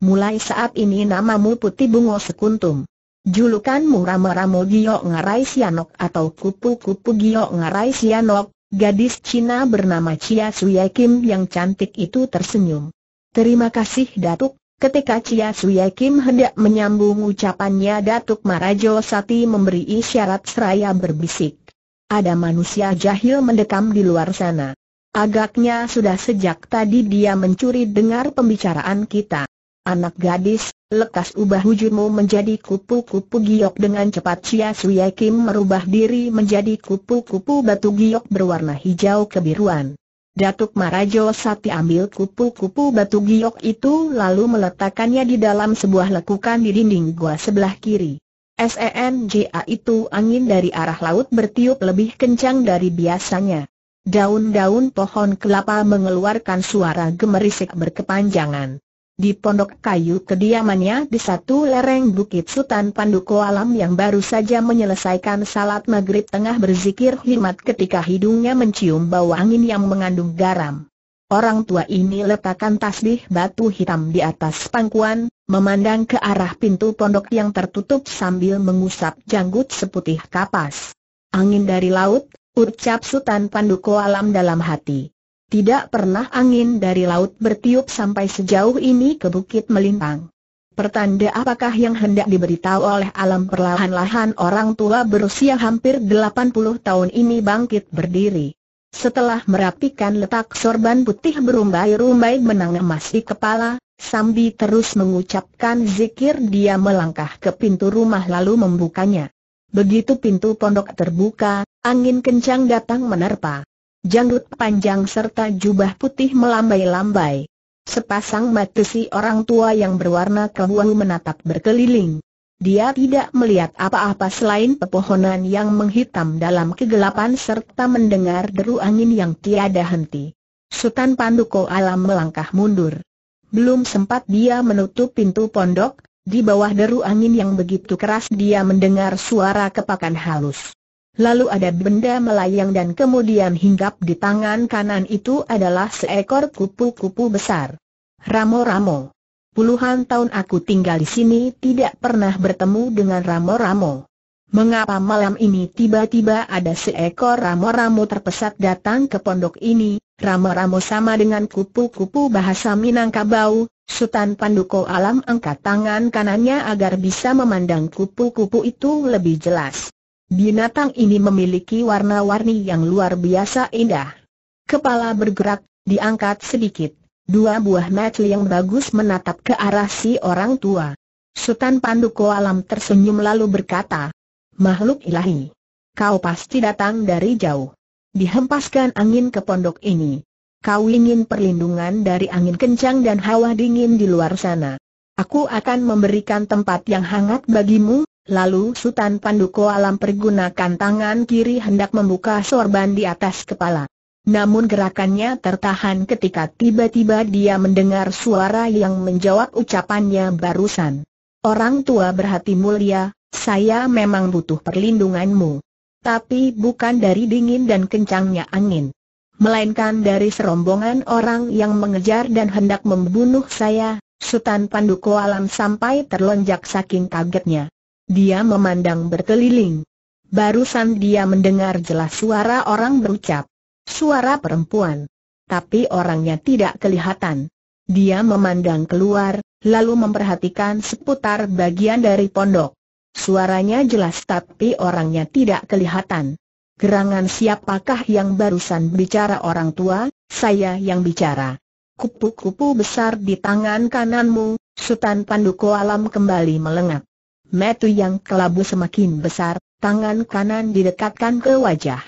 Mulai saat ini namamu Putih Bungo Sekuntum. Julukanmu Ramo-Ramo Giok Ngarai Sianok atau Kupu-Kupu Giok Ngarai Sianok, gadis Cina bernama Chia Suye Kim yang cantik itu tersenyum. Terima kasih Datuk, ketika Chia Suye Kim hendak menyambung ucapannya Datuk Marajo Sati memberi isyarat seraya berbisik. Ada manusia jahil mendekam di luar sana. Agaknya sudah sejak tadi dia mencuri dengar pembicaraan kita anak gadis, lekas ubah wujudmu menjadi kupu-kupu giok dengan cepat Chia Suya Kim merubah diri menjadi kupu-kupu batu giok berwarna hijau kebiruan. Datuk Marajo Sati ambil kupu-kupu batu giok itu lalu meletakkannya di dalam sebuah lekukan di dinding gua sebelah kiri. SENJA itu angin dari arah laut bertiup lebih kencang dari biasanya. Daun-daun pohon kelapa mengeluarkan suara gemerisik berkepanjangan. Di pondok kayu kediamannya di satu lereng Bukit Sultan Panduko Alam yang baru saja menyelesaikan salat maghrib tengah berzikir hikmat ketika hidungnya mencium bau angin yang mengandung garam. Orang tua ini letakkan tasbih batu hitam di atas pangkuan, memandang ke arah pintu pondok yang tertutup sambil mengusap janggut seputih kapas. Angin dari laut, ucap Sultan Panduko Alam dalam hati. Tidak pernah angin dari laut bertiup sampai sejauh ini ke bukit melintang. Pertanda apakah yang hendak diberitahu oleh alam perlahan-lahan orang tua berusia hampir 80 tahun ini bangkit berdiri. Setelah merapikan letak sorban putih berumbai-rumbai benang emas di kepala, Sambi terus mengucapkan zikir dia melangkah ke pintu rumah lalu membukanya. Begitu pintu pondok terbuka, angin kencang datang menerpa janggut panjang serta jubah putih melambai-lambai. Sepasang mata si orang tua yang berwarna kehuangu menatap berkeliling. Dia tidak melihat apa-apa selain pepohonan yang menghitam dalam kegelapan serta mendengar deru angin yang tiada henti. Sultan Panduko Alam melangkah mundur. Belum sempat dia menutup pintu pondok, di bawah deru angin yang begitu keras dia mendengar suara kepakan halus. Lalu ada benda melayang dan kemudian hinggap di tangan kanan itu adalah seekor kupu-kupu besar. Ramo-ramo. Puluhan tahun aku tinggal di sini tidak pernah bertemu dengan ramo-ramo. Mengapa malam ini tiba-tiba ada seekor ramo-ramo terpesat datang ke pondok ini? Ramo-ramo sama dengan kupu-kupu bahasa Minangkabau, Sultan Panduko Alam angkat tangan kanannya agar bisa memandang kupu-kupu itu lebih jelas. Binatang ini memiliki warna-warni yang luar biasa indah. Kepala bergerak, diangkat sedikit. Dua buah mata yang bagus menatap ke arah si orang tua. Sultan Panduko Alam tersenyum lalu berkata, Makhluk ilahi, kau pasti datang dari jauh. Dihempaskan angin ke pondok ini. Kau ingin perlindungan dari angin kencang dan hawa dingin di luar sana. Aku akan memberikan tempat yang hangat bagimu, Lalu Sultan Panduko Alam pergunakan tangan kiri hendak membuka sorban di atas kepala. Namun gerakannya tertahan ketika tiba-tiba dia mendengar suara yang menjawab ucapannya barusan. Orang tua berhati mulia, saya memang butuh perlindunganmu. Tapi bukan dari dingin dan kencangnya angin. Melainkan dari serombongan orang yang mengejar dan hendak membunuh saya, Sultan Panduko Alam sampai terlonjak saking kagetnya. Dia memandang berkeliling. Barusan dia mendengar jelas suara orang berucap. Suara perempuan. Tapi orangnya tidak kelihatan. Dia memandang keluar, lalu memperhatikan seputar bagian dari pondok. Suaranya jelas tapi orangnya tidak kelihatan. Gerangan siapakah yang barusan bicara orang tua, saya yang bicara. Kupu-kupu besar di tangan kananmu, Sultan Pandu Koalam kembali melengak metu yang kelabu semakin besar, tangan kanan didekatkan ke wajah.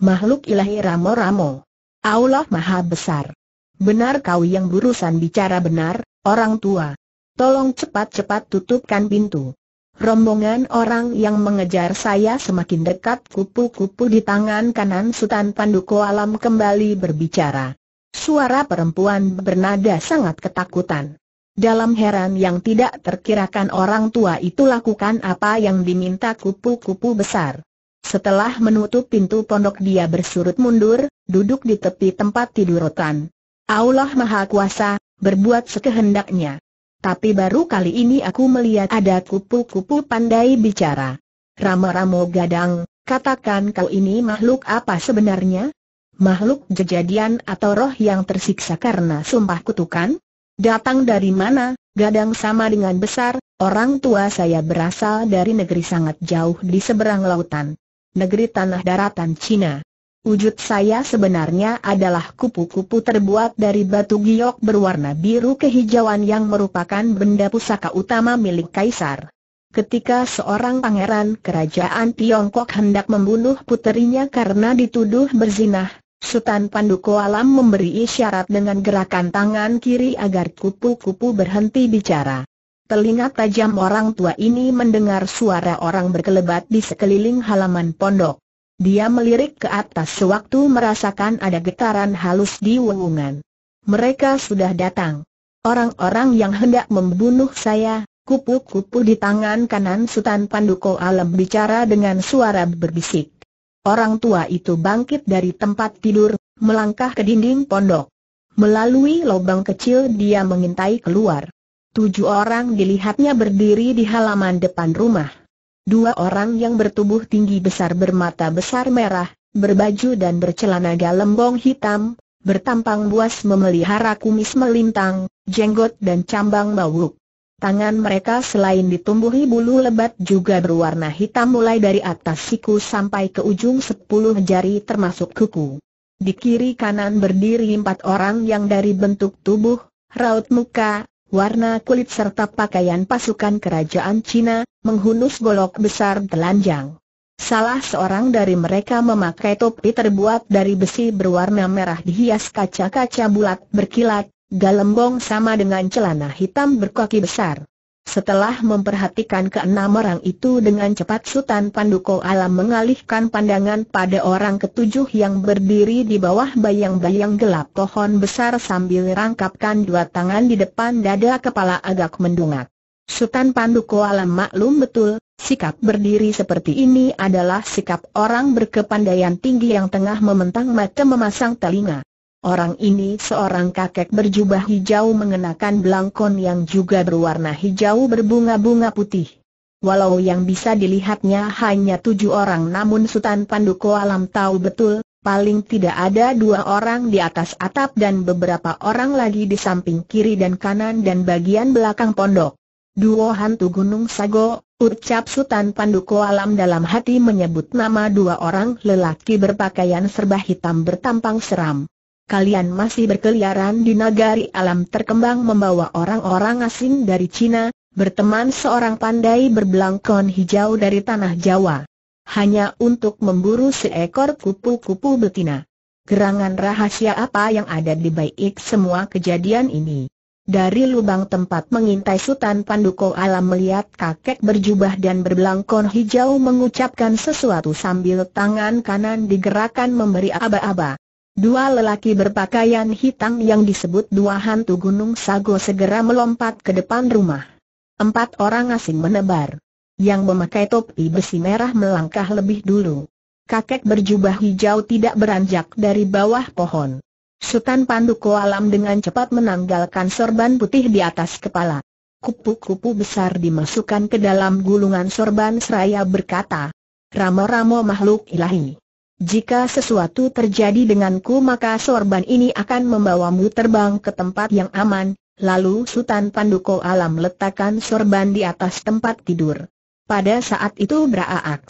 Makhluk ilahi ramo-ramo. Allah Maha Besar. Benar kau yang burusan bicara benar, orang tua. Tolong cepat-cepat tutupkan pintu. Rombongan orang yang mengejar saya semakin dekat kupu-kupu di tangan kanan Sultan Panduko Alam kembali berbicara. Suara perempuan bernada sangat ketakutan. Dalam heran yang tidak terkirakan orang tua itu lakukan apa yang diminta kupu-kupu besar. Setelah menutup pintu pondok dia bersurut mundur, duduk di tepi tempat tidur rotan. Allah Maha Kuasa, berbuat sekehendaknya. Tapi baru kali ini aku melihat ada kupu-kupu pandai bicara. Ramo-ramo gadang, katakan kau ini makhluk apa sebenarnya? Makhluk jejadian atau roh yang tersiksa karena sumpah kutukan? Datang dari mana? Gadang sama dengan besar, orang tua saya berasal dari negeri sangat jauh di seberang lautan. Negeri tanah daratan Cina. Wujud saya sebenarnya adalah kupu-kupu terbuat dari batu giok berwarna biru kehijauan yang merupakan benda pusaka utama milik kaisar. Ketika seorang pangeran kerajaan Tiongkok hendak membunuh puterinya karena dituduh berzinah, Sutan Panduko Alam memberi isyarat dengan gerakan tangan kiri agar kupu-kupu berhenti bicara. Telinga tajam orang tua ini mendengar suara orang berkelebat di sekeliling halaman pondok. Dia melirik ke atas sewaktu merasakan ada getaran halus di wewungan. Mereka sudah datang. Orang-orang yang hendak membunuh saya, kupu-kupu di tangan kanan Sutan Panduko Alam bicara dengan suara berbisik. Orang tua itu bangkit dari tempat tidur, melangkah ke dinding pondok. Melalui lubang kecil dia mengintai keluar. Tujuh orang dilihatnya berdiri di halaman depan rumah. Dua orang yang bertubuh tinggi besar bermata besar merah, berbaju dan bercelana galembong hitam, bertampang buas memelihara kumis melintang, jenggot dan cambang bawuk. Tangan mereka selain ditumbuhi bulu lebat juga berwarna hitam mulai dari atas siku sampai ke ujung sepuluh jari termasuk kuku. Di kiri kanan berdiri empat orang yang dari bentuk tubuh, raut muka, warna kulit serta pakaian pasukan kerajaan Cina, menghunus golok besar telanjang. Salah seorang dari mereka memakai topi terbuat dari besi berwarna merah dihias kaca-kaca bulat berkilat, Galembong sama dengan celana hitam berkaki besar. Setelah memperhatikan keenam orang itu dengan cepat Sultan Panduko Alam mengalihkan pandangan pada orang ketujuh yang berdiri di bawah bayang-bayang gelap pohon besar sambil rangkapkan dua tangan di depan dada kepala agak mendungak. Sultan Panduko Alam maklum betul, sikap berdiri seperti ini adalah sikap orang berkepandaian tinggi yang tengah mementang mata memasang telinga. Orang ini seorang kakek berjubah hijau mengenakan belangkon yang juga berwarna hijau berbunga-bunga putih. Walau yang bisa dilihatnya hanya tujuh orang namun Sultan Panduko Alam tahu betul, paling tidak ada dua orang di atas atap dan beberapa orang lagi di samping kiri dan kanan dan bagian belakang pondok. Duo hantu Gunung Sago, ucap Sultan Panduko Alam dalam hati menyebut nama dua orang lelaki berpakaian serba hitam bertampang seram kalian masih berkeliaran di nagari alam terkembang membawa orang-orang asing dari Cina, berteman seorang pandai berbelangkon hijau dari tanah Jawa. Hanya untuk memburu seekor kupu-kupu betina. Gerangan rahasia apa yang ada di baik semua kejadian ini? Dari lubang tempat mengintai Sultan Panduko Alam melihat kakek berjubah dan berbelangkon hijau mengucapkan sesuatu sambil tangan kanan digerakkan memberi aba-aba. Dua lelaki berpakaian hitam yang disebut dua hantu gunung sago segera melompat ke depan rumah. Empat orang asing menebar. Yang memakai topi besi merah melangkah lebih dulu. Kakek berjubah hijau tidak beranjak dari bawah pohon. Sultan Pandu Koalam dengan cepat menanggalkan sorban putih di atas kepala. Kupu-kupu besar dimasukkan ke dalam gulungan sorban seraya berkata, Ramo-ramo makhluk ilahi. Jika sesuatu terjadi denganku maka sorban ini akan membawamu terbang ke tempat yang aman. Lalu Sultan Panduko Alam letakkan sorban di atas tempat tidur. Pada saat itu beraak.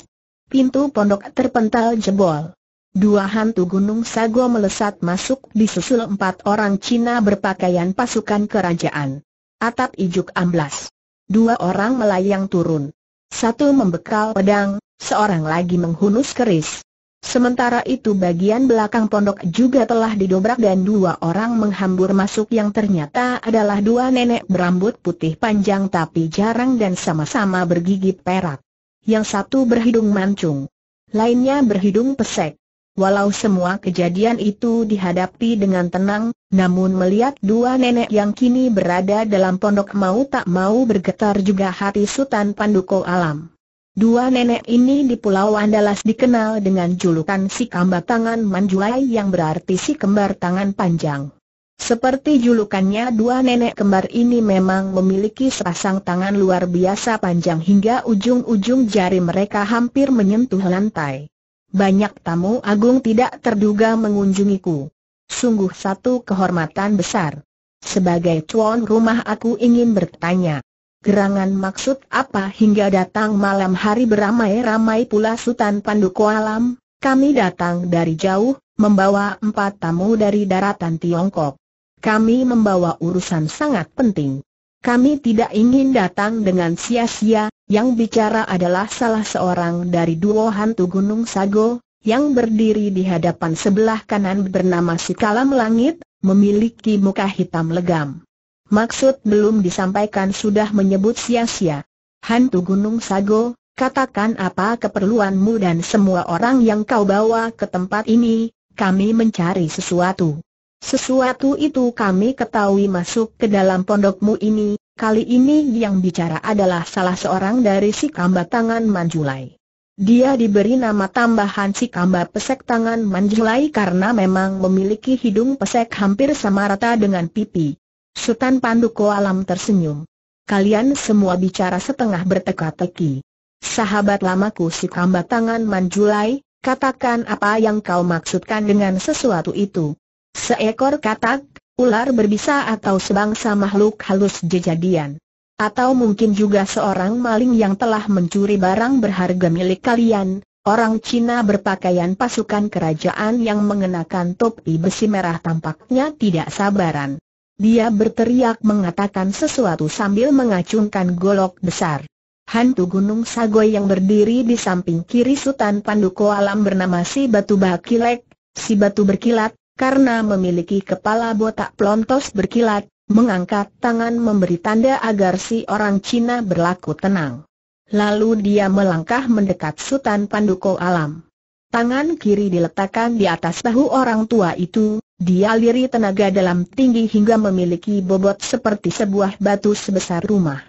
Pintu pondok terpental jebol. Dua hantu gunung sago melesat masuk disusul empat orang Cina berpakaian pasukan kerajaan. Atap ijuk amblas. Dua orang melayang turun. Satu membekal pedang, seorang lagi menghunus keris. Sementara itu bagian belakang pondok juga telah didobrak dan dua orang menghambur masuk yang ternyata adalah dua nenek berambut putih panjang tapi jarang dan sama-sama bergigi perak. Yang satu berhidung mancung, lainnya berhidung pesek. Walau semua kejadian itu dihadapi dengan tenang, namun melihat dua nenek yang kini berada dalam pondok mau tak mau bergetar juga hati Sultan Panduko Alam. Dua nenek ini di Pulau Andalas dikenal dengan julukan si kamba tangan manjulai yang berarti si kembar tangan panjang. Seperti julukannya dua nenek kembar ini memang memiliki sepasang tangan luar biasa panjang hingga ujung-ujung jari mereka hampir menyentuh lantai. Banyak tamu agung tidak terduga mengunjungiku. Sungguh satu kehormatan besar. Sebagai tuan rumah aku ingin bertanya gerangan maksud apa hingga datang malam hari beramai-ramai pula Sultan Pandu Kualam, kami datang dari jauh, membawa empat tamu dari daratan Tiongkok. Kami membawa urusan sangat penting. Kami tidak ingin datang dengan sia-sia, yang bicara adalah salah seorang dari dua hantu Gunung Sago, yang berdiri di hadapan sebelah kanan bernama Sikalam Langit, memiliki muka hitam legam maksud belum disampaikan sudah menyebut sia-sia. Hantu Gunung Sago, katakan apa keperluanmu dan semua orang yang kau bawa ke tempat ini, kami mencari sesuatu. Sesuatu itu kami ketahui masuk ke dalam pondokmu ini, kali ini yang bicara adalah salah seorang dari si kamba tangan Manjulai. Dia diberi nama tambahan si kamba pesek tangan Manjulai karena memang memiliki hidung pesek hampir sama rata dengan pipi. Sultan Panduko Alam tersenyum. Kalian semua bicara setengah berteka-teki. Sahabat lamaku si kambat tangan Manjulai, katakan apa yang kau maksudkan dengan sesuatu itu. Seekor katak, ular berbisa atau sebangsa makhluk halus jejadian. Atau mungkin juga seorang maling yang telah mencuri barang berharga milik kalian, Orang Cina berpakaian pasukan kerajaan yang mengenakan topi besi merah tampaknya tidak sabaran. Dia berteriak mengatakan sesuatu sambil mengacungkan golok besar. Hantu Gunung Sago yang berdiri di samping kiri Sultan Panduko Alam bernama si Batu Bakilek, si Batu berkilat, karena memiliki kepala botak plontos berkilat, mengangkat tangan memberi tanda agar si orang Cina berlaku tenang. Lalu dia melangkah mendekat Sultan Panduko Alam. Tangan kiri diletakkan di atas bahu orang tua itu, Dialiri tenaga dalam tinggi hingga memiliki bobot seperti sebuah batu sebesar rumah.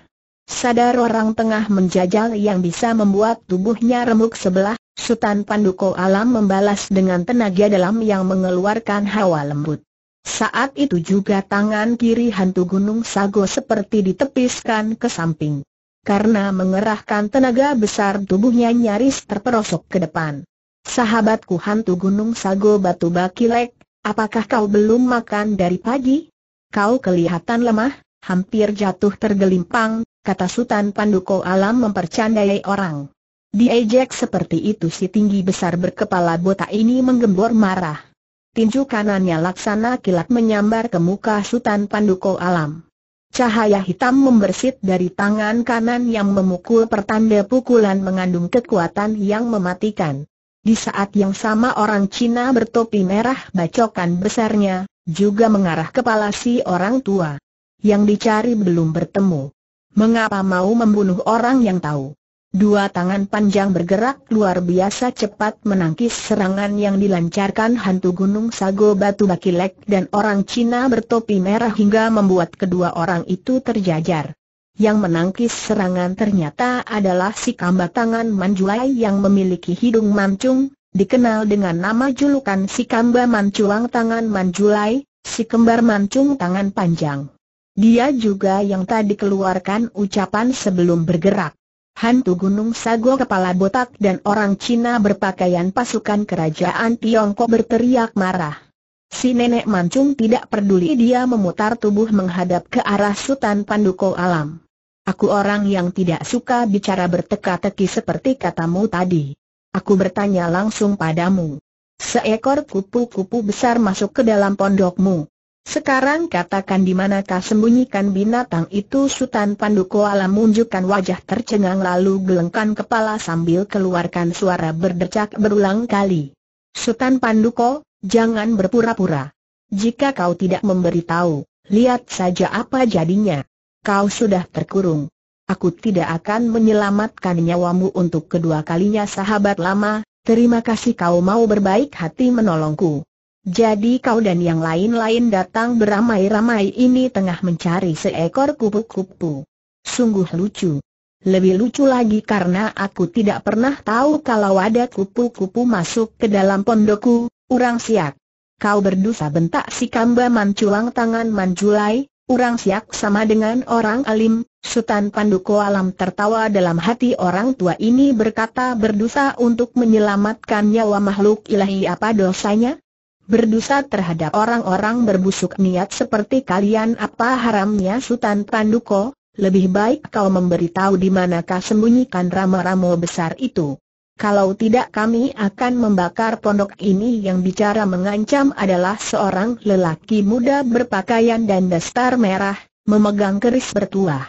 Sadar orang tengah menjajal yang bisa membuat tubuhnya remuk sebelah, Sultan Panduko Alam membalas dengan tenaga dalam yang mengeluarkan hawa lembut. Saat itu juga tangan kiri hantu gunung Sago seperti ditepiskan ke samping. Karena mengerahkan tenaga besar tubuhnya nyaris terperosok ke depan. Sahabatku hantu gunung Sago batu bakilek, Apakah kau belum makan dari pagi? Kau kelihatan lemah, hampir jatuh tergelimpang, kata Sultan Panduko Alam mempercandai orang. Diejek seperti itu si tinggi besar berkepala botak ini menggembor marah. Tinju kanannya laksana kilat menyambar ke muka Sultan Panduko Alam. Cahaya hitam membersit dari tangan kanan yang memukul pertanda pukulan mengandung kekuatan yang mematikan. Di saat yang sama orang Cina bertopi merah bacokan besarnya, juga mengarah kepala si orang tua. Yang dicari belum bertemu. Mengapa mau membunuh orang yang tahu? Dua tangan panjang bergerak luar biasa cepat menangkis serangan yang dilancarkan hantu gunung Sago Batu Bakilek dan orang Cina bertopi merah hingga membuat kedua orang itu terjajar. Yang menangkis serangan ternyata adalah si tangan Manjulai yang memiliki hidung mancung, dikenal dengan nama julukan si Kamba manculang Tangan Manjulai, si Kembar Mancung Tangan Panjang. Dia juga yang tadi keluarkan ucapan sebelum bergerak. Hantu Gunung Sago kepala botak dan orang Cina berpakaian pasukan kerajaan Tiongkok berteriak marah. Si nenek mancung tidak peduli dia memutar tubuh menghadap ke arah Sultan Panduko Alam. Aku orang yang tidak suka bicara berteka-teki seperti katamu tadi. Aku bertanya langsung padamu. Seekor kupu-kupu besar masuk ke dalam pondokmu. Sekarang katakan di manakah sembunyikan binatang itu Sultan Pandu Koala menunjukkan wajah tercengang lalu gelengkan kepala sambil keluarkan suara berdecak berulang kali. Sultan Panduko, jangan berpura-pura. Jika kau tidak memberitahu, lihat saja apa jadinya kau sudah terkurung. Aku tidak akan menyelamatkan nyawamu untuk kedua kalinya sahabat lama, terima kasih kau mau berbaik hati menolongku. Jadi kau dan yang lain-lain datang beramai-ramai ini tengah mencari seekor kupu-kupu. Sungguh lucu. Lebih lucu lagi karena aku tidak pernah tahu kalau ada kupu-kupu masuk ke dalam pondokku, Urang siak. Kau berdosa bentak si kamba manculang tangan manculai, Orang siak sama dengan orang alim, Sultan Panduko Alam tertawa dalam hati orang tua ini berkata berdosa untuk menyelamatkan nyawa makhluk ilahi apa dosanya? Berdosa terhadap orang-orang berbusuk niat seperti kalian apa haramnya Sultan Panduko, lebih baik kau memberitahu di manakah sembunyikan ramo-ramo besar itu. Kalau tidak kami akan membakar pondok ini yang bicara mengancam adalah seorang lelaki muda berpakaian dan dastar merah, memegang keris bertuah.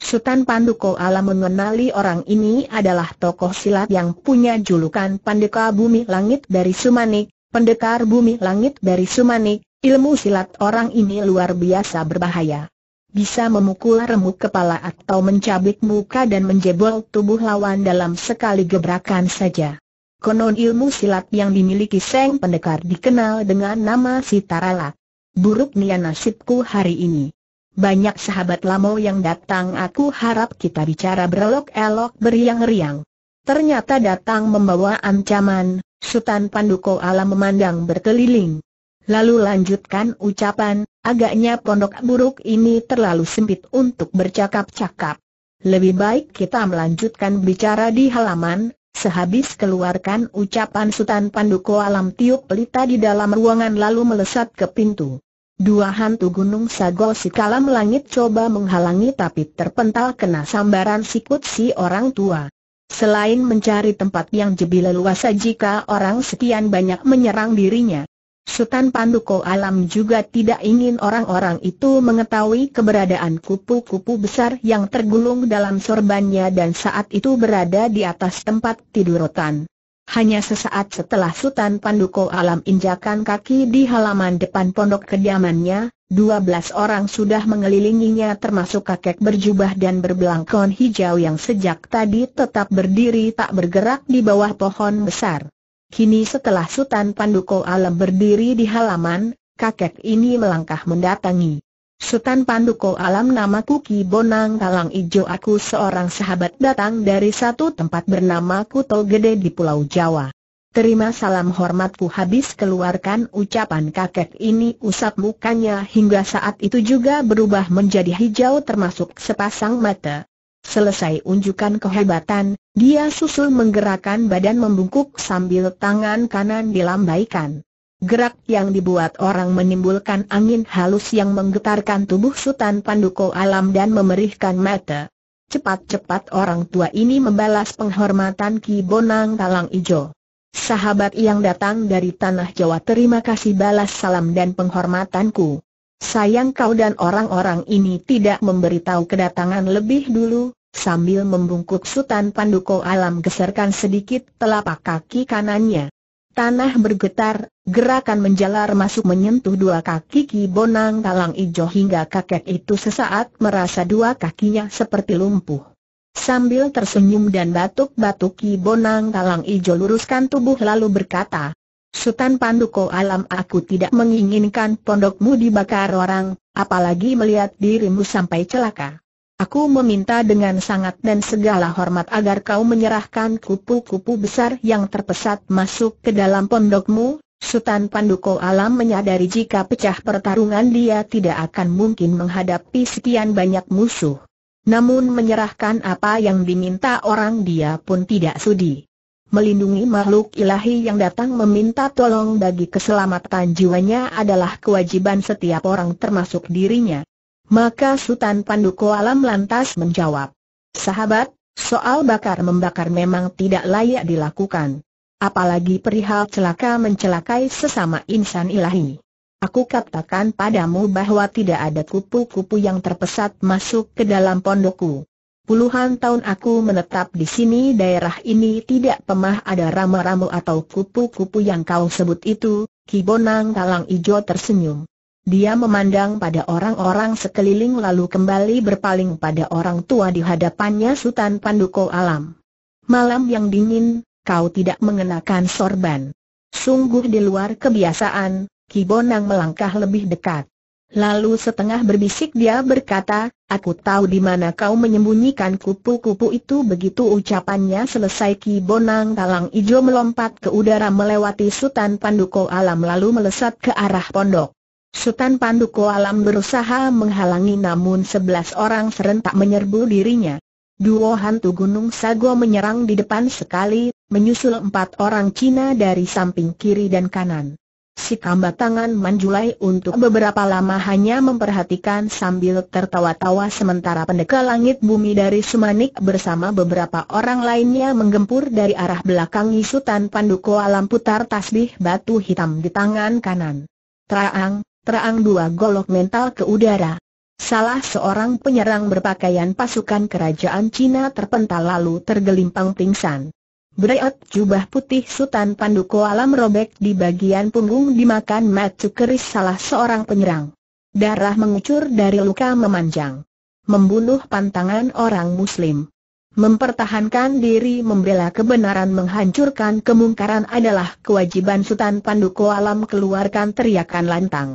Sultan Panduko Alam mengenali orang ini adalah tokoh silat yang punya julukan Pandeka Bumi Langit dari Sumanik, Pendekar Bumi Langit dari Sumanik, ilmu silat orang ini luar biasa berbahaya bisa memukul remuk kepala atau mencabik muka dan menjebol tubuh lawan dalam sekali gebrakan saja. Konon ilmu silat yang dimiliki Seng Pendekar dikenal dengan nama Sitarala. Buruk nia nasibku hari ini. Banyak sahabat lamo yang datang aku harap kita bicara berelok-elok beriang-riang. Ternyata datang membawa ancaman, Sultan Panduko Alam memandang berkeliling. Lalu lanjutkan ucapan, Agaknya pondok buruk ini terlalu sempit untuk bercakap-cakap. Lebih baik kita melanjutkan bicara di halaman, Sehabis keluarkan ucapan Sultan Panduko Alam Tiup Pelita di dalam ruangan lalu melesat ke pintu. Dua hantu gunung sagol si kalam langit coba menghalangi tapi terpental kena sambaran sikut si orang tua. Selain mencari tempat yang lebih leluasa jika orang sekian banyak menyerang dirinya, Sultan Panduko Alam juga tidak ingin orang-orang itu mengetahui keberadaan kupu-kupu besar yang tergulung dalam sorbannya dan saat itu berada di atas tempat tidur rotan. Hanya sesaat setelah Sultan Panduko Alam injakan kaki di halaman depan pondok kediamannya, belas orang sudah mengelilinginya termasuk kakek berjubah dan berbelangkon hijau yang sejak tadi tetap berdiri tak bergerak di bawah pohon besar. Kini setelah Sultan Panduko Alam berdiri di halaman, kakek ini melangkah mendatangi. Sultan Panduko Alam nama Ki Bonang Kalang Ijo aku seorang sahabat datang dari satu tempat bernama Kuto Gede di Pulau Jawa. Terima salam hormatku habis keluarkan ucapan kakek ini usap mukanya hingga saat itu juga berubah menjadi hijau termasuk sepasang mata, Selesai unjukan kehebatan, dia susul menggerakkan badan membungkuk sambil tangan kanan dilambaikan. Gerak yang dibuat orang menimbulkan angin halus yang menggetarkan tubuh Sultan Panduko Alam dan memerihkan mata. Cepat-cepat orang tua ini membalas penghormatan Ki Bonang Talang Ijo. Sahabat yang datang dari tanah Jawa terima kasih balas salam dan penghormatanku. Sayang kau dan orang-orang ini tidak memberitahu kedatangan lebih dulu, sambil membungkuk Sultan Panduko Alam geserkan sedikit telapak kaki kanannya. Tanah bergetar, gerakan menjalar masuk menyentuh dua kaki Ki Bonang Talang Ijo hingga kakek itu sesaat merasa dua kakinya seperti lumpuh. Sambil tersenyum dan batuk-batuk Ki Bonang Talang Ijo luruskan tubuh lalu berkata, Sultan Panduko Alam aku tidak menginginkan pondokmu dibakar orang, apalagi melihat dirimu sampai celaka. Aku meminta dengan sangat dan segala hormat agar kau menyerahkan kupu-kupu besar yang terpesat masuk ke dalam pondokmu. Sultan Panduko Alam menyadari jika pecah pertarungan dia tidak akan mungkin menghadapi sekian banyak musuh. Namun menyerahkan apa yang diminta orang dia pun tidak sudi. Melindungi makhluk ilahi yang datang meminta tolong bagi keselamatan jiwanya adalah kewajiban setiap orang termasuk dirinya. Maka Sultan Pandu Koalam lantas menjawab, Sahabat, soal bakar membakar memang tidak layak dilakukan. Apalagi perihal celaka mencelakai sesama insan ilahi. Aku katakan padamu bahwa tidak ada kupu-kupu yang terpesat masuk ke dalam pondokku. Puluhan tahun aku menetap di sini daerah ini tidak pernah ada ramu-ramu atau kupu-kupu yang kau sebut itu, Kibonang Talang Ijo tersenyum. Dia memandang pada orang-orang sekeliling lalu kembali berpaling pada orang tua di hadapannya Sultan Panduko Alam. Malam yang dingin, kau tidak mengenakan sorban. Sungguh di luar kebiasaan, Kibonang melangkah lebih dekat. Lalu setengah berbisik dia berkata, aku tahu di mana kau menyembunyikan kupu-kupu itu begitu ucapannya selesai Kibonang talang ijo melompat ke udara melewati Sultan Panduko Alam lalu melesat ke arah pondok. Sultan Pandu Alam berusaha menghalangi namun sebelas orang serentak menyerbu dirinya. Duo hantu Gunung Sago menyerang di depan sekali, menyusul empat orang Cina dari samping kiri dan kanan. Si kambat tangan Manjulai untuk beberapa lama hanya memperhatikan sambil tertawa-tawa sementara pendekar langit bumi dari Sumanik bersama beberapa orang lainnya menggempur dari arah belakang Sultan Panduko Alam putar tasbih batu hitam di tangan kanan. Traang, terang dua golok mental ke udara. Salah seorang penyerang berpakaian pasukan kerajaan Cina terpental lalu tergelimpang pingsan. Breot jubah putih Sultan Panduko Alam robek di bagian punggung dimakan matu keris salah seorang penyerang. Darah mengucur dari luka memanjang. Membunuh pantangan orang muslim. Mempertahankan diri membela kebenaran menghancurkan kemungkaran adalah kewajiban Sultan Panduko Alam keluarkan teriakan lantang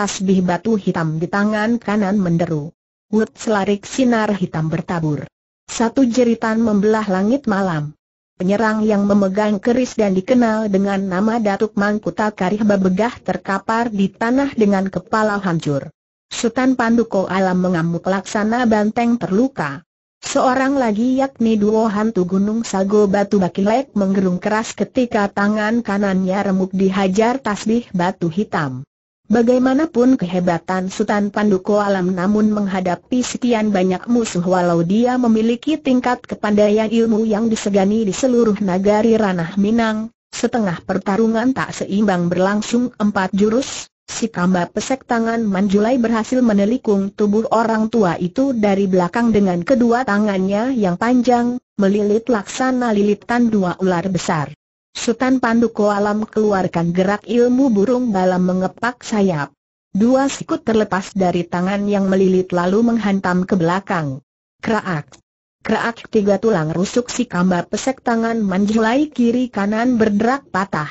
tasbih batu hitam di tangan kanan menderu. Wut selarik sinar hitam bertabur. Satu jeritan membelah langit malam. Penyerang yang memegang keris dan dikenal dengan nama Datuk Mangkuta Karih Babegah terkapar di tanah dengan kepala hancur. Sultan Panduko Alam mengamuk laksana banteng terluka. Seorang lagi yakni duo hantu gunung Sago Batu Bakilek menggerung keras ketika tangan kanannya remuk dihajar tasbih batu hitam. Bagaimanapun kehebatan Sultan Panduko Alam namun menghadapi sekian banyak musuh walau dia memiliki tingkat kepandaian ilmu yang disegani di seluruh nagari ranah Minang, setengah pertarungan tak seimbang berlangsung empat jurus, si kamba pesek tangan Manjulai berhasil menelikung tubuh orang tua itu dari belakang dengan kedua tangannya yang panjang, melilit laksana lilitan dua ular besar. Sutan Panduko Alam keluarkan gerak ilmu burung balam mengepak sayap. Dua sikut terlepas dari tangan yang melilit lalu menghantam ke belakang. Kraak. Kraak tiga tulang rusuk si kamba pesek tangan manjulai kiri kanan berderak patah.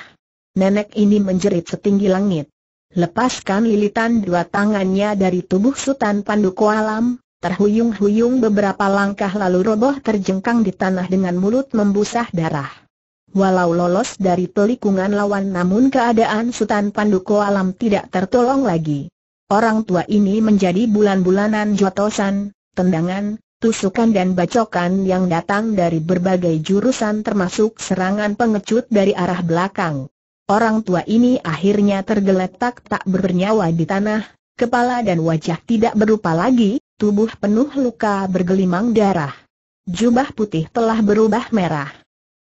Nenek ini menjerit setinggi langit. Lepaskan lilitan dua tangannya dari tubuh Sultan Panduko Alam, terhuyung-huyung beberapa langkah lalu roboh terjengkang di tanah dengan mulut membusah darah. Walau lolos dari pelikungan lawan namun keadaan Sultan Panduko Alam tidak tertolong lagi. Orang tua ini menjadi bulan-bulanan jotosan, tendangan, tusukan dan bacokan yang datang dari berbagai jurusan termasuk serangan pengecut dari arah belakang. Orang tua ini akhirnya tergeletak tak bernyawa di tanah, kepala dan wajah tidak berupa lagi, tubuh penuh luka bergelimang darah. Jubah putih telah berubah merah.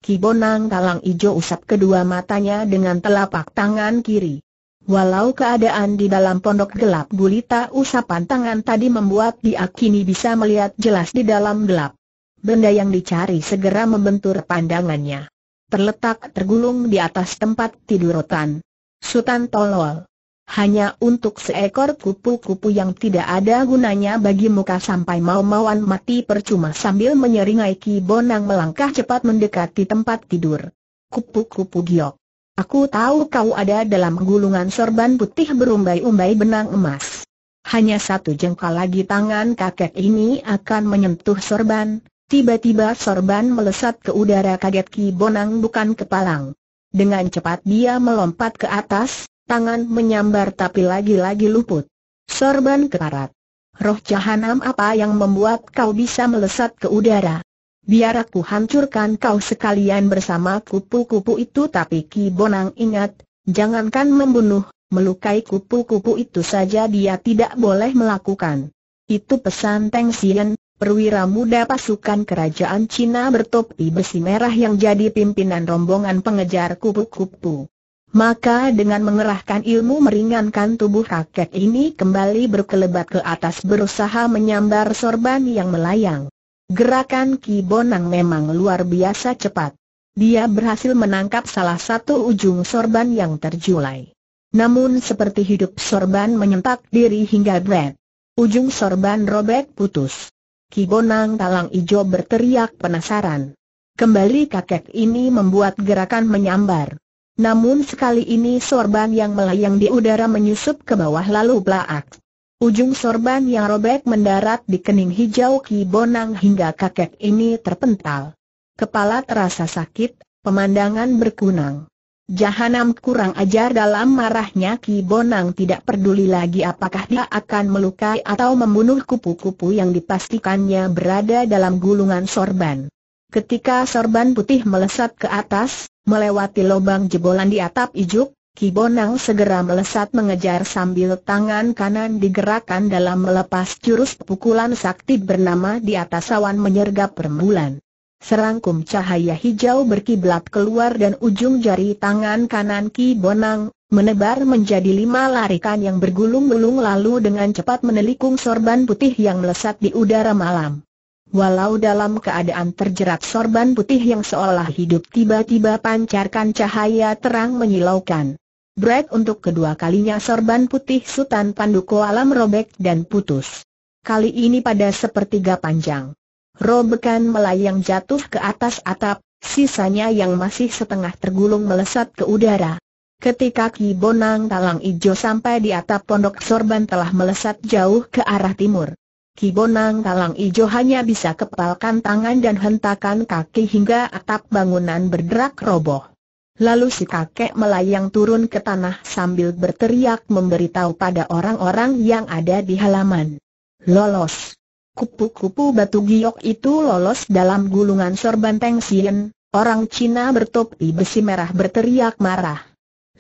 Kibonang kalang Ijo usap kedua matanya dengan telapak tangan kiri. Walau keadaan di dalam pondok gelap gulita usapan tangan tadi membuat dia kini bisa melihat jelas di dalam gelap. Benda yang dicari segera membentur pandangannya. Terletak tergulung di atas tempat tidur rotan. Sultan Tolol hanya untuk seekor kupu-kupu yang tidak ada gunanya bagi muka sampai mau-mauan mati percuma sambil menyeringai Ki Bonang melangkah cepat mendekati tempat tidur. Kupu-kupu giok. Aku tahu kau ada dalam gulungan sorban putih berumbai-umbai benang emas. Hanya satu jengkal lagi tangan kakek ini akan menyentuh sorban, tiba-tiba sorban melesat ke udara kaget Ki Bonang bukan kepalang. Dengan cepat dia melompat ke atas, tangan menyambar tapi lagi-lagi luput. Sorban kekarat. Roh jahanam apa yang membuat kau bisa melesat ke udara? Biar aku hancurkan kau sekalian bersama kupu-kupu itu tapi Ki Bonang ingat, jangankan membunuh, melukai kupu-kupu itu saja dia tidak boleh melakukan. Itu pesan Teng Xian, perwira muda pasukan kerajaan Cina bertopi besi merah yang jadi pimpinan rombongan pengejar kupu-kupu. Maka dengan mengerahkan ilmu meringankan tubuh kakek ini kembali berkelebat ke atas berusaha menyambar sorban yang melayang. Gerakan Ki Bonang memang luar biasa cepat. Dia berhasil menangkap salah satu ujung sorban yang terjulai. Namun seperti hidup sorban menyentak diri hingga bled. Ujung sorban robek putus. Ki Bonang Talang Ijo berteriak penasaran. Kembali kakek ini membuat gerakan menyambar. Namun sekali ini sorban yang melayang di udara menyusup ke bawah lalu belak. Ujung sorban yang robek mendarat di kening hijau Ki Bonang hingga kakek ini terpental. Kepala terasa sakit, pemandangan berkunang. Jahanam kurang ajar dalam marahnya Ki Bonang tidak peduli lagi apakah dia akan melukai atau membunuh kupu-kupu yang dipastikannya berada dalam gulungan sorban. Ketika sorban putih melesat ke atas, Melewati lubang jebolan di atap ijuk, Ki Bonang segera melesat mengejar sambil tangan kanan digerakkan dalam melepas jurus pukulan sakti bernama di atas awan menyergap rembulan. Serangkum cahaya hijau berkiblat keluar dan ujung jari tangan kanan Ki Bonang menebar menjadi lima larikan yang bergulung-gulung lalu dengan cepat menelikung sorban putih yang melesat di udara malam. Walau dalam keadaan terjerat sorban putih yang seolah hidup tiba-tiba pancarkan cahaya terang menyilaukan. Break untuk kedua kalinya sorban putih Sultan Panduko alam robek dan putus. Kali ini pada sepertiga panjang. Robekan melayang jatuh ke atas atap, sisanya yang masih setengah tergulung melesat ke udara. Ketika Ki Bonang Talang Ijo sampai di atap pondok sorban telah melesat jauh ke arah timur. Kibonang Kalang Ijo hanya bisa kepalkan tangan dan hentakan kaki hingga atap bangunan berderak roboh. Lalu si kakek melayang turun ke tanah sambil berteriak memberitahu pada orang-orang yang ada di halaman. Lolos. Kupu-kupu batu giok itu lolos dalam gulungan sorban sien, orang Cina bertopi besi merah berteriak marah.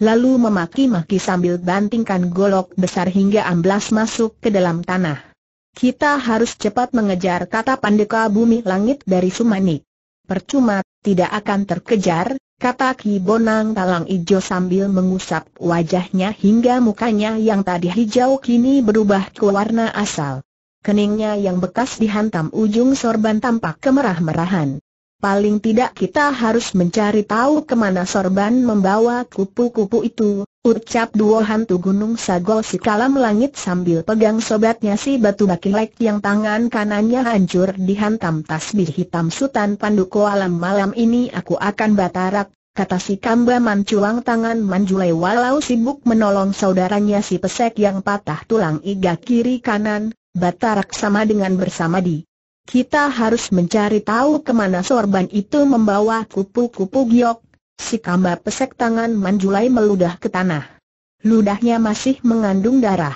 Lalu memaki-maki sambil bantingkan golok besar hingga amblas masuk ke dalam tanah. Kita harus cepat mengejar kata Pandeka Bumi Langit dari Sumani. Percuma, tidak akan terkejar, kata Ki Bonang Talang Ijo sambil mengusap wajahnya hingga mukanya yang tadi hijau kini berubah ke warna asal. Keningnya yang bekas dihantam ujung sorban tampak kemerah-merahan. Paling tidak kita harus mencari tahu kemana sorban membawa kupu-kupu itu, Ucap dua hantu gunung sagol si kalam langit sambil pegang sobatnya si batu bakilek yang tangan kanannya hancur dihantam tasbih hitam sutan panduku alam malam ini aku akan batarak, kata si kamba manculang tangan manjulai walau sibuk menolong saudaranya si pesek yang patah tulang iga kiri kanan, batarak sama dengan bersama di. Kita harus mencari tahu kemana sorban itu membawa kupu-kupu giok, Si kamba pesek tangan menjulai meludah ke tanah. Ludahnya masih mengandung darah.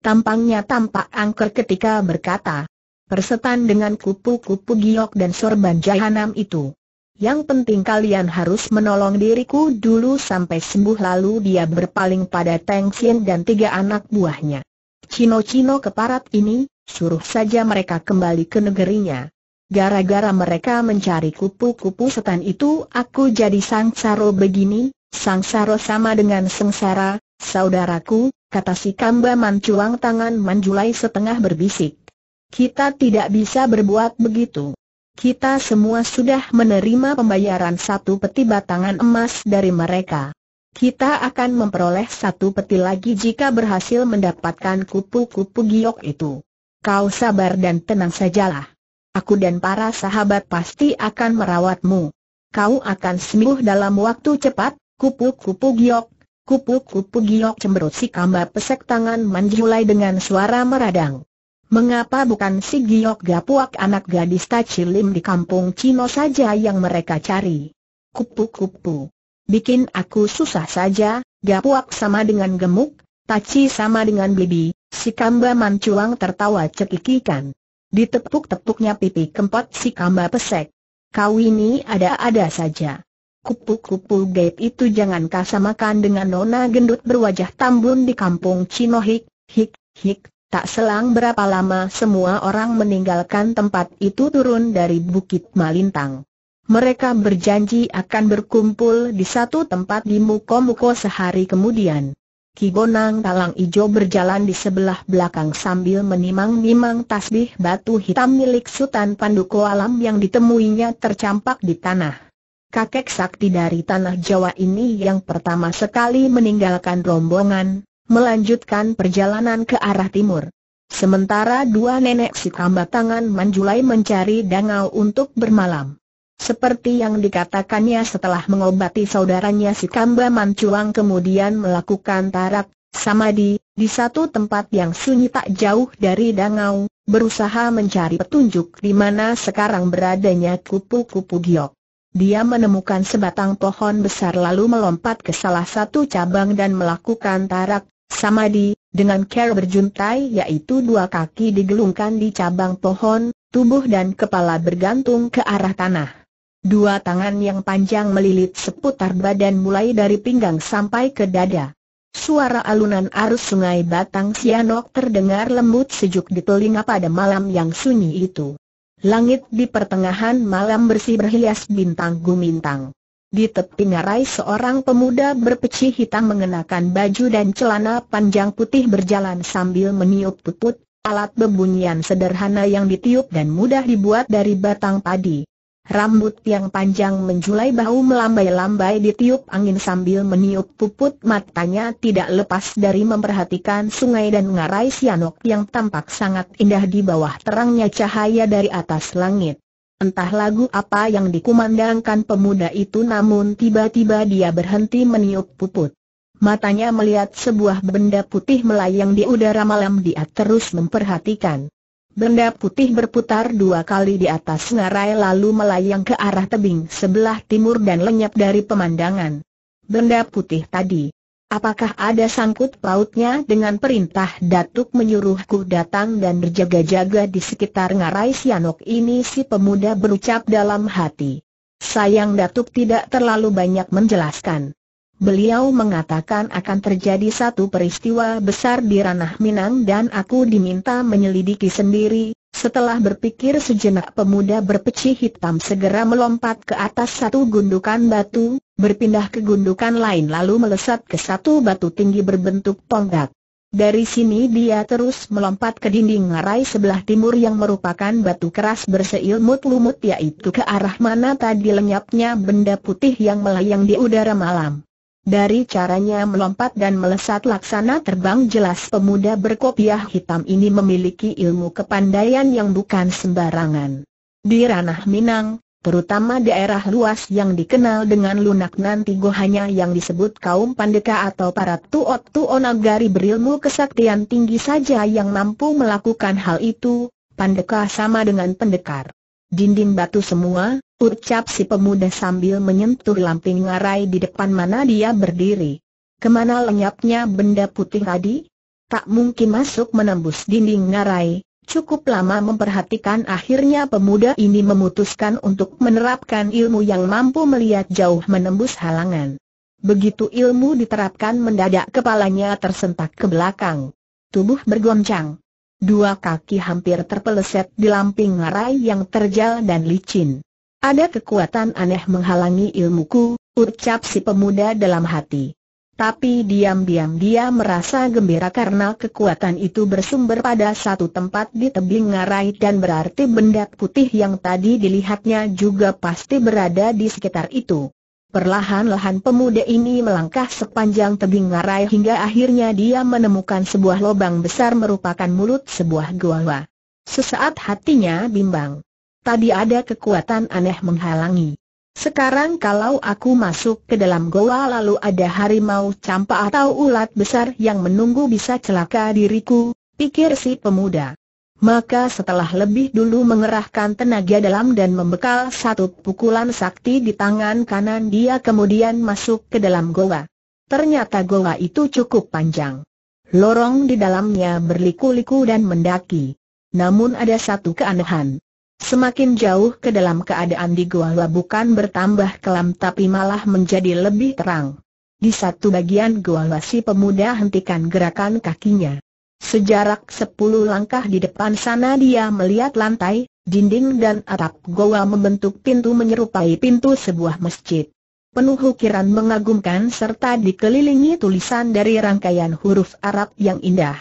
Tampangnya tampak angker ketika berkata, persetan dengan kupu-kupu giok dan sorban jahanam itu. Yang penting kalian harus menolong diriku dulu sampai sembuh lalu dia berpaling pada Teng Xian dan tiga anak buahnya. Cino-cino keparat ini, suruh saja mereka kembali ke negerinya. Gara-gara mereka mencari kupu-kupu setan itu aku jadi sangsaro begini, sangsaro sama dengan sengsara, saudaraku, kata si Kamba Mancuang tangan Manjulai setengah berbisik. Kita tidak bisa berbuat begitu. Kita semua sudah menerima pembayaran satu peti batangan emas dari mereka. Kita akan memperoleh satu peti lagi jika berhasil mendapatkan kupu-kupu giok itu. Kau sabar dan tenang sajalah aku dan para sahabat pasti akan merawatmu. Kau akan sembuh dalam waktu cepat, kupu-kupu giok, kupu-kupu giok cemberut si kamba pesek tangan manjulai dengan suara meradang. Mengapa bukan si Giok Gapuak anak gadis Tacilim di kampung Cino saja yang mereka cari? Kupu-kupu. Bikin aku susah saja, Gapuak sama dengan gemuk, Taci sama dengan bibi, si Kamba Mancuang tertawa cekikikan. Ditepuk-tepuknya pipi kempot si kamba pesek. Kau ini ada-ada saja. Kupu-kupu gaib itu jangan kasamakan dengan nona gendut berwajah tambun di kampung Cinohik, hik, hik. Tak selang berapa lama semua orang meninggalkan tempat itu turun dari Bukit Malintang. Mereka berjanji akan berkumpul di satu tempat di Mukomuko sehari kemudian. Bonang Talang Ijo berjalan di sebelah belakang sambil menimang-nimang tasbih batu hitam milik Sultan Panduko Alam yang ditemuinya tercampak di tanah. Kakek sakti dari tanah Jawa ini yang pertama sekali meninggalkan rombongan, melanjutkan perjalanan ke arah timur. Sementara dua nenek si tangan menjulai mencari dangau untuk bermalam. Seperti yang dikatakannya setelah mengobati saudaranya si Kamba Mancuang kemudian melakukan tarak, Samadi, di satu tempat yang sunyi tak jauh dari Dangau, berusaha mencari petunjuk di mana sekarang beradanya kupu-kupu giok. Dia menemukan sebatang pohon besar lalu melompat ke salah satu cabang dan melakukan tarak, Samadi, dengan care berjuntai yaitu dua kaki digelungkan di cabang pohon, tubuh dan kepala bergantung ke arah tanah. Dua tangan yang panjang melilit seputar badan mulai dari pinggang sampai ke dada. Suara alunan arus sungai Batang Sianok terdengar lembut sejuk di telinga pada malam yang sunyi itu. Langit di pertengahan malam bersih berhias bintang gumintang. Di tepi ngarai seorang pemuda berpeci hitam mengenakan baju dan celana panjang putih berjalan sambil meniup tutut, alat bebunyian sederhana yang ditiup dan mudah dibuat dari batang padi. Rambut yang panjang menjulai bahu melambai-lambai ditiup angin sambil meniup puput matanya tidak lepas dari memperhatikan sungai dan ngarai sianok yang tampak sangat indah di bawah terangnya cahaya dari atas langit. Entah lagu apa yang dikumandangkan pemuda itu namun tiba-tiba dia berhenti meniup puput. Matanya melihat sebuah benda putih melayang di udara malam dia terus memperhatikan. Benda putih berputar dua kali di atas ngarai lalu melayang ke arah tebing sebelah timur dan lenyap dari pemandangan. Benda putih tadi. Apakah ada sangkut pautnya dengan perintah Datuk menyuruhku datang dan berjaga-jaga di sekitar ngarai Sianok ini si pemuda berucap dalam hati. Sayang Datuk tidak terlalu banyak menjelaskan. Beliau mengatakan akan terjadi satu peristiwa besar di ranah Minang dan aku diminta menyelidiki sendiri. Setelah berpikir sejenak pemuda berpeci hitam segera melompat ke atas satu gundukan batu, berpindah ke gundukan lain lalu melesat ke satu batu tinggi berbentuk tonggak. Dari sini dia terus melompat ke dinding ngarai sebelah timur yang merupakan batu keras berseilmut lumut yaitu ke arah mana tadi lenyapnya benda putih yang melayang di udara malam. Dari caranya melompat dan melesat laksana terbang jelas pemuda berkopiah hitam ini memiliki ilmu kepandaian yang bukan sembarangan. Di ranah Minang, terutama daerah luas yang dikenal dengan lunak nanti gohanya yang disebut kaum pandeka atau para tuot tuonagari berilmu kesaktian tinggi saja yang mampu melakukan hal itu, pandeka sama dengan pendekar. Dinding batu semua, ucap si pemuda sambil menyentuh lamping ngarai di depan mana dia berdiri. Kemana lenyapnya benda putih tadi? Tak mungkin masuk menembus dinding ngarai, Cukup lama memperhatikan akhirnya pemuda ini memutuskan untuk menerapkan ilmu yang mampu melihat jauh menembus halangan. Begitu ilmu diterapkan mendadak kepalanya tersentak ke belakang. Tubuh bergoncang dua kaki hampir terpeleset di lamping ngarai yang terjal dan licin. Ada kekuatan aneh menghalangi ilmuku, ucap si pemuda dalam hati. Tapi diam-diam dia merasa gembira karena kekuatan itu bersumber pada satu tempat di tebing ngarai dan berarti benda putih yang tadi dilihatnya juga pasti berada di sekitar itu. Perlahan-lahan pemuda ini melangkah sepanjang tebing ngarai hingga akhirnya dia menemukan sebuah lubang besar merupakan mulut sebuah goa. Sesaat hatinya bimbang. Tadi ada kekuatan aneh menghalangi. Sekarang kalau aku masuk ke dalam goa lalu ada harimau campak atau ulat besar yang menunggu bisa celaka diriku, pikir si pemuda. Maka setelah lebih dulu mengerahkan tenaga dalam dan membekal satu pukulan sakti di tangan kanan dia kemudian masuk ke dalam goa. Ternyata goa itu cukup panjang. Lorong di dalamnya berliku-liku dan mendaki. Namun ada satu keanehan. Semakin jauh ke dalam keadaan di goa bukan bertambah kelam tapi malah menjadi lebih terang. Di satu bagian goa si pemuda hentikan gerakan kakinya. Sejarak sepuluh langkah di depan sana dia melihat lantai, dinding dan atap goa membentuk pintu menyerupai pintu sebuah masjid. Penuh ukiran mengagumkan serta dikelilingi tulisan dari rangkaian huruf Arab yang indah.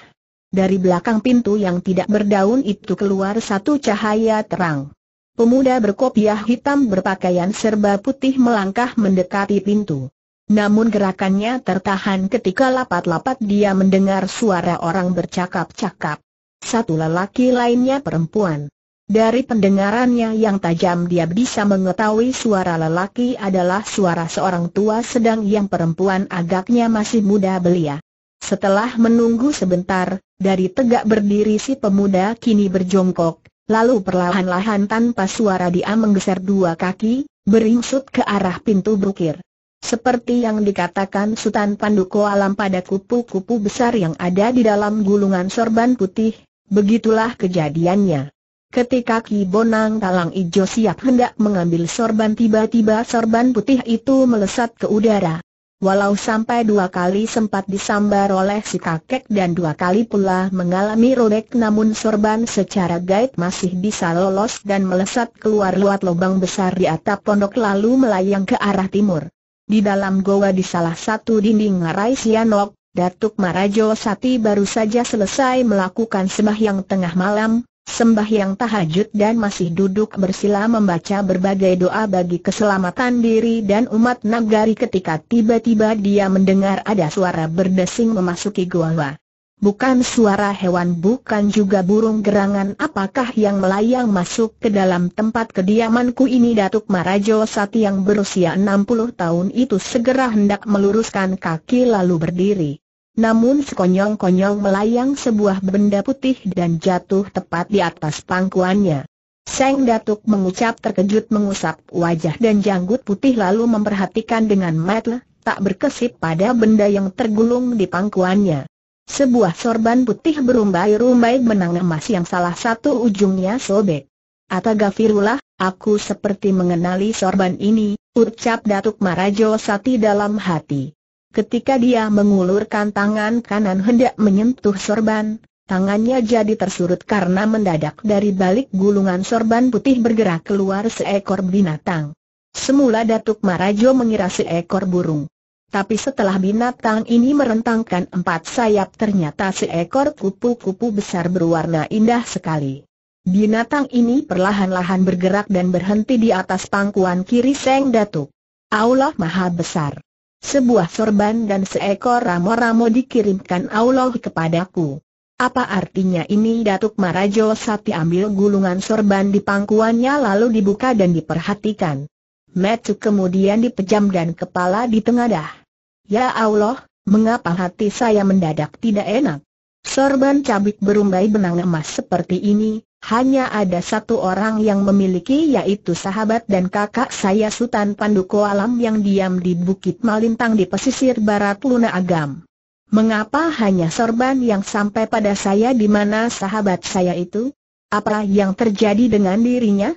Dari belakang pintu yang tidak berdaun itu keluar satu cahaya terang. Pemuda berkopiah hitam berpakaian serba putih melangkah mendekati pintu. Namun gerakannya tertahan ketika lapat-lapat dia mendengar suara orang bercakap-cakap. Satu lelaki lainnya perempuan. Dari pendengarannya yang tajam dia bisa mengetahui suara lelaki adalah suara seorang tua sedang yang perempuan agaknya masih muda belia. Setelah menunggu sebentar, dari tegak berdiri si pemuda kini berjongkok, lalu perlahan-lahan tanpa suara dia menggeser dua kaki, beringsut ke arah pintu bukir. Seperti yang dikatakan Sultan Panduko Alam pada kupu-kupu besar yang ada di dalam gulungan sorban putih, begitulah kejadiannya. Ketika Ki Bonang Talang Ijo siap hendak mengambil sorban tiba-tiba sorban putih itu melesat ke udara. Walau sampai dua kali sempat disambar oleh si kakek dan dua kali pula mengalami robek namun sorban secara gaib masih bisa lolos dan melesat keluar luat lubang besar di atap pondok lalu melayang ke arah timur. Di dalam goa di salah satu dinding Rai Sianok, Datuk Marajo Sati baru saja selesai melakukan sembahyang tengah malam, sembahyang tahajud dan masih duduk bersila membaca berbagai doa bagi keselamatan diri dan umat nagari ketika tiba-tiba dia mendengar ada suara berdesing memasuki goa bukan suara hewan bukan juga burung gerangan apakah yang melayang masuk ke dalam tempat kediamanku ini Datuk Marajo Sati yang berusia 60 tahun itu segera hendak meluruskan kaki lalu berdiri. Namun sekonyong-konyong melayang sebuah benda putih dan jatuh tepat di atas pangkuannya. Seng Datuk mengucap terkejut mengusap wajah dan janggut putih lalu memperhatikan dengan mata tak berkesip pada benda yang tergulung di pangkuannya. Sebuah sorban putih berumbai-rumbai benang emas yang salah satu ujungnya sobek. Atagafirullah, aku seperti mengenali sorban ini, ucap Datuk Marajo Sati dalam hati. Ketika dia mengulurkan tangan kanan hendak menyentuh sorban, tangannya jadi tersurut karena mendadak dari balik gulungan sorban putih bergerak keluar seekor binatang. Semula Datuk Marajo mengira seekor burung. Tapi setelah binatang ini merentangkan empat sayap ternyata seekor kupu-kupu besar berwarna indah sekali. Binatang ini perlahan-lahan bergerak dan berhenti di atas pangkuan kiri Seng Datuk. Allah Maha Besar. Sebuah sorban dan seekor ramo-ramo dikirimkan Allah kepadaku. Apa artinya ini Datuk Marajo Sati ambil gulungan sorban di pangkuannya lalu dibuka dan diperhatikan. Metu kemudian dipejam dan kepala ditengadah. Ya Allah, mengapa hati saya mendadak tidak enak? Sorban cabik berumbai benang emas seperti ini, hanya ada satu orang yang memiliki yaitu sahabat dan kakak saya Sultan Panduko Alam yang diam di Bukit Malintang di pesisir barat Luna Agam. Mengapa hanya sorban yang sampai pada saya di mana sahabat saya itu? Apa yang terjadi dengan dirinya?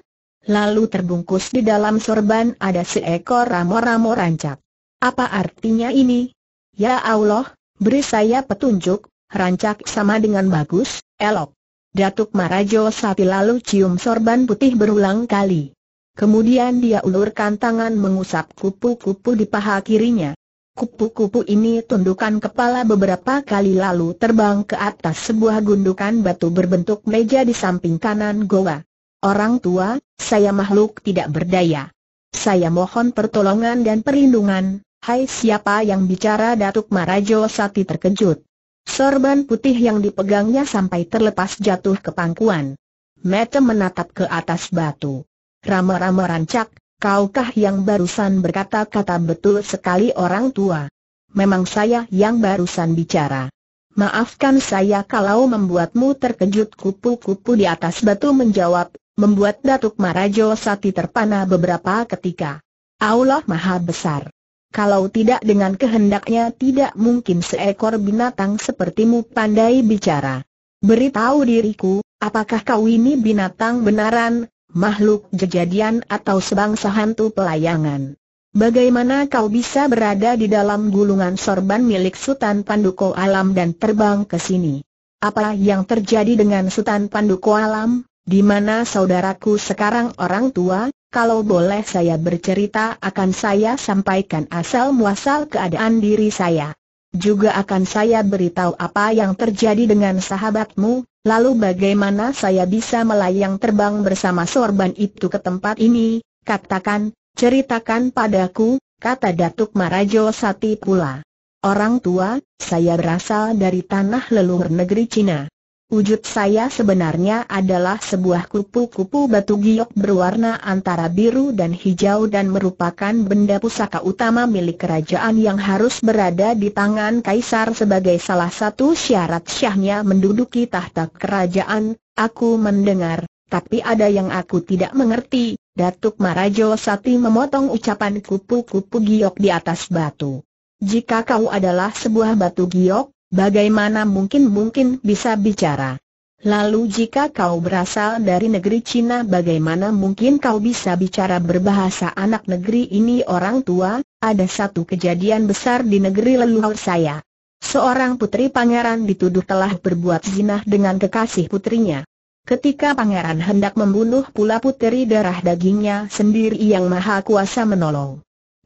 Lalu terbungkus di dalam sorban ada seekor ramo-ramo rancak. Apa artinya ini? Ya Allah, beri saya petunjuk, rancak sama dengan bagus, elok. Datuk Marajo Sapi lalu cium sorban putih berulang kali. Kemudian dia ulurkan tangan mengusap kupu-kupu di paha kirinya. Kupu-kupu ini tundukkan kepala beberapa kali lalu terbang ke atas sebuah gundukan batu berbentuk meja di samping kanan goa. Orang tua, saya makhluk tidak berdaya. Saya mohon pertolongan dan perlindungan. Hai siapa yang bicara Datuk Marajo Sati terkejut. Sorban putih yang dipegangnya sampai terlepas jatuh ke pangkuan. Mete menatap ke atas batu. Rama-rama rancak, kaukah yang barusan berkata-kata betul sekali orang tua? Memang saya yang barusan bicara. Maafkan saya kalau membuatmu terkejut kupu-kupu di atas batu menjawab, membuat Datuk Marajo Sati terpana beberapa ketika. Allah Maha Besar. Kalau tidak dengan kehendaknya tidak mungkin seekor binatang sepertimu pandai bicara. Beritahu diriku, apakah kau ini binatang benaran, makhluk jejadian atau sebangsa hantu pelayangan? Bagaimana kau bisa berada di dalam gulungan sorban milik Sultan Panduko Alam dan terbang ke sini? Apa yang terjadi dengan Sultan Panduko Alam? Di mana saudaraku sekarang orang tua, kalau boleh saya bercerita akan saya sampaikan asal-muasal keadaan diri saya. Juga akan saya beritahu apa yang terjadi dengan sahabatmu, lalu bagaimana saya bisa melayang terbang bersama sorban itu ke tempat ini, katakan, ceritakan padaku, kata Datuk Marajo Sati pula. Orang tua, saya berasal dari tanah leluhur negeri Cina. Wujud saya sebenarnya adalah sebuah kupu-kupu batu giok berwarna antara biru dan hijau dan merupakan benda pusaka utama milik kerajaan yang harus berada di tangan kaisar sebagai salah satu syarat syahnya menduduki tahta kerajaan. Aku mendengar, tapi ada yang aku tidak mengerti. Datuk Marajo Sati memotong ucapan kupu-kupu giok di atas batu. Jika kau adalah sebuah batu giok, Bagaimana mungkin-mungkin bisa bicara? Lalu jika kau berasal dari negeri Cina bagaimana mungkin kau bisa bicara berbahasa anak negeri ini orang tua, ada satu kejadian besar di negeri leluhur saya. Seorang putri pangeran dituduh telah berbuat zina dengan kekasih putrinya. Ketika pangeran hendak membunuh pula putri darah dagingnya sendiri yang maha kuasa menolong.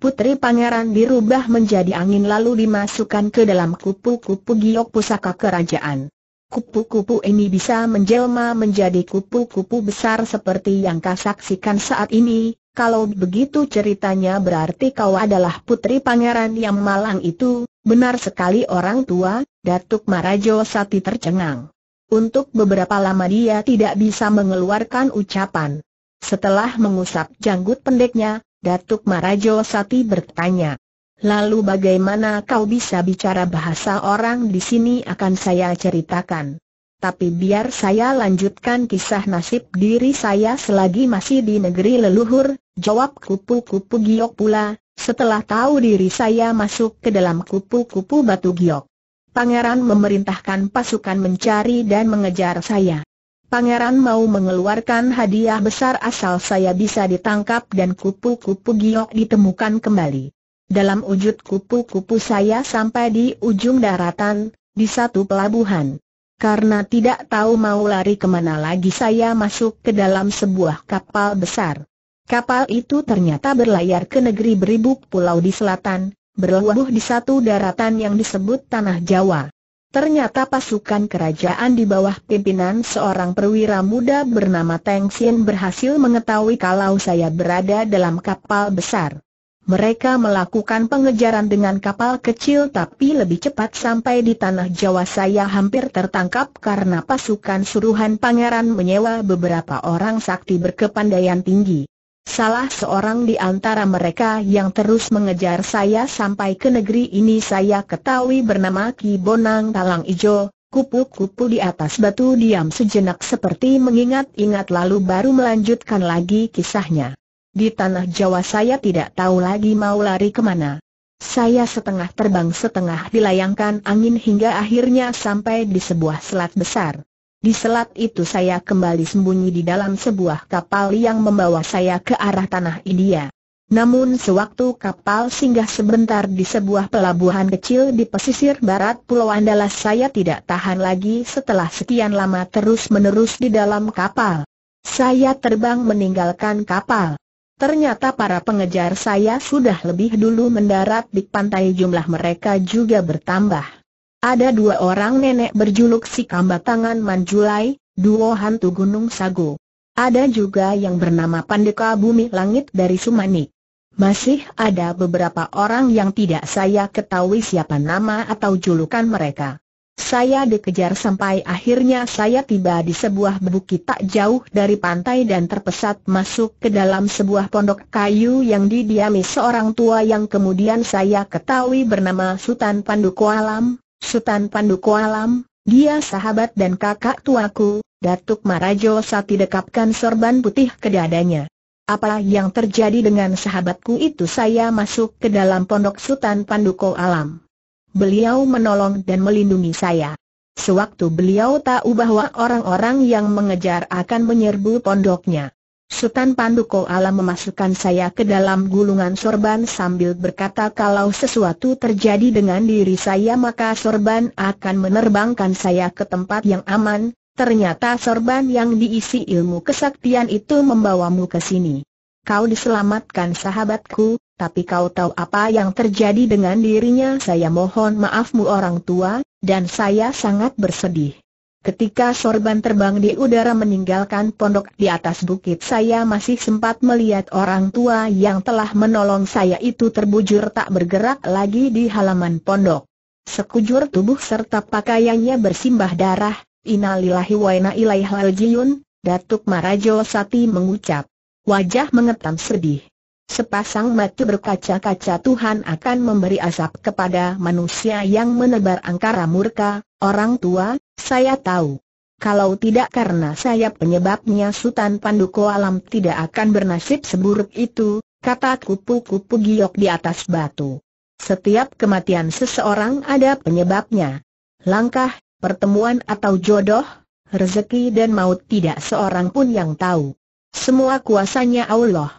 Putri Pangeran dirubah menjadi angin lalu dimasukkan ke dalam kupu-kupu giok pusaka kerajaan. Kupu-kupu ini bisa menjelma menjadi kupu-kupu besar seperti yang kau saksikan saat ini, kalau begitu ceritanya berarti kau adalah putri pangeran yang malang itu, benar sekali orang tua, Datuk Marajo Sati tercengang. Untuk beberapa lama dia tidak bisa mengeluarkan ucapan. Setelah mengusap janggut pendeknya, Datuk Marajo Sati bertanya. Lalu bagaimana kau bisa bicara bahasa orang di sini akan saya ceritakan. Tapi biar saya lanjutkan kisah nasib diri saya selagi masih di negeri leluhur, jawab kupu-kupu giok pula, setelah tahu diri saya masuk ke dalam kupu-kupu batu giok. Pangeran memerintahkan pasukan mencari dan mengejar saya. Pangeran mau mengeluarkan hadiah besar asal saya bisa ditangkap dan kupu-kupu giok ditemukan kembali. Dalam wujud kupu-kupu saya sampai di ujung daratan, di satu pelabuhan. Karena tidak tahu mau lari kemana lagi saya masuk ke dalam sebuah kapal besar. Kapal itu ternyata berlayar ke negeri beribu pulau di selatan, berlabuh di satu daratan yang disebut Tanah Jawa. Ternyata pasukan kerajaan di bawah pimpinan seorang perwira muda bernama Teng Xin berhasil mengetahui kalau saya berada dalam kapal besar. Mereka melakukan pengejaran dengan kapal kecil tapi lebih cepat sampai di tanah Jawa saya hampir tertangkap karena pasukan suruhan pangeran menyewa beberapa orang sakti berkepandaian tinggi. Salah seorang di antara mereka yang terus mengejar saya sampai ke negeri ini saya ketahui bernama Ki Bonang Talang Ijo, kupu-kupu di atas batu diam sejenak seperti mengingat-ingat lalu baru melanjutkan lagi kisahnya. Di tanah Jawa saya tidak tahu lagi mau lari kemana. Saya setengah terbang setengah dilayangkan angin hingga akhirnya sampai di sebuah selat besar. Di selat itu saya kembali sembunyi di dalam sebuah kapal yang membawa saya ke arah tanah India. Namun sewaktu kapal singgah sebentar di sebuah pelabuhan kecil di pesisir barat Pulau Andalas saya tidak tahan lagi setelah sekian lama terus-menerus di dalam kapal. Saya terbang meninggalkan kapal. Ternyata para pengejar saya sudah lebih dulu mendarat di pantai jumlah mereka juga bertambah. Ada dua orang nenek berjuluk si Kambatangan Manjulai, duo hantu Gunung Sago. Ada juga yang bernama Pandeka Bumi Langit dari sumani. Masih ada beberapa orang yang tidak saya ketahui siapa nama atau julukan mereka. Saya dikejar sampai akhirnya saya tiba di sebuah bukit tak jauh dari pantai dan terpesat masuk ke dalam sebuah pondok kayu yang didiami seorang tua yang kemudian saya ketahui bernama Sultan Pandu Kualam, Sultan Pandu Kualam, dia sahabat dan kakak tuaku, Datuk Marajo Sati dekapkan sorban putih ke dadanya. Apa yang terjadi dengan sahabatku itu saya masuk ke dalam pondok Sultan Panduko Alam. Beliau menolong dan melindungi saya. Sewaktu beliau tahu bahwa orang-orang yang mengejar akan menyerbu pondoknya. Sultan Panduko Alam memasukkan saya ke dalam gulungan sorban sambil berkata kalau sesuatu terjadi dengan diri saya maka sorban akan menerbangkan saya ke tempat yang aman, ternyata sorban yang diisi ilmu kesaktian itu membawamu ke sini. Kau diselamatkan sahabatku, tapi kau tahu apa yang terjadi dengan dirinya saya mohon maafmu orang tua, dan saya sangat bersedih. Ketika sorban terbang di udara meninggalkan pondok di atas bukit saya masih sempat melihat orang tua yang telah menolong saya itu terbujur tak bergerak lagi di halaman pondok. Sekujur tubuh serta pakaiannya bersimbah darah, Inalilahi wa ilaih hal rajiun, Datuk Marajo Sati mengucap. Wajah mengetam sedih. Sepasang mata berkaca-kaca Tuhan akan memberi asap kepada manusia yang menebar angkara murka, Orang tua, saya tahu. Kalau tidak karena saya penyebabnya Sultan Panduko Alam tidak akan bernasib seburuk itu, kata kupu-kupu giok di atas batu. Setiap kematian seseorang ada penyebabnya. Langkah, pertemuan atau jodoh, rezeki dan maut tidak seorang pun yang tahu. Semua kuasanya Allah.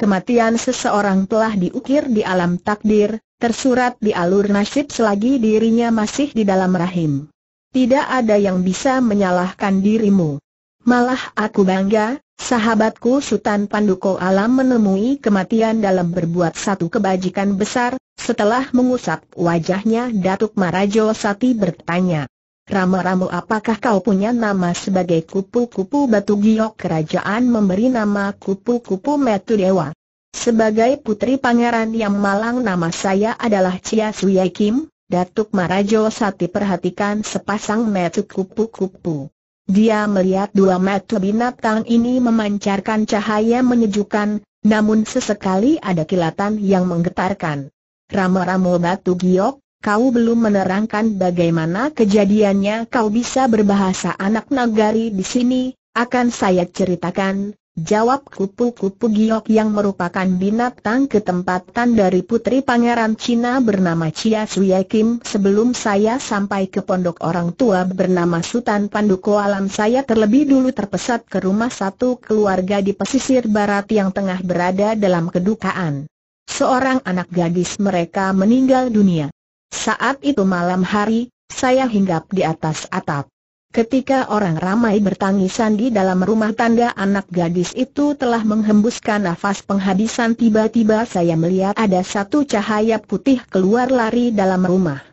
Kematian seseorang telah diukir di alam takdir, tersurat di alur nasib selagi dirinya masih di dalam rahim. Tidak ada yang bisa menyalahkan dirimu. Malah aku bangga, sahabatku Sultan Panduko Alam menemui kematian dalam berbuat satu kebajikan besar, setelah mengusap wajahnya Datuk Marajo Sati bertanya. Rama-ramu apakah kau punya nama sebagai kupu-kupu batu giok kerajaan memberi nama kupu-kupu metu dewa? Sebagai putri pangeran yang malang nama saya adalah Chia Suye Kim, Datuk Marajo Sati perhatikan sepasang metu kupu-kupu. Dia melihat dua metu binatang ini memancarkan cahaya menyejukkan, namun sesekali ada kilatan yang menggetarkan. Ramo-ramo batu giok, kau belum menerangkan bagaimana kejadiannya kau bisa berbahasa anak nagari di sini, akan saya ceritakan, Jawab kupu-kupu giok yang merupakan binatang ketempatan dari putri pangeran Cina bernama Chia Suya Kim sebelum saya sampai ke pondok orang tua bernama Sultan Pandu Alam saya terlebih dulu terpesat ke rumah satu keluarga di pesisir barat yang tengah berada dalam kedukaan. Seorang anak gadis mereka meninggal dunia. Saat itu malam hari, saya hinggap di atas atap. Ketika orang ramai bertangisan di dalam rumah tangga anak gadis itu telah menghembuskan nafas penghabisan tiba-tiba saya melihat ada satu cahaya putih keluar lari dalam rumah.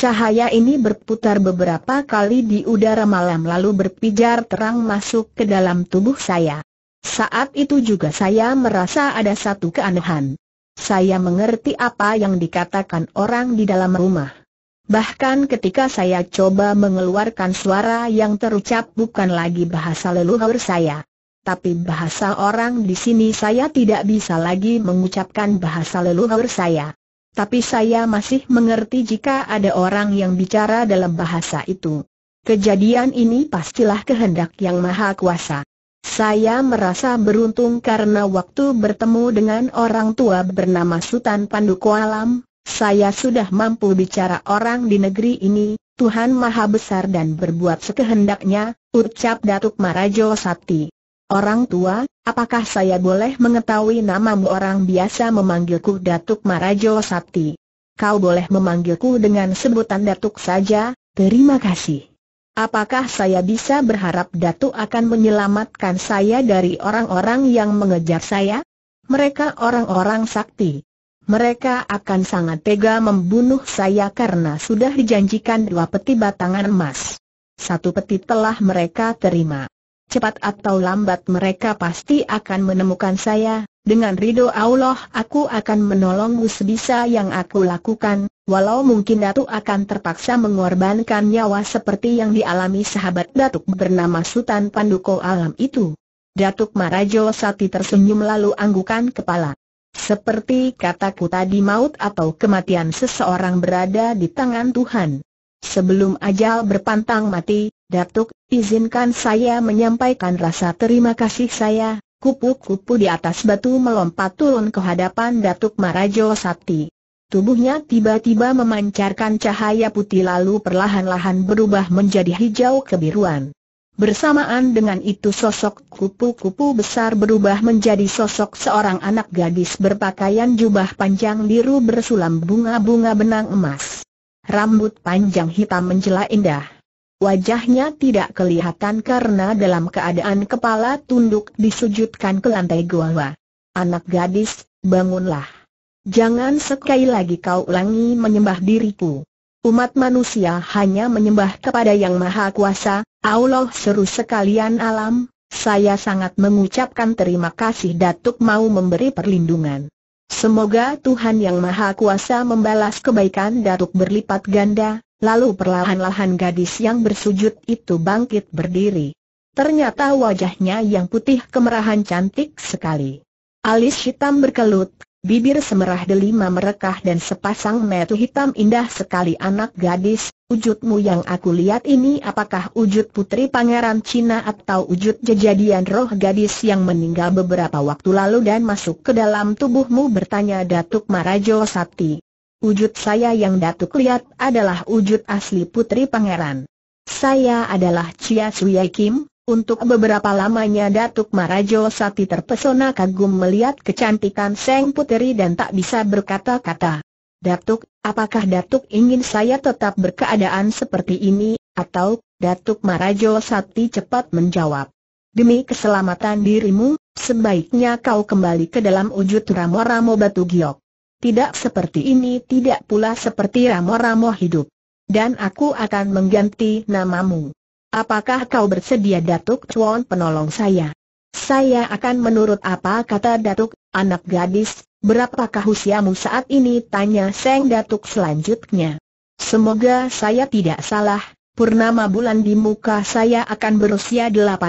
Cahaya ini berputar beberapa kali di udara malam lalu berpijar terang masuk ke dalam tubuh saya. Saat itu juga saya merasa ada satu keanehan. Saya mengerti apa yang dikatakan orang di dalam rumah. Bahkan ketika saya coba mengeluarkan suara yang terucap bukan lagi bahasa leluhur saya. Tapi bahasa orang di sini saya tidak bisa lagi mengucapkan bahasa leluhur saya. Tapi saya masih mengerti jika ada orang yang bicara dalam bahasa itu. Kejadian ini pastilah kehendak yang maha kuasa. Saya merasa beruntung karena waktu bertemu dengan orang tua bernama Sultan Pandu Kualam, saya sudah mampu bicara orang di negeri ini, Tuhan Maha Besar dan berbuat sekehendaknya, ucap Datuk Marajo Sakti. Orang tua, apakah saya boleh mengetahui namamu orang biasa memanggilku Datuk Marajo Sakti? Kau boleh memanggilku dengan sebutan Datuk saja, terima kasih. Apakah saya bisa berharap Datuk akan menyelamatkan saya dari orang-orang yang mengejar saya? Mereka orang-orang sakti mereka akan sangat tega membunuh saya karena sudah dijanjikan dua peti batangan emas. Satu peti telah mereka terima. Cepat atau lambat mereka pasti akan menemukan saya, dengan ridho Allah aku akan menolongmu sebisa yang aku lakukan, walau mungkin Datuk akan terpaksa mengorbankan nyawa seperti yang dialami sahabat Datuk bernama Sultan Panduko Alam itu. Datuk Marajo Sati tersenyum lalu anggukan kepala. Seperti kataku tadi maut atau kematian seseorang berada di tangan Tuhan. Sebelum ajal berpantang mati, Datuk, izinkan saya menyampaikan rasa terima kasih saya. Kupu-kupu di atas batu melompat turun ke hadapan Datuk Marajo Sakti. Tubuhnya tiba-tiba memancarkan cahaya putih lalu perlahan-lahan berubah menjadi hijau kebiruan. Bersamaan dengan itu sosok kupu-kupu besar berubah menjadi sosok seorang anak gadis berpakaian jubah panjang biru bersulam bunga-bunga benang emas. Rambut panjang hitam menjela indah. Wajahnya tidak kelihatan karena dalam keadaan kepala tunduk disujudkan ke lantai gua. Anak gadis, bangunlah. Jangan sekali lagi kau ulangi menyembah diriku. Umat manusia hanya menyembah kepada Yang Maha Kuasa, Allah seru sekalian alam, saya sangat mengucapkan terima kasih Datuk mau memberi perlindungan. Semoga Tuhan Yang Maha Kuasa membalas kebaikan Datuk berlipat ganda, lalu perlahan-lahan gadis yang bersujud itu bangkit berdiri. Ternyata wajahnya yang putih kemerahan cantik sekali. Alis hitam berkelut, bibir semerah delima merekah dan sepasang mata hitam indah sekali anak gadis, wujudmu yang aku lihat ini apakah wujud putri pangeran Cina atau wujud jejadian roh gadis yang meninggal beberapa waktu lalu dan masuk ke dalam tubuhmu bertanya Datuk Marajo Sakti. Wujud saya yang Datuk lihat adalah wujud asli putri pangeran. Saya adalah Chia Suyai Kim, untuk beberapa lamanya Datuk Marajo Sati terpesona kagum melihat kecantikan Seng Puteri dan tak bisa berkata-kata. Datuk, apakah Datuk ingin saya tetap berkeadaan seperti ini, atau, Datuk Marajo Sati cepat menjawab. Demi keselamatan dirimu, sebaiknya kau kembali ke dalam wujud ramo-ramo batu giok. Tidak seperti ini tidak pula seperti ramo-ramo hidup. Dan aku akan mengganti namamu. Apakah kau bersedia Datuk Chuan penolong saya? Saya akan menurut apa kata Datuk, anak gadis, berapakah usiamu saat ini? Tanya Seng Datuk selanjutnya. Semoga saya tidak salah, purnama bulan di muka saya akan berusia 18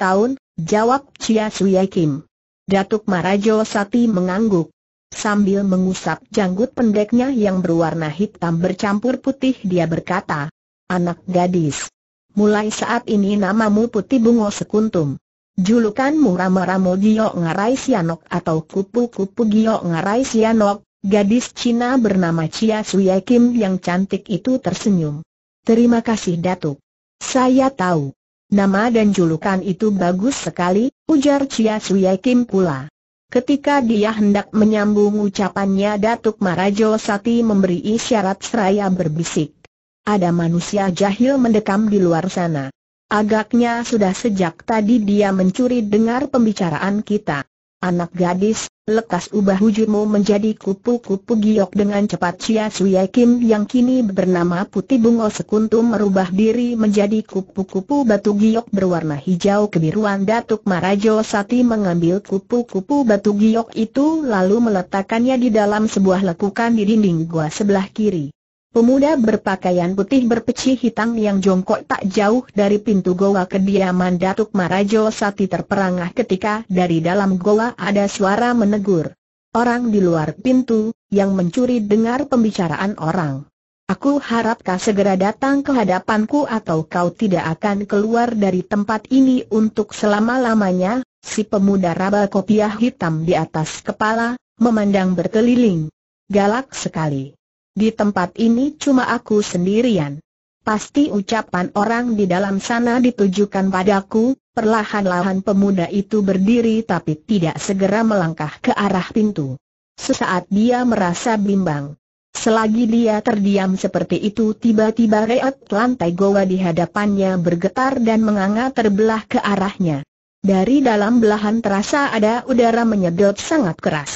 tahun, jawab Chia Suya Kim. Datuk Marajo Sati mengangguk. Sambil mengusap janggut pendeknya yang berwarna hitam bercampur putih dia berkata, Anak gadis, mulai saat ini namamu Putih Bungo Sekuntum. Julukanmu Ramo-Ramo Gio Ngarai Sianok atau Kupu-Kupu Gio Ngarai Sianok, gadis Cina bernama Chia Suya Kim yang cantik itu tersenyum. Terima kasih Datuk. Saya tahu. Nama dan julukan itu bagus sekali, ujar Chia Suya Kim pula. Ketika dia hendak menyambung ucapannya Datuk Marajo Sati memberi isyarat seraya berbisik. Ada manusia jahil mendekam di luar sana. Agaknya sudah sejak tadi dia mencuri dengar pembicaraan kita. Anak gadis, lekas ubah wujudmu menjadi kupu-kupu giok dengan cepat Cia Suya Kim yang kini bernama Putih Bungo Sekuntum merubah diri menjadi kupu-kupu batu giok berwarna hijau kebiruan Datuk Marajo Sati mengambil kupu-kupu batu giok itu lalu meletakkannya di dalam sebuah lekukan di dinding gua sebelah kiri. Pemuda berpakaian putih berpeci hitam yang jongkok tak jauh dari pintu goa kediaman Datuk Marajo Sati terperangah ketika dari dalam goa ada suara menegur. Orang di luar pintu, yang mencuri dengar pembicaraan orang. Aku harap kau segera datang ke hadapanku atau kau tidak akan keluar dari tempat ini untuk selama-lamanya, si pemuda raba kopiah hitam di atas kepala, memandang berkeliling. Galak sekali. Di tempat ini cuma aku sendirian. Pasti ucapan orang di dalam sana ditujukan padaku, perlahan-lahan pemuda itu berdiri tapi tidak segera melangkah ke arah pintu. Sesaat dia merasa bimbang. Selagi dia terdiam seperti itu tiba-tiba reot lantai goa di hadapannya bergetar dan menganga terbelah ke arahnya. Dari dalam belahan terasa ada udara menyedot sangat keras.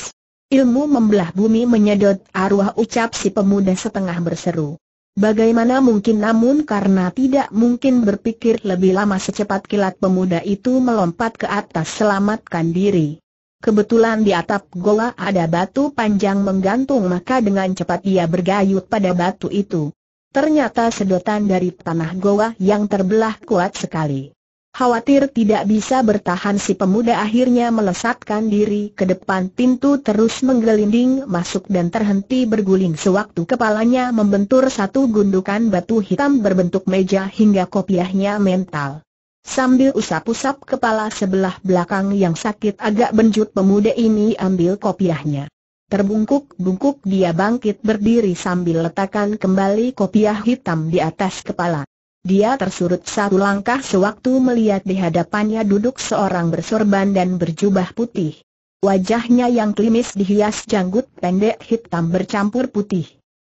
Ilmu membelah bumi menyedot arwah ucap si pemuda setengah berseru. Bagaimana mungkin namun karena tidak mungkin berpikir lebih lama secepat kilat pemuda itu melompat ke atas selamatkan diri. Kebetulan di atap goa ada batu panjang menggantung maka dengan cepat ia bergayut pada batu itu. Ternyata sedotan dari tanah goa yang terbelah kuat sekali. Khawatir tidak bisa bertahan si pemuda akhirnya melesatkan diri ke depan pintu terus menggelinding masuk dan terhenti berguling sewaktu kepalanya membentur satu gundukan batu hitam berbentuk meja hingga kopiahnya mental. Sambil usap-usap kepala sebelah belakang yang sakit agak benjut pemuda ini ambil kopiahnya. Terbungkuk-bungkuk dia bangkit berdiri sambil letakkan kembali kopiah hitam di atas kepala. Dia tersurut satu langkah sewaktu melihat di hadapannya duduk seorang bersorban dan berjubah putih. Wajahnya yang klimis dihias janggut pendek hitam bercampur putih.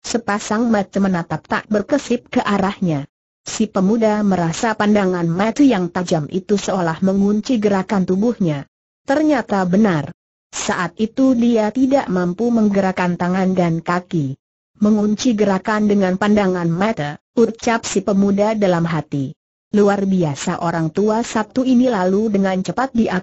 Sepasang mata menatap tak berkesip ke arahnya. Si pemuda merasa pandangan mata yang tajam itu seolah mengunci gerakan tubuhnya. Ternyata benar. Saat itu dia tidak mampu menggerakkan tangan dan kaki. Mengunci gerakan dengan pandangan mata ucap si pemuda dalam hati. Luar biasa orang tua Sabtu ini lalu dengan cepat dia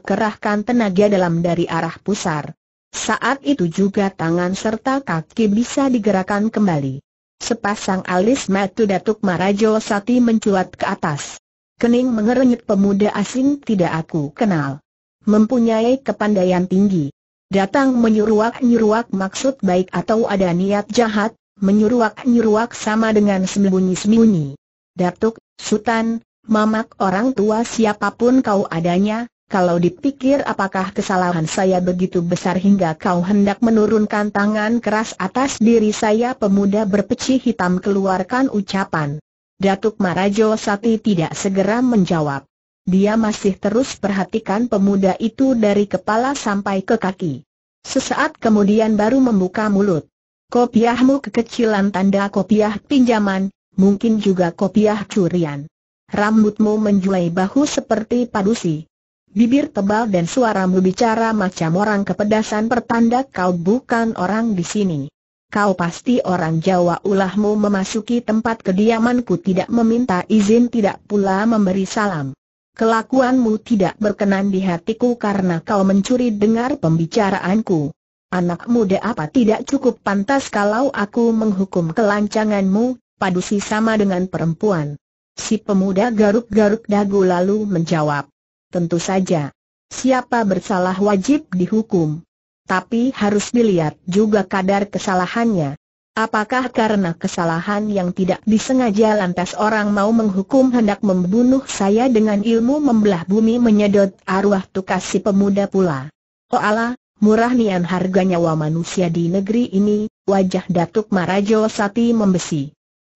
tenaga dalam dari arah pusar. Saat itu juga tangan serta kaki bisa digerakkan kembali. Sepasang alis mata Datuk Marajo Sati mencuat ke atas. Kening mengerenyut pemuda asing tidak aku kenal. Mempunyai kepandaian tinggi. Datang menyuruak-nyuruak maksud baik atau ada niat jahat, menyuruak-nyuruak sama dengan sembunyi-sembunyi. Datuk, Sultan, mamak orang tua siapapun kau adanya, kalau dipikir apakah kesalahan saya begitu besar hingga kau hendak menurunkan tangan keras atas diri saya pemuda berpeci hitam keluarkan ucapan. Datuk Marajo Sati tidak segera menjawab. Dia masih terus perhatikan pemuda itu dari kepala sampai ke kaki. Sesaat kemudian baru membuka mulut. Kopiahmu kekecilan tanda kopiah pinjaman, mungkin juga kopiah curian. Rambutmu menjulai bahu seperti padusi. Bibir tebal dan suaramu bicara macam orang kepedasan pertanda kau bukan orang di sini. Kau pasti orang Jawa ulahmu memasuki tempat kediamanku tidak meminta izin tidak pula memberi salam. Kelakuanmu tidak berkenan di hatiku karena kau mencuri dengar pembicaraanku. Anak muda apa tidak cukup pantas kalau aku menghukum kelancanganmu, padusi sama dengan perempuan? Si pemuda garuk-garuk dagu lalu menjawab. Tentu saja. Siapa bersalah wajib dihukum. Tapi harus dilihat juga kadar kesalahannya. Apakah karena kesalahan yang tidak disengaja lantas orang mau menghukum hendak membunuh saya dengan ilmu membelah bumi menyedot arwah tukas si pemuda pula? Oh Allah, murah nian harga nyawa manusia di negeri ini, wajah Datuk Marajo Sati membesi.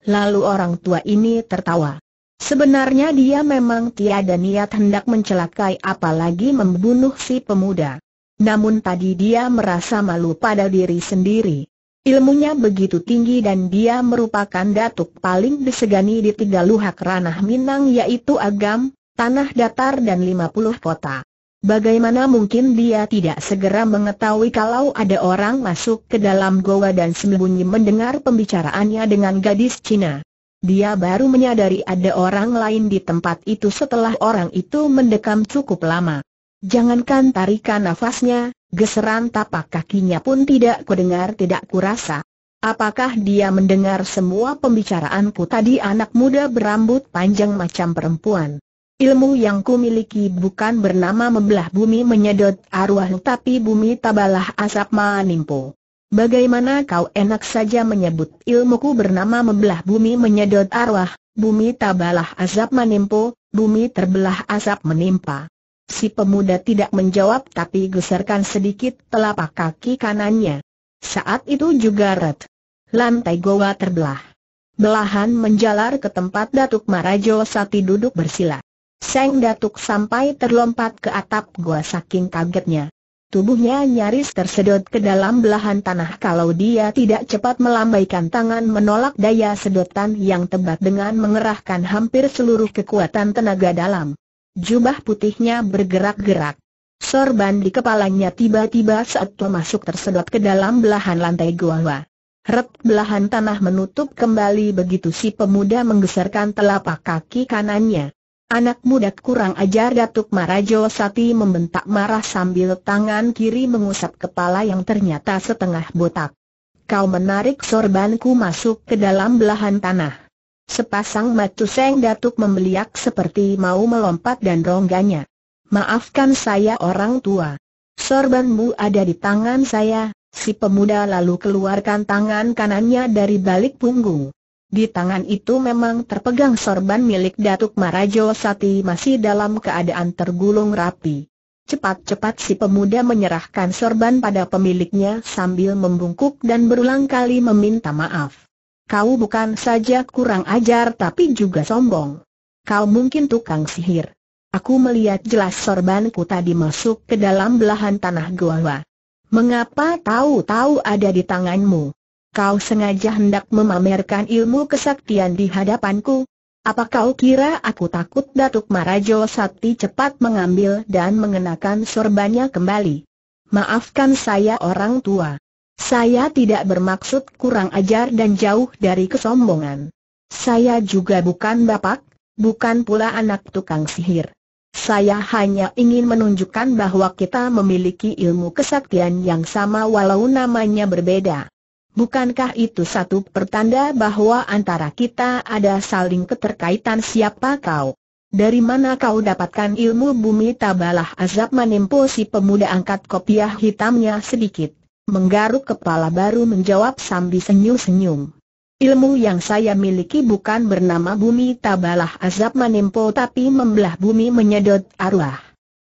Lalu orang tua ini tertawa. Sebenarnya dia memang tiada niat hendak mencelakai apalagi membunuh si pemuda. Namun tadi dia merasa malu pada diri sendiri. Ilmunya begitu tinggi dan dia merupakan datuk paling disegani di tiga luhak ranah Minang yaitu Agam, Tanah Datar dan 50 kota. Bagaimana mungkin dia tidak segera mengetahui kalau ada orang masuk ke dalam goa dan sembunyi mendengar pembicaraannya dengan gadis Cina. Dia baru menyadari ada orang lain di tempat itu setelah orang itu mendekam cukup lama. Jangankan tarikan nafasnya, geseran tapak kakinya pun tidak kudengar tidak kurasa. Apakah dia mendengar semua pembicaraanku tadi anak muda berambut panjang macam perempuan? Ilmu yang kumiliki bukan bernama membelah bumi menyedot arwah tapi bumi tabalah asap manimpo. Bagaimana kau enak saja menyebut ilmuku bernama membelah bumi menyedot arwah, bumi tabalah asap manimpo, bumi terbelah asap menimpa. Si pemuda tidak menjawab tapi geserkan sedikit telapak kaki kanannya. Saat itu juga red. Lantai goa terbelah. Belahan menjalar ke tempat Datuk Marajo Sati duduk bersila. Seng Datuk sampai terlompat ke atap gua saking kagetnya. Tubuhnya nyaris tersedot ke dalam belahan tanah kalau dia tidak cepat melambaikan tangan menolak daya sedotan yang tebat dengan mengerahkan hampir seluruh kekuatan tenaga dalam. Jubah putihnya bergerak-gerak. Sorban di kepalanya tiba-tiba saat masuk tersedot ke dalam belahan lantai gua. Ret belahan tanah menutup kembali begitu si pemuda menggeserkan telapak kaki kanannya. Anak muda kurang ajar Datuk Marajo Sati membentak marah sambil tangan kiri mengusap kepala yang ternyata setengah botak. Kau menarik sorbanku masuk ke dalam belahan tanah. Sepasang matu seng Datuk membeliak seperti mau melompat dan rongganya. Maafkan saya orang tua. Sorbanmu ada di tangan saya, si pemuda lalu keluarkan tangan kanannya dari balik punggung. Di tangan itu memang terpegang sorban milik Datuk Marajo Sati masih dalam keadaan tergulung rapi. Cepat-cepat si pemuda menyerahkan sorban pada pemiliknya sambil membungkuk dan berulang kali meminta maaf. Kau bukan saja kurang ajar tapi juga sombong. Kau mungkin tukang sihir. Aku melihat jelas sorbanku tadi masuk ke dalam belahan tanah gua. Mengapa tahu-tahu ada di tanganmu? kau sengaja hendak memamerkan ilmu kesaktian di hadapanku? Apa kau kira aku takut Datuk Marajo Sakti cepat mengambil dan mengenakan sorbannya kembali? Maafkan saya orang tua. Saya tidak bermaksud kurang ajar dan jauh dari kesombongan. Saya juga bukan bapak, bukan pula anak tukang sihir. Saya hanya ingin menunjukkan bahwa kita memiliki ilmu kesaktian yang sama walau namanya berbeda. Bukankah itu satu pertanda bahwa antara kita ada saling keterkaitan siapa kau? Dari mana kau dapatkan ilmu bumi tabalah azab manimpo? si pemuda angkat kopiah hitamnya sedikit? Menggaruk kepala baru menjawab sambil senyum-senyum. Ilmu yang saya miliki bukan bernama bumi tabalah azab manimpo, tapi membelah bumi menyedot arwah.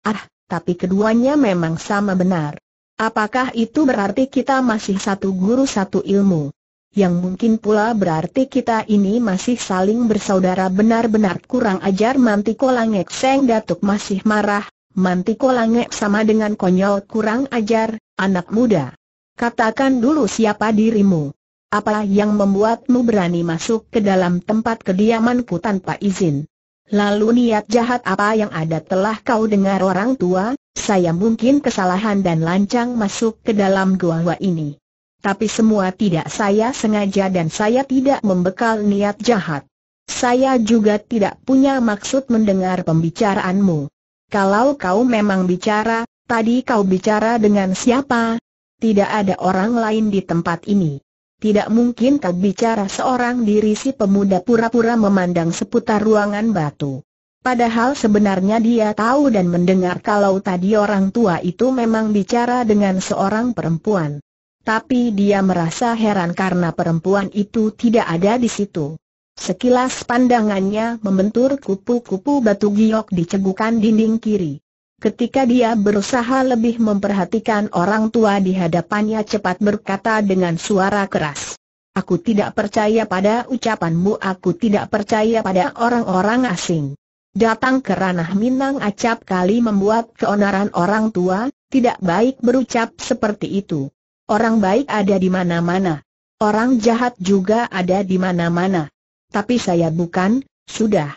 Ah, tapi keduanya memang sama benar. Apakah itu berarti kita masih satu guru satu ilmu? Yang mungkin pula berarti kita ini masih saling bersaudara benar-benar kurang ajar Mantiko Langek Seng Datuk masih marah, Mantiko Langek sama dengan konyol kurang ajar, anak muda. Katakan dulu siapa dirimu. Apa yang membuatmu berani masuk ke dalam tempat kediamanku tanpa izin? Lalu niat jahat apa yang ada telah kau dengar orang tua, saya mungkin kesalahan dan lancang masuk ke dalam gua gua ini. Tapi semua tidak saya sengaja dan saya tidak membekal niat jahat. Saya juga tidak punya maksud mendengar pembicaraanmu. Kalau kau memang bicara, tadi kau bicara dengan siapa? Tidak ada orang lain di tempat ini. Tidak mungkin kau bicara seorang diri si pemuda pura-pura memandang seputar ruangan batu. Padahal sebenarnya dia tahu dan mendengar kalau tadi orang tua itu memang bicara dengan seorang perempuan. Tapi dia merasa heran karena perempuan itu tidak ada di situ. Sekilas pandangannya membentur kupu-kupu batu giok di cegukan dinding kiri. Ketika dia berusaha lebih memperhatikan orang tua di hadapannya cepat berkata dengan suara keras. Aku tidak percaya pada ucapanmu, aku tidak percaya pada orang-orang asing. Datang ke ranah Minang acap kali membuat keonaran orang tua, tidak baik berucap seperti itu. Orang baik ada di mana-mana. Orang jahat juga ada di mana-mana. Tapi saya bukan, sudah.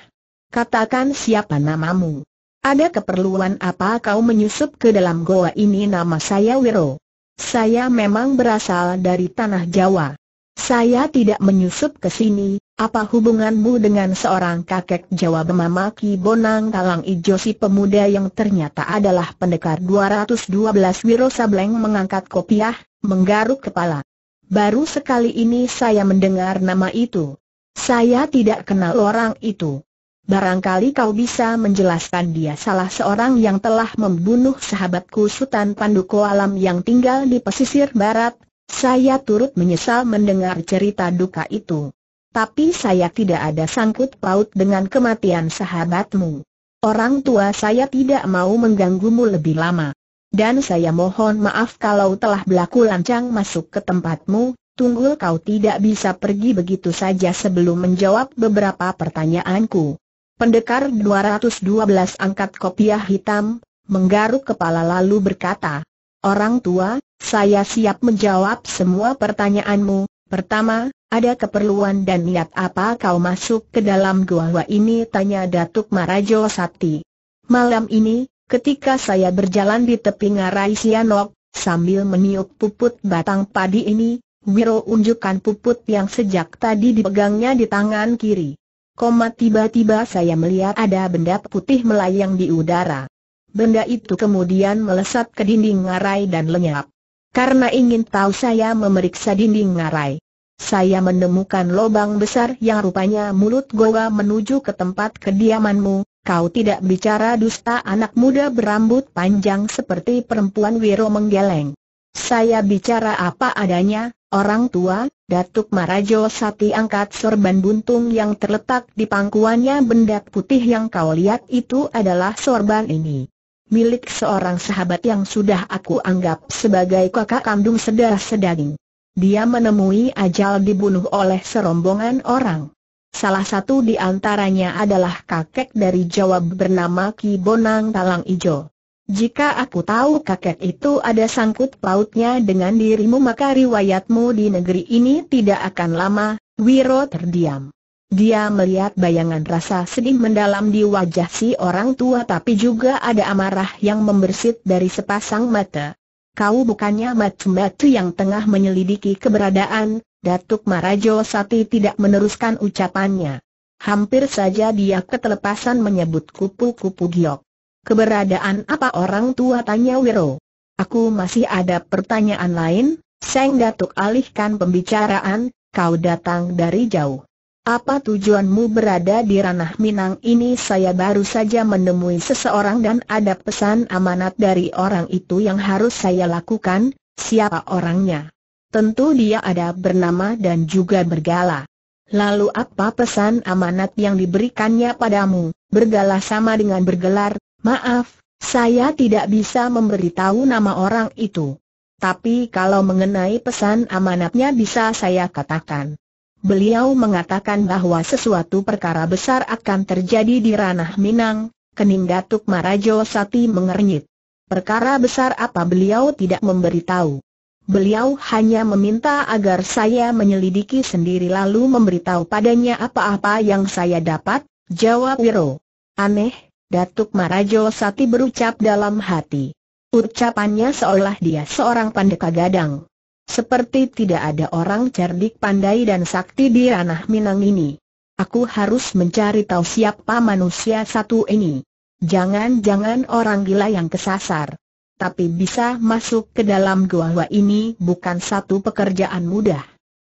Katakan siapa namamu. Ada keperluan apa kau menyusup ke dalam goa ini nama saya Wiro. Saya memang berasal dari tanah Jawa. Saya tidak menyusup ke sini, apa hubunganmu dengan seorang kakek Jawa memamaki bonang kalang ijo si pemuda yang ternyata adalah pendekar 212 Wiro Sableng mengangkat kopiah, menggaruk kepala. Baru sekali ini saya mendengar nama itu. Saya tidak kenal orang itu. Barangkali kau bisa menjelaskan dia salah seorang yang telah membunuh sahabatku Sultan Panduko Alam yang tinggal di pesisir barat. Saya turut menyesal mendengar cerita duka itu. Tapi saya tidak ada sangkut paut dengan kematian sahabatmu. Orang tua saya tidak mau mengganggumu lebih lama. Dan saya mohon maaf kalau telah berlaku lancang masuk ke tempatmu, Tunggul kau tidak bisa pergi begitu saja sebelum menjawab beberapa pertanyaanku. Pendekar 212 angkat kopiah hitam, menggaruk kepala lalu berkata, Orang tua, saya siap menjawab semua pertanyaanmu. Pertama, ada keperluan dan niat apa kau masuk ke dalam gua gua ini? Tanya Datuk Marajo Sati. Malam ini, ketika saya berjalan di tepi ngarai Sianok, sambil meniup puput batang padi ini, Wiro unjukkan puput yang sejak tadi dipegangnya di tangan kiri. Koma tiba-tiba saya melihat ada benda putih melayang di udara. Benda itu kemudian melesat ke dinding ngarai dan lenyap. Karena ingin tahu saya memeriksa dinding ngarai. Saya menemukan lubang besar yang rupanya mulut goa menuju ke tempat kediamanmu. Kau tidak bicara dusta anak muda berambut panjang seperti perempuan Wiro menggeleng. Saya bicara apa adanya, orang tua, Datuk Marajo Sati angkat sorban buntung yang terletak di pangkuannya benda putih yang kau lihat itu adalah sorban ini. Milik seorang sahabat yang sudah aku anggap sebagai kakak kandung sedara sedaging. Dia menemui ajal dibunuh oleh serombongan orang. Salah satu di antaranya adalah kakek dari Jawa bernama Ki Bonang Talang Ijo. Jika aku tahu kakek itu ada sangkut pautnya dengan dirimu maka riwayatmu di negeri ini tidak akan lama, Wiro terdiam. Dia melihat bayangan rasa sedih mendalam di wajah si orang tua tapi juga ada amarah yang membersit dari sepasang mata. Kau bukannya matu-matu yang tengah menyelidiki keberadaan, Datuk Marajo Sati tidak meneruskan ucapannya. Hampir saja dia ketelepasan menyebut kupu-kupu giok. Keberadaan apa orang tua tanya Wiro? Aku masih ada pertanyaan lain, Seng Datuk alihkan pembicaraan, kau datang dari jauh. Apa tujuanmu berada di ranah Minang ini saya baru saja menemui seseorang dan ada pesan amanat dari orang itu yang harus saya lakukan, siapa orangnya? Tentu dia ada bernama dan juga bergala. Lalu apa pesan amanat yang diberikannya padamu? Bergala sama dengan bergelar, Maaf, saya tidak bisa memberitahu nama orang itu. Tapi kalau mengenai pesan amanatnya bisa saya katakan. Beliau mengatakan bahwa sesuatu perkara besar akan terjadi di ranah Minang, kening Datuk Marajo Sati mengernyit. Perkara besar apa beliau tidak memberitahu. Beliau hanya meminta agar saya menyelidiki sendiri lalu memberitahu padanya apa-apa yang saya dapat, jawab Wiro. Aneh, Datuk Marajo Sati berucap dalam hati. Ucapannya seolah dia seorang pandeka gadang. Seperti tidak ada orang cerdik pandai dan sakti di ranah Minang ini. Aku harus mencari tahu siapa manusia satu ini. Jangan-jangan orang gila yang kesasar. Tapi bisa masuk ke dalam gua gua ini bukan satu pekerjaan mudah.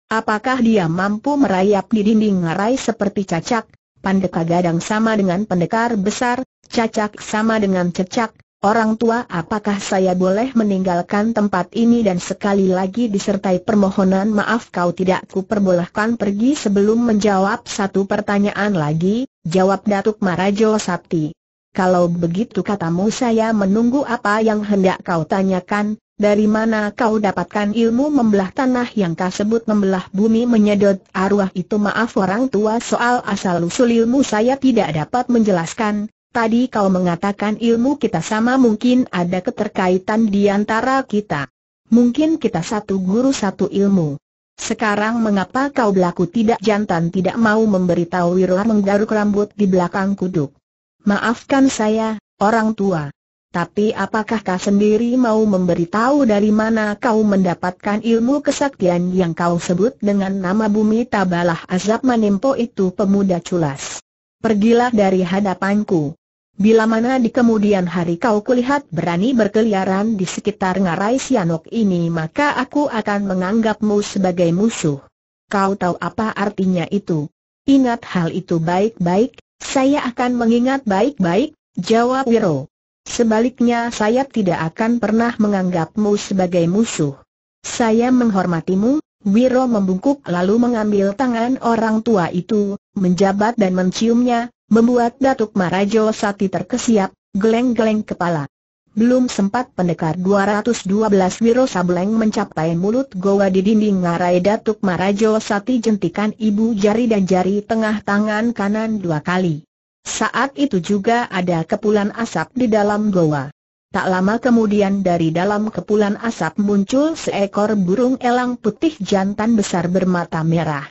Apakah dia mampu merayap di dinding ngarai seperti cacak, Pandeka gadang sama dengan pendekar besar, cacak sama dengan cecak, orang tua apakah saya boleh meninggalkan tempat ini dan sekali lagi disertai permohonan maaf kau tidak kuperbolehkan pergi sebelum menjawab satu pertanyaan lagi, jawab Datuk Marajo Sapti. Kalau begitu katamu saya menunggu apa yang hendak kau tanyakan, dari mana kau dapatkan ilmu membelah tanah yang kau sebut membelah bumi menyedot arwah itu maaf orang tua soal asal-usul ilmu saya tidak dapat menjelaskan, tadi kau mengatakan ilmu kita sama mungkin ada keterkaitan di antara kita. Mungkin kita satu guru satu ilmu. Sekarang mengapa kau berlaku tidak jantan tidak mau memberitahu Irwan menggaruk rambut di belakang kuduk? Maafkan saya, orang tua. Tapi apakah kau sendiri mau memberitahu dari mana kau mendapatkan ilmu kesaktian yang kau sebut dengan nama bumi tabalah azab manempo itu pemuda culas? Pergilah dari hadapanku. Bila mana di kemudian hari kau kulihat berani berkeliaran di sekitar ngarai Sianok ini maka aku akan menganggapmu sebagai musuh. Kau tahu apa artinya itu? Ingat hal itu baik-baik, saya akan mengingat baik-baik, jawab Wiro. Sebaliknya saya tidak akan pernah menganggapmu sebagai musuh. Saya menghormatimu, Wiro membungkuk lalu mengambil tangan orang tua itu, menjabat dan menciumnya, membuat Datuk Marajo Sati terkesiap, geleng-geleng kepala. Belum sempat pendekar 212 Wiro Sableng mencapai mulut goa di dinding ngarai Datuk Marajo Sati jentikan ibu jari dan jari tengah tangan kanan dua kali. Saat itu juga ada kepulan asap di dalam goa. Tak lama kemudian dari dalam kepulan asap muncul seekor burung elang putih jantan besar bermata merah.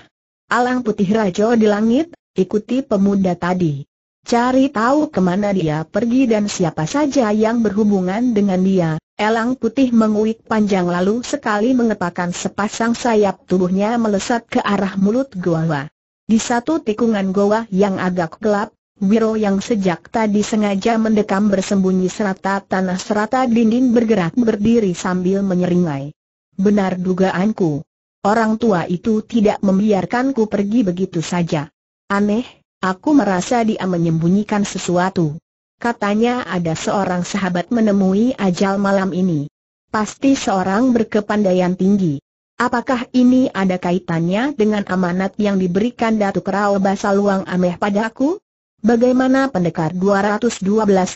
Alang putih rajo di langit, ikuti pemuda tadi. Cari tahu kemana dia pergi dan siapa saja yang berhubungan dengan dia. Elang putih menguik panjang lalu sekali mengepakkan sepasang sayap tubuhnya melesat ke arah mulut goa. Di satu tikungan goa yang agak gelap, Wiro yang sejak tadi sengaja mendekam bersembunyi serata tanah serata dinding bergerak berdiri sambil menyeringai. Benar dugaanku. Orang tua itu tidak membiarkanku pergi begitu saja. Aneh, aku merasa dia menyembunyikan sesuatu. Katanya ada seorang sahabat menemui ajal malam ini. Pasti seorang berkepandaian tinggi. Apakah ini ada kaitannya dengan amanat yang diberikan Datuk Rao Basaluang Ameh padaku? Bagaimana pendekar 212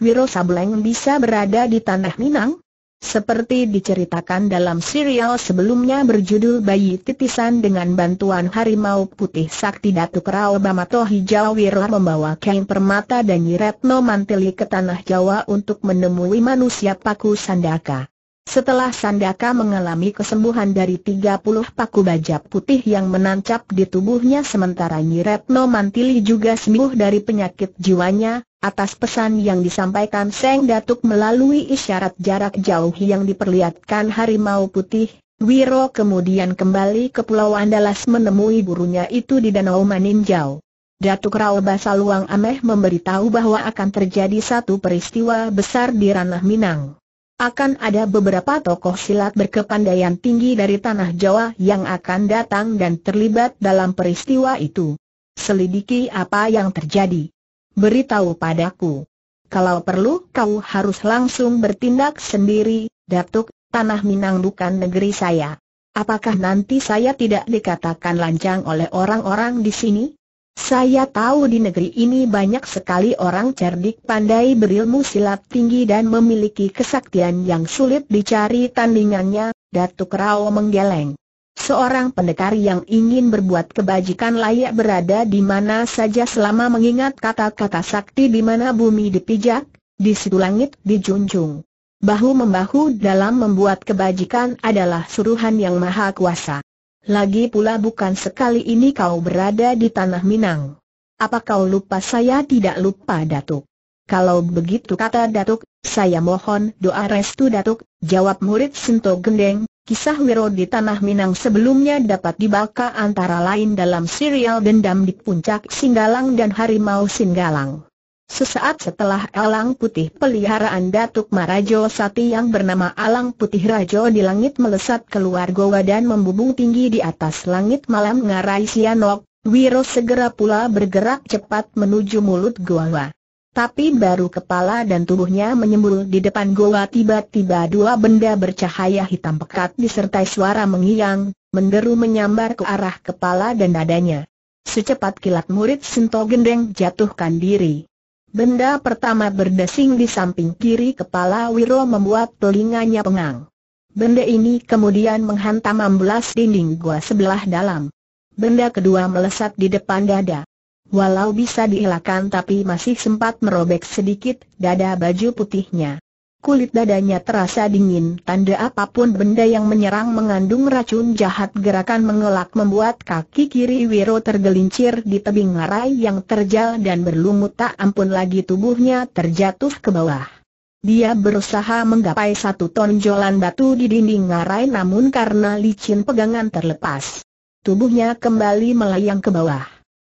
Wiro Sableng bisa berada di Tanah Minang? Seperti diceritakan dalam serial sebelumnya berjudul Bayi Titisan dengan bantuan Harimau Putih Sakti Datuk Rao Bamato Hijau Wiro membawa kain permata dan Nyiretno Mantili ke Tanah Jawa untuk menemui manusia paku sandaka. Setelah Sandaka mengalami kesembuhan dari 30 paku baja putih yang menancap di tubuhnya sementara Nyi Nyiretno Mantili juga sembuh dari penyakit jiwanya, atas pesan yang disampaikan Seng Datuk melalui isyarat jarak jauh yang diperlihatkan harimau putih, Wiro kemudian kembali ke Pulau Andalas menemui gurunya itu di Danau Maninjau. Datuk Rao Basaluang Ameh memberitahu bahwa akan terjadi satu peristiwa besar di ranah Minang akan ada beberapa tokoh silat berkepandaian tinggi dari tanah Jawa yang akan datang dan terlibat dalam peristiwa itu. Selidiki apa yang terjadi. Beritahu padaku. Kalau perlu kau harus langsung bertindak sendiri, Datuk, tanah Minang bukan negeri saya. Apakah nanti saya tidak dikatakan lancang oleh orang-orang di sini? Saya tahu di negeri ini banyak sekali orang cerdik pandai berilmu silat tinggi dan memiliki kesaktian yang sulit dicari tandingannya, Datuk Rao menggeleng. Seorang pendekar yang ingin berbuat kebajikan layak berada di mana saja selama mengingat kata-kata sakti di mana bumi dipijak, di situ langit dijunjung. Bahu-membahu dalam membuat kebajikan adalah suruhan yang maha kuasa. Lagi pula bukan sekali ini kau berada di tanah Minang. Apa kau lupa saya tidak lupa Datuk? Kalau begitu kata Datuk, saya mohon doa restu Datuk, jawab murid Sento Gendeng, Kisah Wiro di Tanah Minang sebelumnya dapat dibaca antara lain dalam serial Dendam di Puncak Singgalang dan Harimau Singgalang. Sesaat setelah alang putih peliharaan Datuk Marajo Sati yang bernama Alang Putih Rajo di langit melesat keluar goa dan membubung tinggi di atas langit malam ngarai Sianok, Wiro segera pula bergerak cepat menuju mulut goa. Tapi baru kepala dan tubuhnya menyembul di depan goa tiba-tiba dua benda bercahaya hitam pekat disertai suara mengiang, menderu menyambar ke arah kepala dan dadanya. Secepat kilat murid Sinto Gendeng jatuhkan diri. Benda pertama berdesing di samping kiri kepala Wiro membuat telinganya pengang. Benda ini kemudian menghantam amblas dinding gua sebelah dalam. Benda kedua melesat di depan dada. Walau bisa dielakkan tapi masih sempat merobek sedikit dada baju putihnya. Kulit dadanya terasa dingin, tanda apapun benda yang menyerang mengandung racun jahat gerakan mengelak membuat kaki kiri Wiro tergelincir di tebing ngarai yang terjal dan berlumut tak ampun lagi tubuhnya terjatuh ke bawah. Dia berusaha menggapai satu tonjolan batu di dinding ngarai namun karena licin pegangan terlepas. Tubuhnya kembali melayang ke bawah.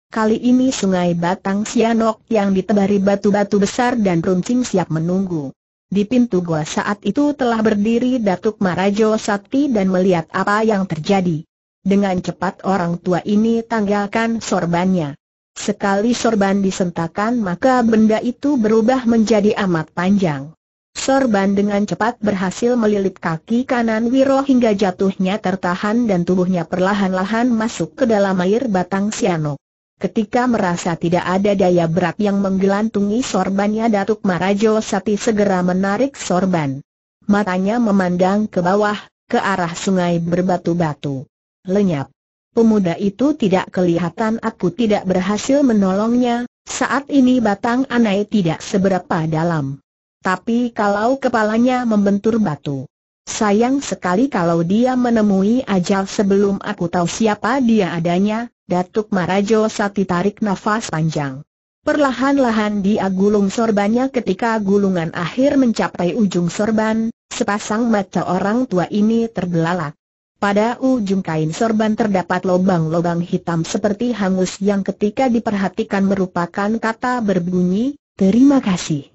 Kali ini sungai Batang Sianok yang ditebari batu-batu besar dan runcing siap menunggu. Di pintu gua saat itu telah berdiri Datuk Marajo Sakti dan melihat apa yang terjadi. Dengan cepat orang tua ini tanggalkan sorbannya. Sekali sorban disentakan maka benda itu berubah menjadi amat panjang. Sorban dengan cepat berhasil melilit kaki kanan Wiro hingga jatuhnya tertahan dan tubuhnya perlahan-lahan masuk ke dalam air batang siano. Ketika merasa tidak ada daya berat yang menggelantungi sorbannya Datuk Marajo Sati segera menarik sorban. Matanya memandang ke bawah, ke arah sungai berbatu-batu. Lenyap. Pemuda itu tidak kelihatan aku tidak berhasil menolongnya, saat ini batang anai tidak seberapa dalam. Tapi kalau kepalanya membentur batu. Sayang sekali kalau dia menemui ajal sebelum aku tahu siapa dia adanya, Datuk Marajo Sati tarik nafas panjang. Perlahan-lahan dia gulung sorbannya ketika gulungan akhir mencapai ujung sorban, sepasang mata orang tua ini terbelalak. Pada ujung kain sorban terdapat lobang-lobang hitam seperti hangus yang ketika diperhatikan merupakan kata berbunyi, terima kasih.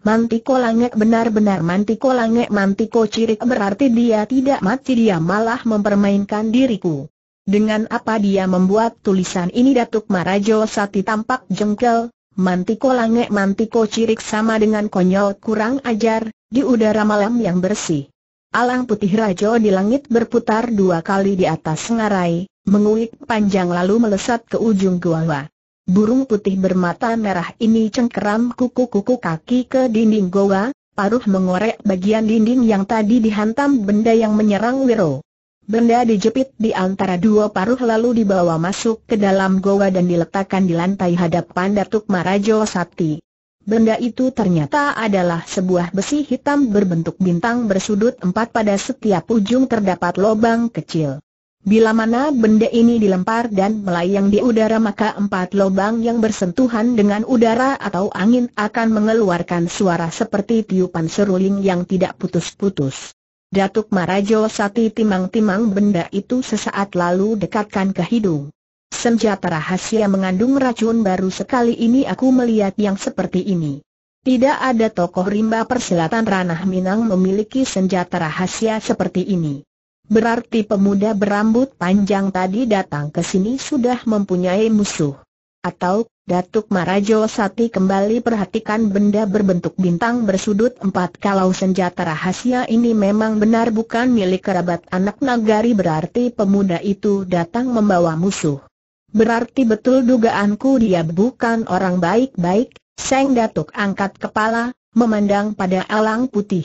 Mantiko langek benar-benar mantiko langek mantiko cirik berarti dia tidak mati dia malah mempermainkan diriku. Dengan apa dia membuat tulisan ini Datuk Marajo Sati tampak jengkel, mantiko langek mantiko cirik sama dengan konyol kurang ajar, di udara malam yang bersih. Alang putih rajo di langit berputar dua kali di atas ngarai, menguik panjang lalu melesat ke ujung goa. Burung putih bermata merah ini cengkeram kuku-kuku kaki ke dinding goa, paruh mengorek bagian dinding yang tadi dihantam benda yang menyerang Wiro. Benda dijepit di antara dua paruh lalu dibawa masuk ke dalam goa dan diletakkan di lantai hadapan Datuk Marajo Sakti. Benda itu ternyata adalah sebuah besi hitam berbentuk bintang bersudut empat pada setiap ujung terdapat lubang kecil. Bila mana benda ini dilempar dan melayang di udara maka empat lubang yang bersentuhan dengan udara atau angin akan mengeluarkan suara seperti tiupan seruling yang tidak putus-putus. Datuk Marajo Sati timang-timang benda itu sesaat lalu dekatkan ke hidung. Senjata rahasia mengandung racun baru sekali ini aku melihat yang seperti ini. Tidak ada tokoh rimba persilatan ranah Minang memiliki senjata rahasia seperti ini. Berarti pemuda berambut panjang tadi datang ke sini sudah mempunyai musuh. Atau Datuk Marajo Sati kembali perhatikan benda berbentuk bintang bersudut empat kalau senjata rahasia ini memang benar bukan milik kerabat anak nagari berarti pemuda itu datang membawa musuh. Berarti betul dugaanku dia bukan orang baik-baik, Seng Datuk angkat kepala, memandang pada alang putih.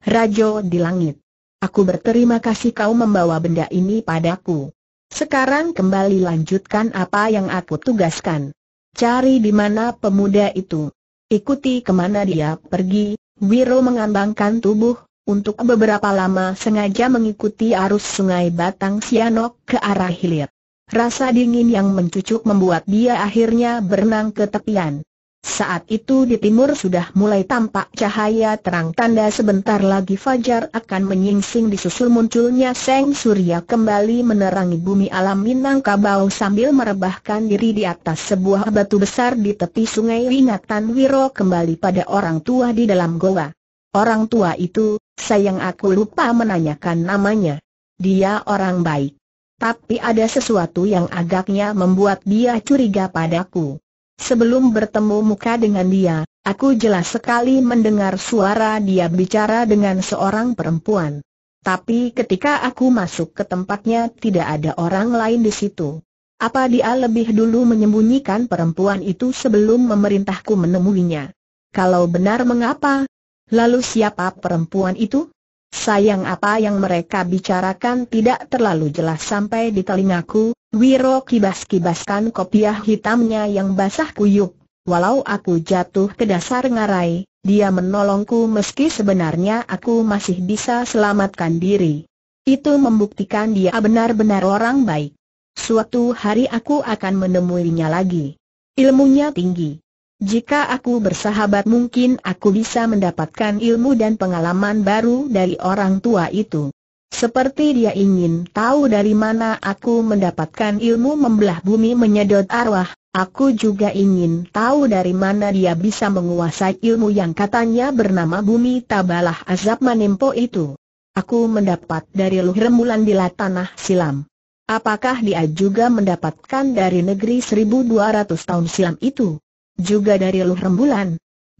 Rajo di langit. Aku berterima kasih kau membawa benda ini padaku. Sekarang kembali lanjutkan apa yang aku tugaskan. Cari di mana pemuda itu. Ikuti kemana dia pergi, Wiro mengambangkan tubuh, untuk beberapa lama sengaja mengikuti arus sungai Batang Sianok ke arah hilir. Rasa dingin yang mencucuk membuat dia akhirnya berenang ke tepian. Saat itu di timur sudah mulai tampak cahaya terang tanda sebentar lagi fajar akan menyingsing disusul munculnya Seng Surya kembali menerangi bumi alam Minangkabau sambil merebahkan diri di atas sebuah batu besar di tepi sungai Ingatan Wiro kembali pada orang tua di dalam goa. Orang tua itu, sayang aku lupa menanyakan namanya. Dia orang baik. Tapi ada sesuatu yang agaknya membuat dia curiga padaku. Sebelum bertemu muka dengan dia, aku jelas sekali mendengar suara dia bicara dengan seorang perempuan. Tapi ketika aku masuk ke tempatnya tidak ada orang lain di situ. Apa dia lebih dulu menyembunyikan perempuan itu sebelum memerintahku menemuinya? Kalau benar mengapa? Lalu siapa perempuan itu? Sayang apa yang mereka bicarakan tidak terlalu jelas sampai di telingaku, Wiro kibas-kibaskan kopiah hitamnya yang basah kuyuk. Walau aku jatuh ke dasar ngarai, dia menolongku meski sebenarnya aku masih bisa selamatkan diri. Itu membuktikan dia benar-benar orang baik. Suatu hari aku akan menemuinya lagi. Ilmunya tinggi. Jika aku bersahabat mungkin aku bisa mendapatkan ilmu dan pengalaman baru dari orang tua itu. Seperti dia ingin tahu dari mana aku mendapatkan ilmu membelah bumi menyedot arwah, aku juga ingin tahu dari mana dia bisa menguasai ilmu yang katanya bernama bumi tabalah azab manempo itu. Aku mendapat dari luhrembulan di tanah silam. Apakah dia juga mendapatkan dari negeri 1200 tahun silam itu? Juga dari rembulan?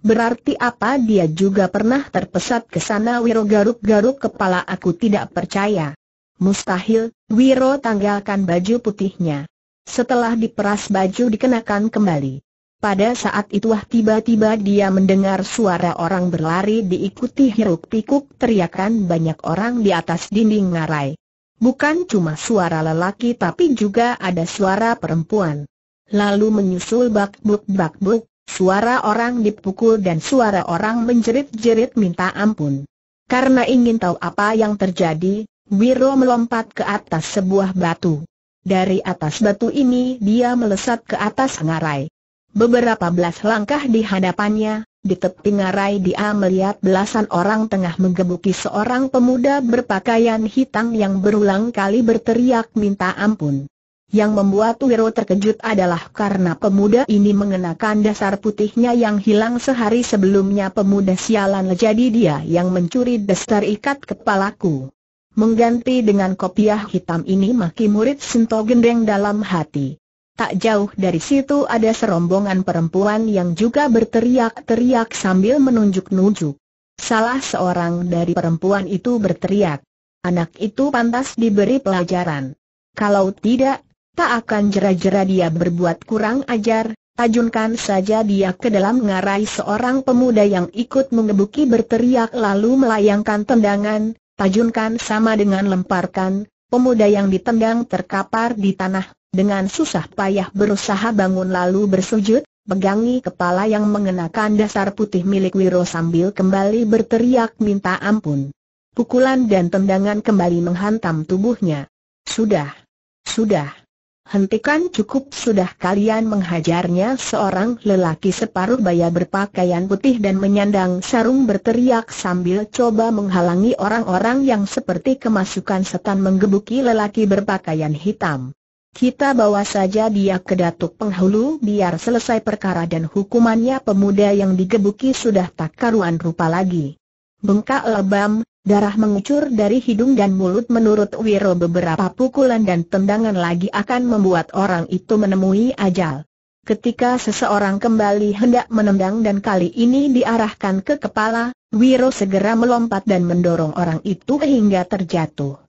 Berarti apa dia juga pernah terpesat ke sana Wiro garuk-garuk kepala aku tidak percaya. Mustahil, Wiro tanggalkan baju putihnya. Setelah diperas baju dikenakan kembali. Pada saat itu wah tiba-tiba dia mendengar suara orang berlari diikuti hiruk-pikuk teriakan banyak orang di atas dinding ngarai. Bukan cuma suara lelaki tapi juga ada suara perempuan. Lalu menyusul bak-buk bak-buk, Suara orang dipukul dan suara orang menjerit-jerit minta ampun. Karena ingin tahu apa yang terjadi, Wiro melompat ke atas sebuah batu. Dari atas batu ini dia melesat ke atas ngarai. Beberapa belas langkah di hadapannya, di tepi ngarai dia melihat belasan orang tengah menggebuki seorang pemuda berpakaian hitam yang berulang kali berteriak minta ampun. Yang membuat Wiro terkejut adalah karena pemuda ini mengenakan dasar putihnya yang hilang sehari sebelumnya pemuda sialan jadi dia yang mencuri dasar ikat kepalaku. Mengganti dengan kopiah hitam ini maki murid Sinto gendeng dalam hati. Tak jauh dari situ ada serombongan perempuan yang juga berteriak-teriak sambil menunjuk-nunjuk. Salah seorang dari perempuan itu berteriak. Anak itu pantas diberi pelajaran. Kalau tidak, Tak akan jera-jera dia berbuat kurang ajar, Tajunkan saja dia ke dalam ngarai seorang pemuda yang ikut mengebuki berteriak lalu melayangkan tendangan, tajunkan sama dengan lemparkan, pemuda yang ditendang terkapar di tanah, dengan susah payah berusaha bangun lalu bersujud, pegangi kepala yang mengenakan dasar putih milik Wiro sambil kembali berteriak minta ampun. Pukulan dan tendangan kembali menghantam tubuhnya. Sudah. Sudah. Hentikan cukup sudah kalian menghajarnya seorang lelaki separuh baya berpakaian putih dan menyandang sarung berteriak sambil coba menghalangi orang-orang yang seperti kemasukan setan menggebuki lelaki berpakaian hitam. Kita bawa saja dia ke datuk penghulu biar selesai perkara dan hukumannya pemuda yang digebuki sudah tak karuan rupa lagi. Bengkak lebam, Darah mengucur dari hidung dan mulut menurut Wiro beberapa pukulan dan tendangan lagi akan membuat orang itu menemui ajal. Ketika seseorang kembali hendak menendang dan kali ini diarahkan ke kepala, Wiro segera melompat dan mendorong orang itu hingga terjatuh.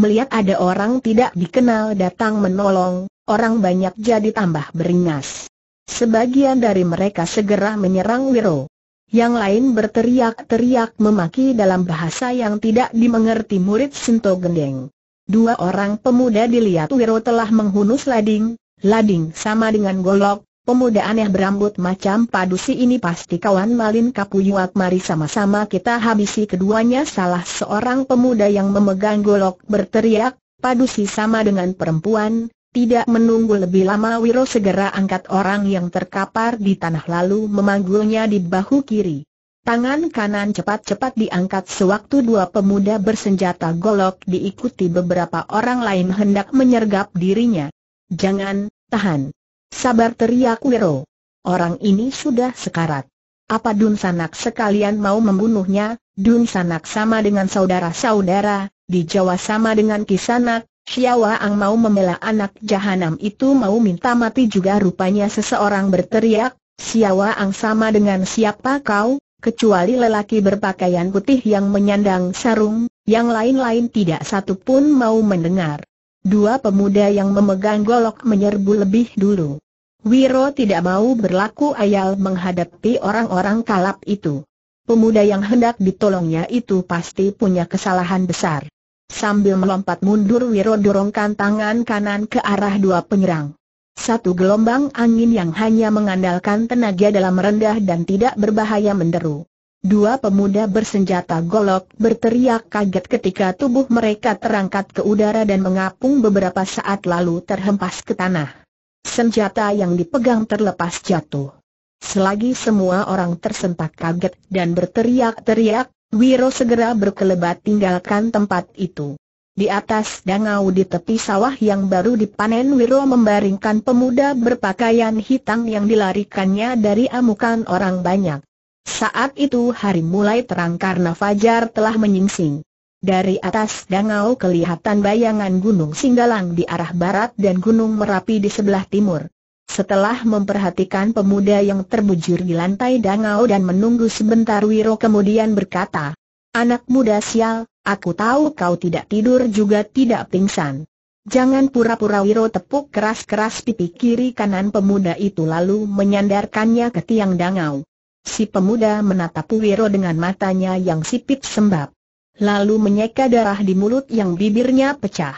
Melihat ada orang tidak dikenal datang menolong, orang banyak jadi tambah beringas. Sebagian dari mereka segera menyerang Wiro. Yang lain berteriak-teriak memaki dalam bahasa yang tidak dimengerti murid Sinto Gendeng. Dua orang pemuda dilihat Wiro telah menghunus lading, lading sama dengan golok, pemuda aneh berambut macam padusi ini pasti kawan Malin Kapuyuat mari sama-sama kita habisi keduanya salah seorang pemuda yang memegang golok berteriak, padusi sama dengan perempuan, tidak menunggu lebih lama Wiro segera angkat orang yang terkapar di tanah lalu memanggulnya di bahu kiri. Tangan kanan cepat-cepat diangkat sewaktu dua pemuda bersenjata golok diikuti beberapa orang lain hendak menyergap dirinya. Jangan, tahan. Sabar teriak Wiro. Orang ini sudah sekarat. Apa Dun Sanak sekalian mau membunuhnya? Dun Sanak sama dengan saudara-saudara, di Jawa sama dengan Kisanak, Xiawa Ang mau membela anak jahanam itu mau minta mati juga rupanya seseorang berteriak, Xiawa Ang sama dengan siapa kau, kecuali lelaki berpakaian putih yang menyandang sarung, yang lain-lain tidak satu pun mau mendengar. Dua pemuda yang memegang golok menyerbu lebih dulu. Wiro tidak mau berlaku ayal menghadapi orang-orang kalap itu. Pemuda yang hendak ditolongnya itu pasti punya kesalahan besar. Sambil melompat mundur Wiro dorongkan tangan kanan ke arah dua penyerang. Satu gelombang angin yang hanya mengandalkan tenaga dalam rendah dan tidak berbahaya menderu. Dua pemuda bersenjata golok berteriak kaget ketika tubuh mereka terangkat ke udara dan mengapung beberapa saat lalu terhempas ke tanah. Senjata yang dipegang terlepas jatuh. Selagi semua orang tersentak kaget dan berteriak-teriak, Wiro segera berkelebat tinggalkan tempat itu. Di atas dangau di tepi sawah yang baru dipanen Wiro membaringkan pemuda berpakaian hitam yang dilarikannya dari amukan orang banyak. Saat itu hari mulai terang karena fajar telah menyingsing. Dari atas dangau kelihatan bayangan Gunung Singgalang di arah barat dan Gunung Merapi di sebelah timur. Setelah memperhatikan pemuda yang terbujur di lantai dangau dan menunggu sebentar Wiro kemudian berkata, Anak muda sial, aku tahu kau tidak tidur juga tidak pingsan. Jangan pura-pura Wiro tepuk keras-keras pipi kiri kanan pemuda itu lalu menyandarkannya ke tiang dangau. Si pemuda menatap Wiro dengan matanya yang sipit sembab. Lalu menyeka darah di mulut yang bibirnya pecah.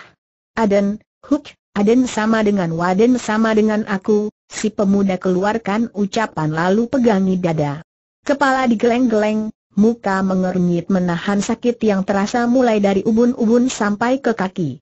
Aden, Huk, Aden sama dengan Waden sama dengan aku, si pemuda keluarkan ucapan lalu pegangi dada. Kepala digeleng-geleng, muka mengernyit menahan sakit yang terasa mulai dari ubun-ubun sampai ke kaki.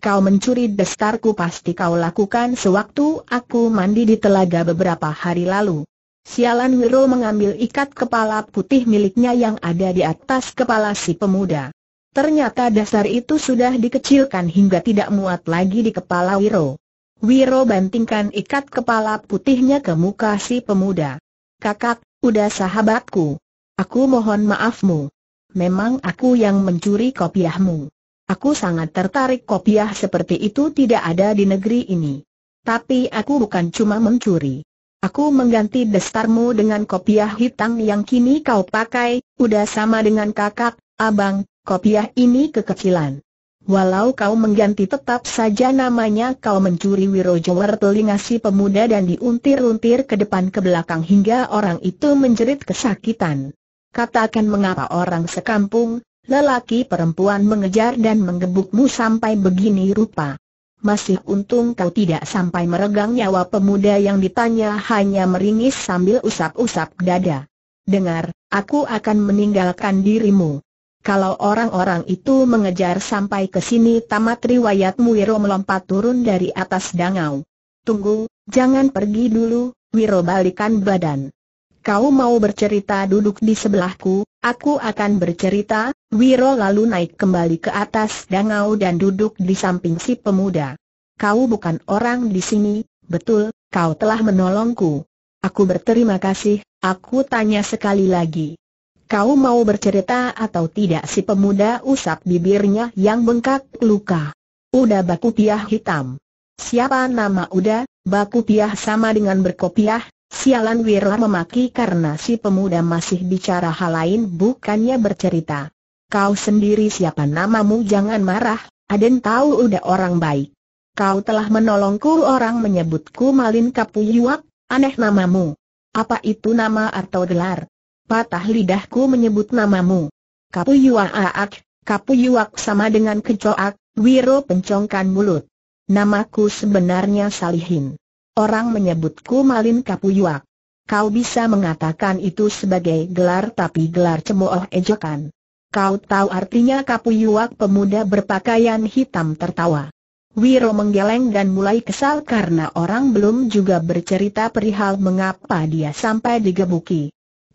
Kau mencuri destarku pasti kau lakukan sewaktu aku mandi di telaga beberapa hari lalu. Sialan Wiro mengambil ikat kepala putih miliknya yang ada di atas kepala si pemuda. Ternyata dasar itu sudah dikecilkan hingga tidak muat lagi di kepala Wiro. Wiro bantingkan ikat kepala putihnya ke muka si pemuda. Kakak, udah sahabatku. Aku mohon maafmu. Memang aku yang mencuri kopiahmu. Aku sangat tertarik kopiah seperti itu tidak ada di negeri ini. Tapi aku bukan cuma mencuri. Aku mengganti destarmu dengan kopiah hitam yang kini kau pakai, udah sama dengan kakak, abang, kopiah ini kekecilan. Walau kau mengganti tetap saja namanya kau mencuri Wirojower telinga si pemuda dan diuntir-untir ke depan ke belakang hingga orang itu menjerit kesakitan. Katakan mengapa orang sekampung, lelaki perempuan mengejar dan menggebukmu sampai begini rupa. Masih untung kau tidak sampai meregang nyawa pemuda yang ditanya hanya meringis sambil usap-usap dada. Dengar, aku akan meninggalkan dirimu. Kalau orang-orang itu mengejar sampai ke sini tamat riwayat Wiro melompat turun dari atas dangau. Tunggu, jangan pergi dulu, Wiro balikan badan. Kau mau bercerita duduk di sebelahku, aku akan bercerita, Wiro lalu naik kembali ke atas dangau dan duduk di samping si pemuda. Kau bukan orang di sini, betul, kau telah menolongku. Aku berterima kasih, aku tanya sekali lagi. Kau mau bercerita atau tidak si pemuda usap bibirnya yang bengkak luka. Uda Bakupiah hitam. Siapa nama Uda? Bakupiah sama dengan berkopiah. Sialan Wira memaki karena si pemuda masih bicara hal lain bukannya bercerita. Kau sendiri siapa namamu jangan marah, Aden tahu Uda orang baik. Kau telah menolongku orang menyebutku Malin Kapuyuak, aneh namamu. Apa itu nama atau gelar? patah lidahku menyebut namamu. Kapu Kapuyuak sama dengan kecoak, Wiro pencongkan mulut. Namaku sebenarnya Salihin. Orang menyebutku Malin Kapuyuak. Kau bisa mengatakan itu sebagai gelar tapi gelar cemooh ejekan. Kau tahu artinya Kapuyuak pemuda berpakaian hitam tertawa. Wiro menggeleng dan mulai kesal karena orang belum juga bercerita perihal mengapa dia sampai digebuki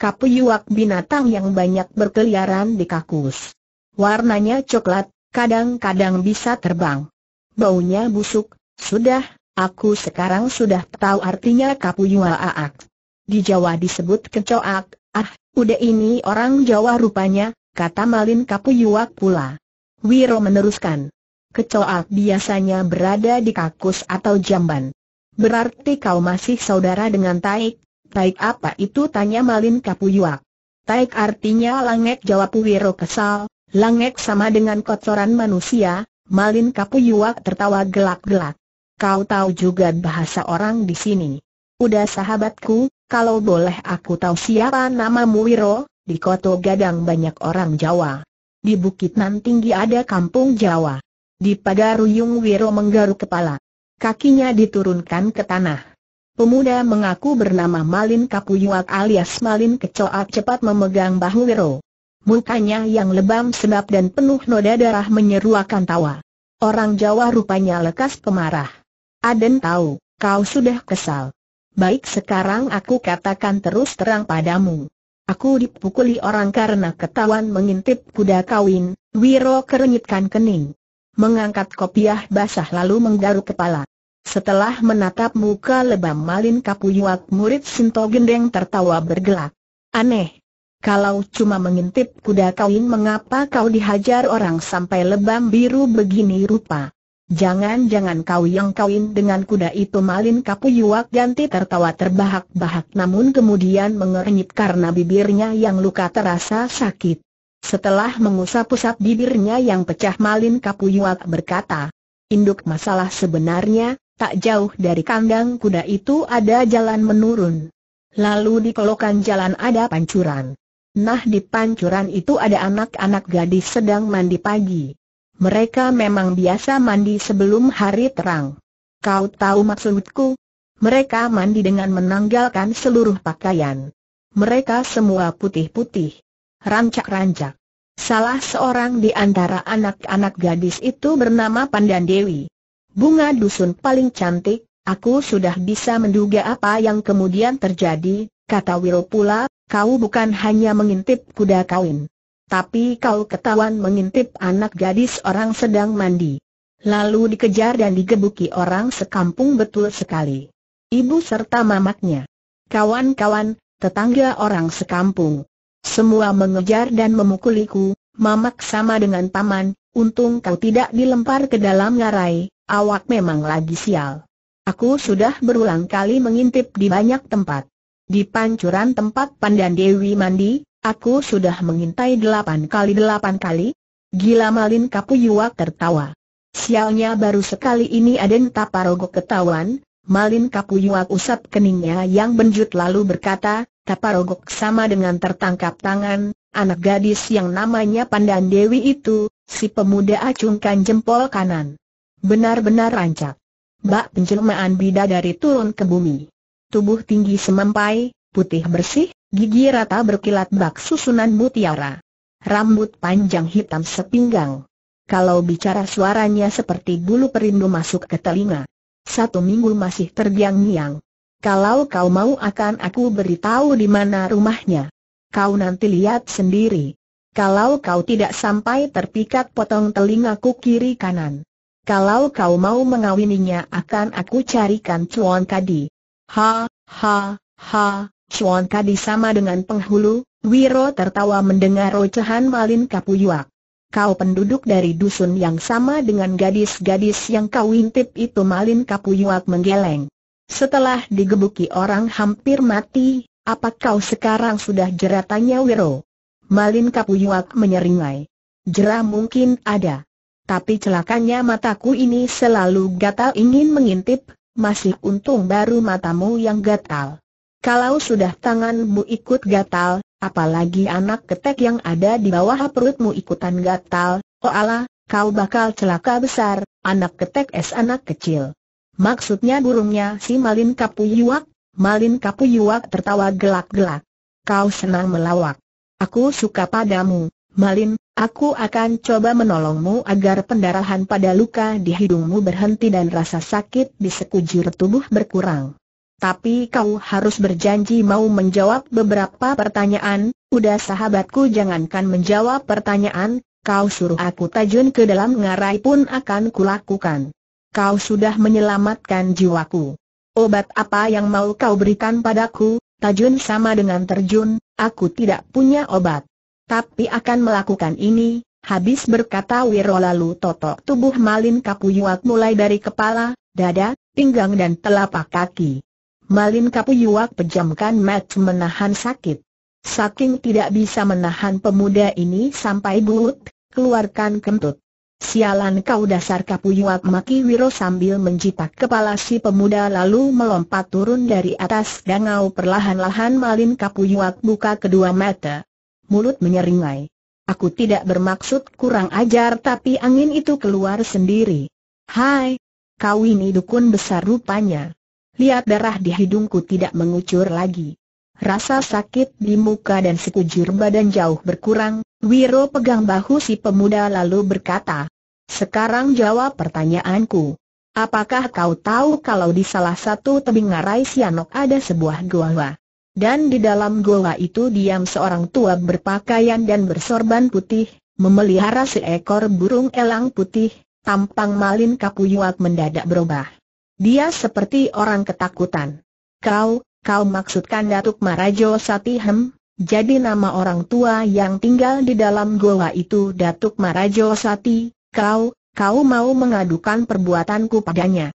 kapuyuak binatang yang banyak berkeliaran di kakus. Warnanya coklat, kadang-kadang bisa terbang. Baunya busuk, sudah, aku sekarang sudah tahu artinya kapuyuak. Di Jawa disebut kecoak, ah, udah ini orang Jawa rupanya, kata Malin kapuyuak pula. Wiro meneruskan. Kecoak biasanya berada di kakus atau jamban. Berarti kau masih saudara dengan Taik, Taik apa itu tanya Malin Kapuyuak. Taik artinya langek jawab Wiro kesal, langek sama dengan kotoran manusia, Malin Kapuyuak tertawa gelak-gelak. Kau tahu juga bahasa orang di sini. Udah sahabatku, kalau boleh aku tahu siapa namamu Wiro, di Koto Gadang banyak orang Jawa. Di Bukit nan tinggi ada kampung Jawa. Di Pagaruyung Wiro menggaruk kepala. Kakinya diturunkan ke tanah. Pemuda mengaku bernama Malin Kapuyuak alias Malin Kecoak cepat memegang bahu Wiro. Mukanya yang lebam sedap dan penuh noda darah menyeruakan tawa. Orang Jawa rupanya lekas pemarah. Aden tahu, kau sudah kesal. Baik sekarang aku katakan terus terang padamu. Aku dipukuli orang karena ketahuan mengintip kuda kawin, Wiro kerenyitkan kening. Mengangkat kopiah basah lalu menggaruk kepala. Setelah menatap muka lebam Malin Kapuyuak murid Sinto Gendeng tertawa bergelak. Aneh. Kalau cuma mengintip kuda kawin mengapa kau dihajar orang sampai lebam biru begini rupa? Jangan-jangan kau yang kawin dengan kuda itu Malin Kapuyuak ganti tertawa terbahak-bahak namun kemudian mengernyit karena bibirnya yang luka terasa sakit. Setelah mengusap-usap bibirnya yang pecah Malin Kapuyuak berkata, Induk masalah sebenarnya, Tak jauh dari kandang kuda itu ada jalan menurun. Lalu di kolokan jalan ada pancuran. Nah di pancuran itu ada anak-anak gadis sedang mandi pagi. Mereka memang biasa mandi sebelum hari terang. Kau tahu maksudku? Mereka mandi dengan menanggalkan seluruh pakaian. Mereka semua putih-putih. Rancak-rancak. Salah seorang di antara anak-anak gadis itu bernama Pandan Dewi bunga dusun paling cantik, aku sudah bisa menduga apa yang kemudian terjadi, kata Will pula, kau bukan hanya mengintip kuda kawin. Tapi kau ketahuan mengintip anak gadis orang sedang mandi. Lalu dikejar dan digebuki orang sekampung betul sekali. Ibu serta mamaknya. Kawan-kawan, tetangga orang sekampung. Semua mengejar dan memukuliku, mamak sama dengan paman, untung kau tidak dilempar ke dalam ngarai, Awak memang lagi sial. Aku sudah berulang kali mengintip di banyak tempat. Di pancuran tempat Pandan Dewi mandi, aku sudah mengintai delapan kali delapan kali. Gila Malin Kapuyuak tertawa. Sialnya baru sekali ini Aden Taparogo ketahuan, Malin Kapuyuak usap keningnya yang benjut lalu berkata, Taparogok sama dengan tertangkap tangan, anak gadis yang namanya Pandan Dewi itu, si pemuda acungkan jempol kanan. Benar-benar rancak. Bak penjelmaan bidadari turun ke bumi. Tubuh tinggi semampai, putih bersih, gigi rata berkilat bak susunan mutiara. Rambut panjang hitam sepinggang. Kalau bicara suaranya seperti bulu perindu masuk ke telinga. Satu minggu masih terbiang-biang. Kalau kau mau akan aku beritahu di mana rumahnya. Kau nanti lihat sendiri. Kalau kau tidak sampai terpikat potong telingaku kiri kanan. Kalau kau mau mengawininya akan aku carikan Chuan Kadi. Ha, ha, ha, Chuan Kadi sama dengan penghulu, Wiro tertawa mendengar ocehan Malin Kapuyuak. Kau penduduk dari dusun yang sama dengan gadis-gadis yang kau intip itu Malin Kapuyuak menggeleng. Setelah digebuki orang hampir mati, apa kau sekarang sudah jeratannya Wiro? Malin Kapuyuak menyeringai. Jera mungkin ada. Tapi celakanya mataku ini selalu gatal ingin mengintip, masih untung baru matamu yang gatal. Kalau sudah tanganmu ikut gatal, apalagi anak ketek yang ada di bawah perutmu ikutan gatal, oh Allah, kau bakal celaka besar, anak ketek es anak kecil. Maksudnya burungnya si Malin Kapuyuak, Malin Kapuyuak tertawa gelak-gelak. Kau senang melawak. Aku suka padamu, Malin, aku akan coba menolongmu agar pendarahan pada luka di hidungmu berhenti dan rasa sakit di sekujur tubuh berkurang. Tapi kau harus berjanji mau menjawab beberapa pertanyaan, udah sahabatku jangankan menjawab pertanyaan, kau suruh aku tajun ke dalam ngarai pun akan kulakukan. Kau sudah menyelamatkan jiwaku. Obat apa yang mau kau berikan padaku, tajun sama dengan terjun, aku tidak punya obat. Tapi akan melakukan ini, habis berkata Wiro lalu totok tubuh Malin Kapuyuak mulai dari kepala, dada, pinggang dan telapak kaki. Malin Kapuyuak pejamkan mata menahan sakit. Saking tidak bisa menahan pemuda ini sampai bulut, keluarkan kentut. Sialan kau dasar Kapuyuak maki Wiro sambil menjitak kepala si pemuda lalu melompat turun dari atas dangau perlahan-lahan Malin Kapuyuak buka kedua mata mulut menyeringai. Aku tidak bermaksud kurang ajar tapi angin itu keluar sendiri. Hai, kau ini dukun besar rupanya. Lihat darah di hidungku tidak mengucur lagi. Rasa sakit di muka dan sekujur badan jauh berkurang, Wiro pegang bahu si pemuda lalu berkata, Sekarang jawab pertanyaanku. Apakah kau tahu kalau di salah satu tebing ngarai Sianok ada sebuah gua?" Dan di dalam goa itu diam seorang tua berpakaian dan bersorban putih, memelihara seekor burung elang putih, tampang Malin Kapuyuat mendadak berubah. Dia seperti orang ketakutan. Kau, kau maksudkan Datuk Marajo Satihem? Jadi nama orang tua yang tinggal di dalam goa itu Datuk Marajo Sati, kau, kau mau mengadukan perbuatanku padanya.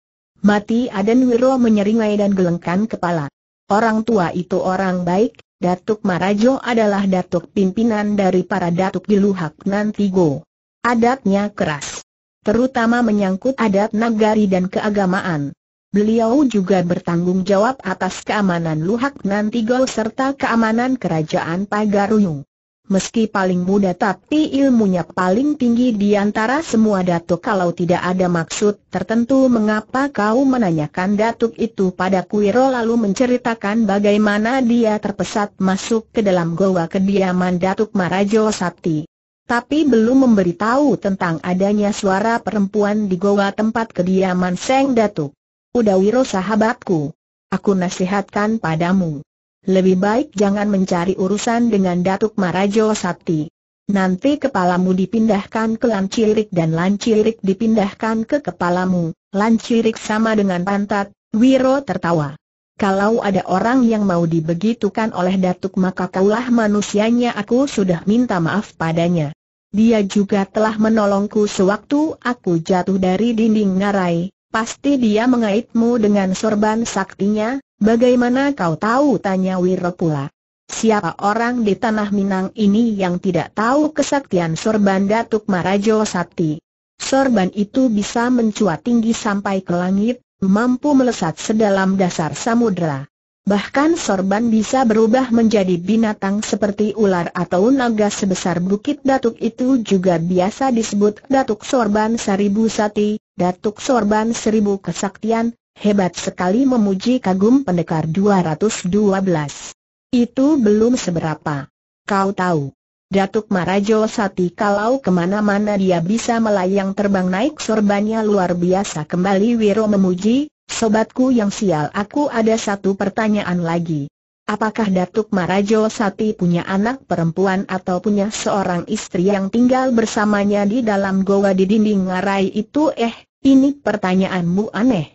Mati Aden Wiro menyeringai dan gelengkan kepala. Orang tua itu orang baik, Datuk Marajo adalah datuk pimpinan dari para datuk di Luhak Nantigo. Adatnya keras. Terutama menyangkut adat nagari dan keagamaan. Beliau juga bertanggung jawab atas keamanan Luhak Nantigo serta keamanan kerajaan Pagaruyung. Meski paling muda tapi ilmunya paling tinggi di antara semua datuk kalau tidak ada maksud tertentu mengapa kau menanyakan datuk itu pada Kuiro lalu menceritakan bagaimana dia terpesat masuk ke dalam goa kediaman datuk Marajo Sakti. Tapi belum memberitahu tentang adanya suara perempuan di goa tempat kediaman Seng Datuk. Udah Wiro sahabatku. Aku nasihatkan padamu. Lebih baik jangan mencari urusan dengan Datuk Marajo Sakti. Nanti kepalamu dipindahkan ke Lancirik dan Lancirik dipindahkan ke kepalamu. Lancirik sama dengan pantat, Wiro tertawa. Kalau ada orang yang mau dibegitukan oleh Datuk maka kaulah manusianya aku sudah minta maaf padanya. Dia juga telah menolongku sewaktu aku jatuh dari dinding ngarai, pasti dia mengaitmu dengan sorban saktinya, Bagaimana kau tahu? Tanya Wiro pula. Siapa orang di tanah Minang ini yang tidak tahu kesaktian sorban Datuk Marajo Sakti? Sorban itu bisa mencuat tinggi sampai ke langit, mampu melesat sedalam dasar samudera. Bahkan sorban bisa berubah menjadi binatang seperti ular atau naga sebesar bukit datuk itu juga biasa disebut datuk sorban seribu sati, datuk sorban seribu kesaktian, Hebat sekali memuji kagum pendekar 212. Itu belum seberapa. Kau tahu, Datuk Marajo Sati kalau kemana-mana dia bisa melayang terbang naik sorbannya luar biasa kembali Wiro memuji, sobatku yang sial aku ada satu pertanyaan lagi. Apakah Datuk Marajo Sati punya anak perempuan atau punya seorang istri yang tinggal bersamanya di dalam goa di dinding ngarai itu eh, ini pertanyaanmu aneh.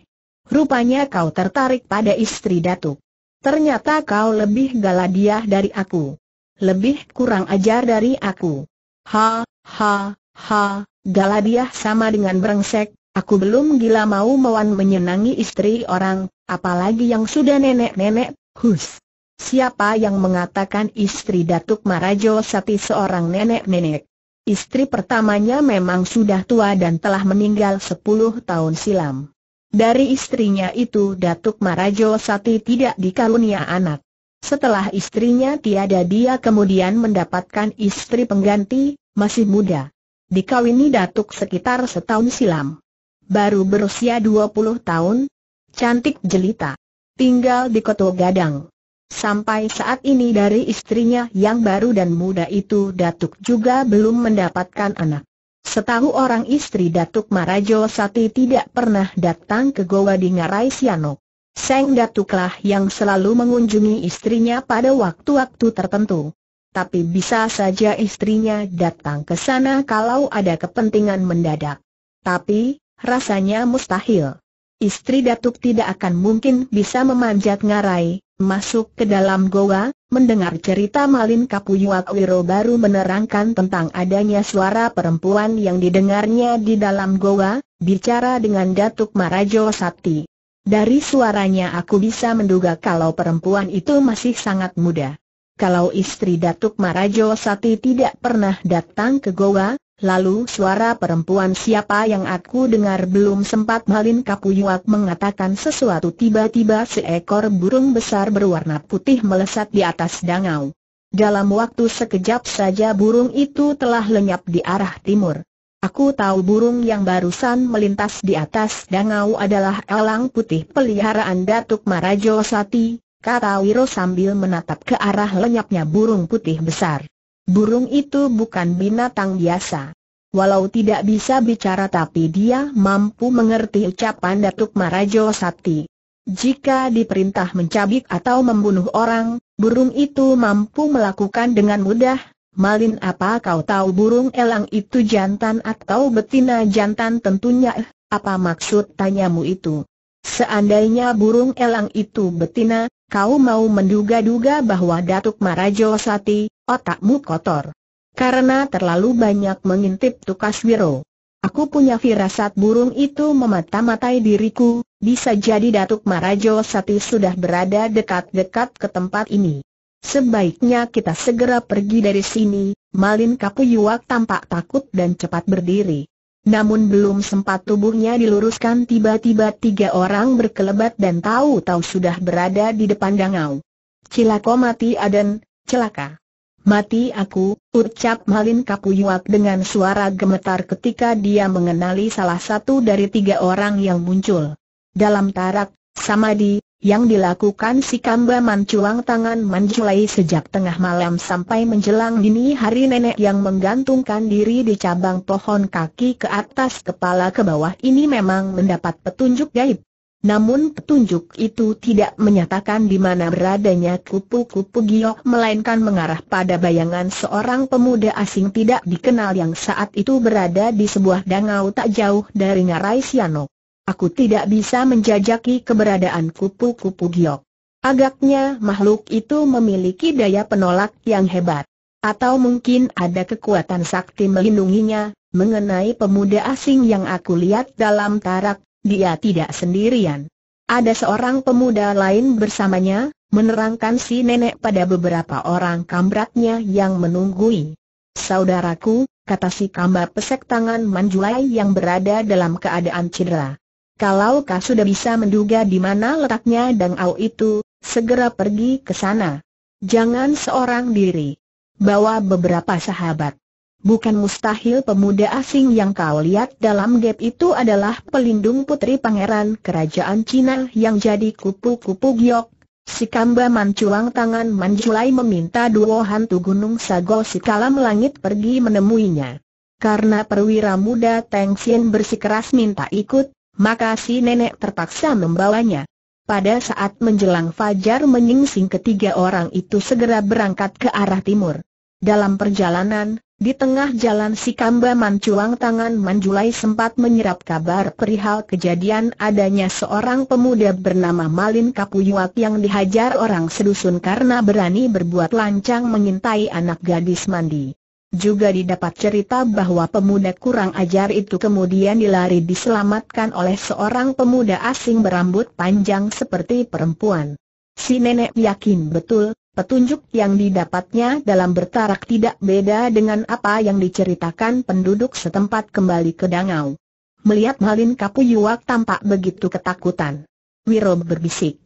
Rupanya kau tertarik pada istri datuk. Ternyata kau lebih galadiah dari aku. Lebih kurang ajar dari aku. Ha, ha, ha, galadiah sama dengan brengsek, aku belum gila mau mewan menyenangi istri orang, apalagi yang sudah nenek-nenek, hus. Siapa yang mengatakan istri Datuk Marajo Sati seorang nenek-nenek? Istri pertamanya memang sudah tua dan telah meninggal sepuluh tahun silam. Dari istrinya itu Datuk Marajo Sati tidak dikarunia anak. Setelah istrinya tiada dia kemudian mendapatkan istri pengganti, masih muda. Dikawini Datuk sekitar setahun silam. Baru berusia 20 tahun, cantik jelita. Tinggal di Koto Gadang. Sampai saat ini dari istrinya yang baru dan muda itu Datuk juga belum mendapatkan anak. Setahu orang istri Datuk Marajo Sati tidak pernah datang ke Goa di Ngarai Sianok. Seng Datuklah yang selalu mengunjungi istrinya pada waktu-waktu tertentu. Tapi bisa saja istrinya datang ke sana kalau ada kepentingan mendadak. Tapi, rasanya mustahil. Istri Datuk tidak akan mungkin bisa memanjat ngarai, masuk ke dalam goa, mendengar cerita Malin Kapuyuak Wiro baru menerangkan tentang adanya suara perempuan yang didengarnya di dalam goa, bicara dengan Datuk Marajo Sakti. Dari suaranya aku bisa menduga kalau perempuan itu masih sangat muda. Kalau istri Datuk Marajo Sati tidak pernah datang ke Goa, Lalu suara perempuan siapa yang aku dengar belum sempat Malin Kapuyuak mengatakan sesuatu tiba-tiba seekor burung besar berwarna putih melesat di atas dangau. Dalam waktu sekejap saja burung itu telah lenyap di arah timur. Aku tahu burung yang barusan melintas di atas dangau adalah elang putih peliharaan Datuk Marajo Sati, kata Wiro sambil menatap ke arah lenyapnya burung putih besar. Burung itu bukan binatang biasa. Walau tidak bisa bicara tapi dia mampu mengerti ucapan Datuk Marajo Sakti. Jika diperintah mencabik atau membunuh orang, burung itu mampu melakukan dengan mudah. Malin apa kau tahu burung elang itu jantan atau betina jantan tentunya eh, apa maksud tanyamu itu? Seandainya burung elang itu betina, kau mau menduga-duga bahwa Datuk Marajo Sati, Otakmu kotor. Karena terlalu banyak mengintip tukas wiro. Aku punya firasat burung itu memata-matai diriku, bisa jadi Datuk Marajo Sati sudah berada dekat-dekat ke tempat ini. Sebaiknya kita segera pergi dari sini, Malin Kapuyuak tampak takut dan cepat berdiri. Namun belum sempat tubuhnya diluruskan tiba-tiba tiga orang berkelebat dan tahu-tahu sudah berada di depan dangau. Cilako mati Aden, celaka. Mati aku, ucap Malin Kapuyuat dengan suara gemetar ketika dia mengenali salah satu dari tiga orang yang muncul. Dalam tarak, Samadi, yang dilakukan si Kamba Mancuang tangan Manjulai sejak tengah malam sampai menjelang dini hari nenek yang menggantungkan diri di cabang pohon kaki ke atas kepala ke bawah ini memang mendapat petunjuk gaib. Namun petunjuk itu tidak menyatakan di mana beradanya kupu-kupu giok melainkan mengarah pada bayangan seorang pemuda asing tidak dikenal yang saat itu berada di sebuah danau tak jauh dari Ngarai Siano. Aku tidak bisa menjajaki keberadaan kupu-kupu giok. Agaknya makhluk itu memiliki daya penolak yang hebat. Atau mungkin ada kekuatan sakti melindunginya, mengenai pemuda asing yang aku lihat dalam tarak, dia tidak sendirian. Ada seorang pemuda lain bersamanya, menerangkan si nenek pada beberapa orang kambratnya yang menunggui. Saudaraku, kata si kamba pesek tangan Manjulai yang berada dalam keadaan cedera. Kalau kau sudah bisa menduga di mana letaknya dangau itu, segera pergi ke sana. Jangan seorang diri. Bawa beberapa sahabat. Bukan mustahil pemuda asing yang kau lihat dalam gap itu adalah pelindung putri pangeran kerajaan Cina yang jadi kupu-kupu giok. Si kamba manculang tangan manjulai meminta duo hantu gunung sago si kalam langit pergi menemuinya. Karena perwira muda Teng Sien bersikeras minta ikut, maka si nenek terpaksa membawanya. Pada saat menjelang fajar menyingsing ketiga orang itu segera berangkat ke arah timur. Dalam perjalanan, di tengah jalan si Kamba Mancuang tangan Manjulai sempat menyerap kabar perihal kejadian adanya seorang pemuda bernama Malin Kapuyuat yang dihajar orang sedusun karena berani berbuat lancang mengintai anak gadis mandi. Juga didapat cerita bahwa pemuda kurang ajar itu kemudian dilari diselamatkan oleh seorang pemuda asing berambut panjang seperti perempuan. Si nenek yakin betul Petunjuk yang didapatnya dalam bertarak tidak beda dengan apa yang diceritakan penduduk setempat kembali ke Dangau. Melihat Malin Kapuyuak tampak begitu ketakutan. Wiro berbisik.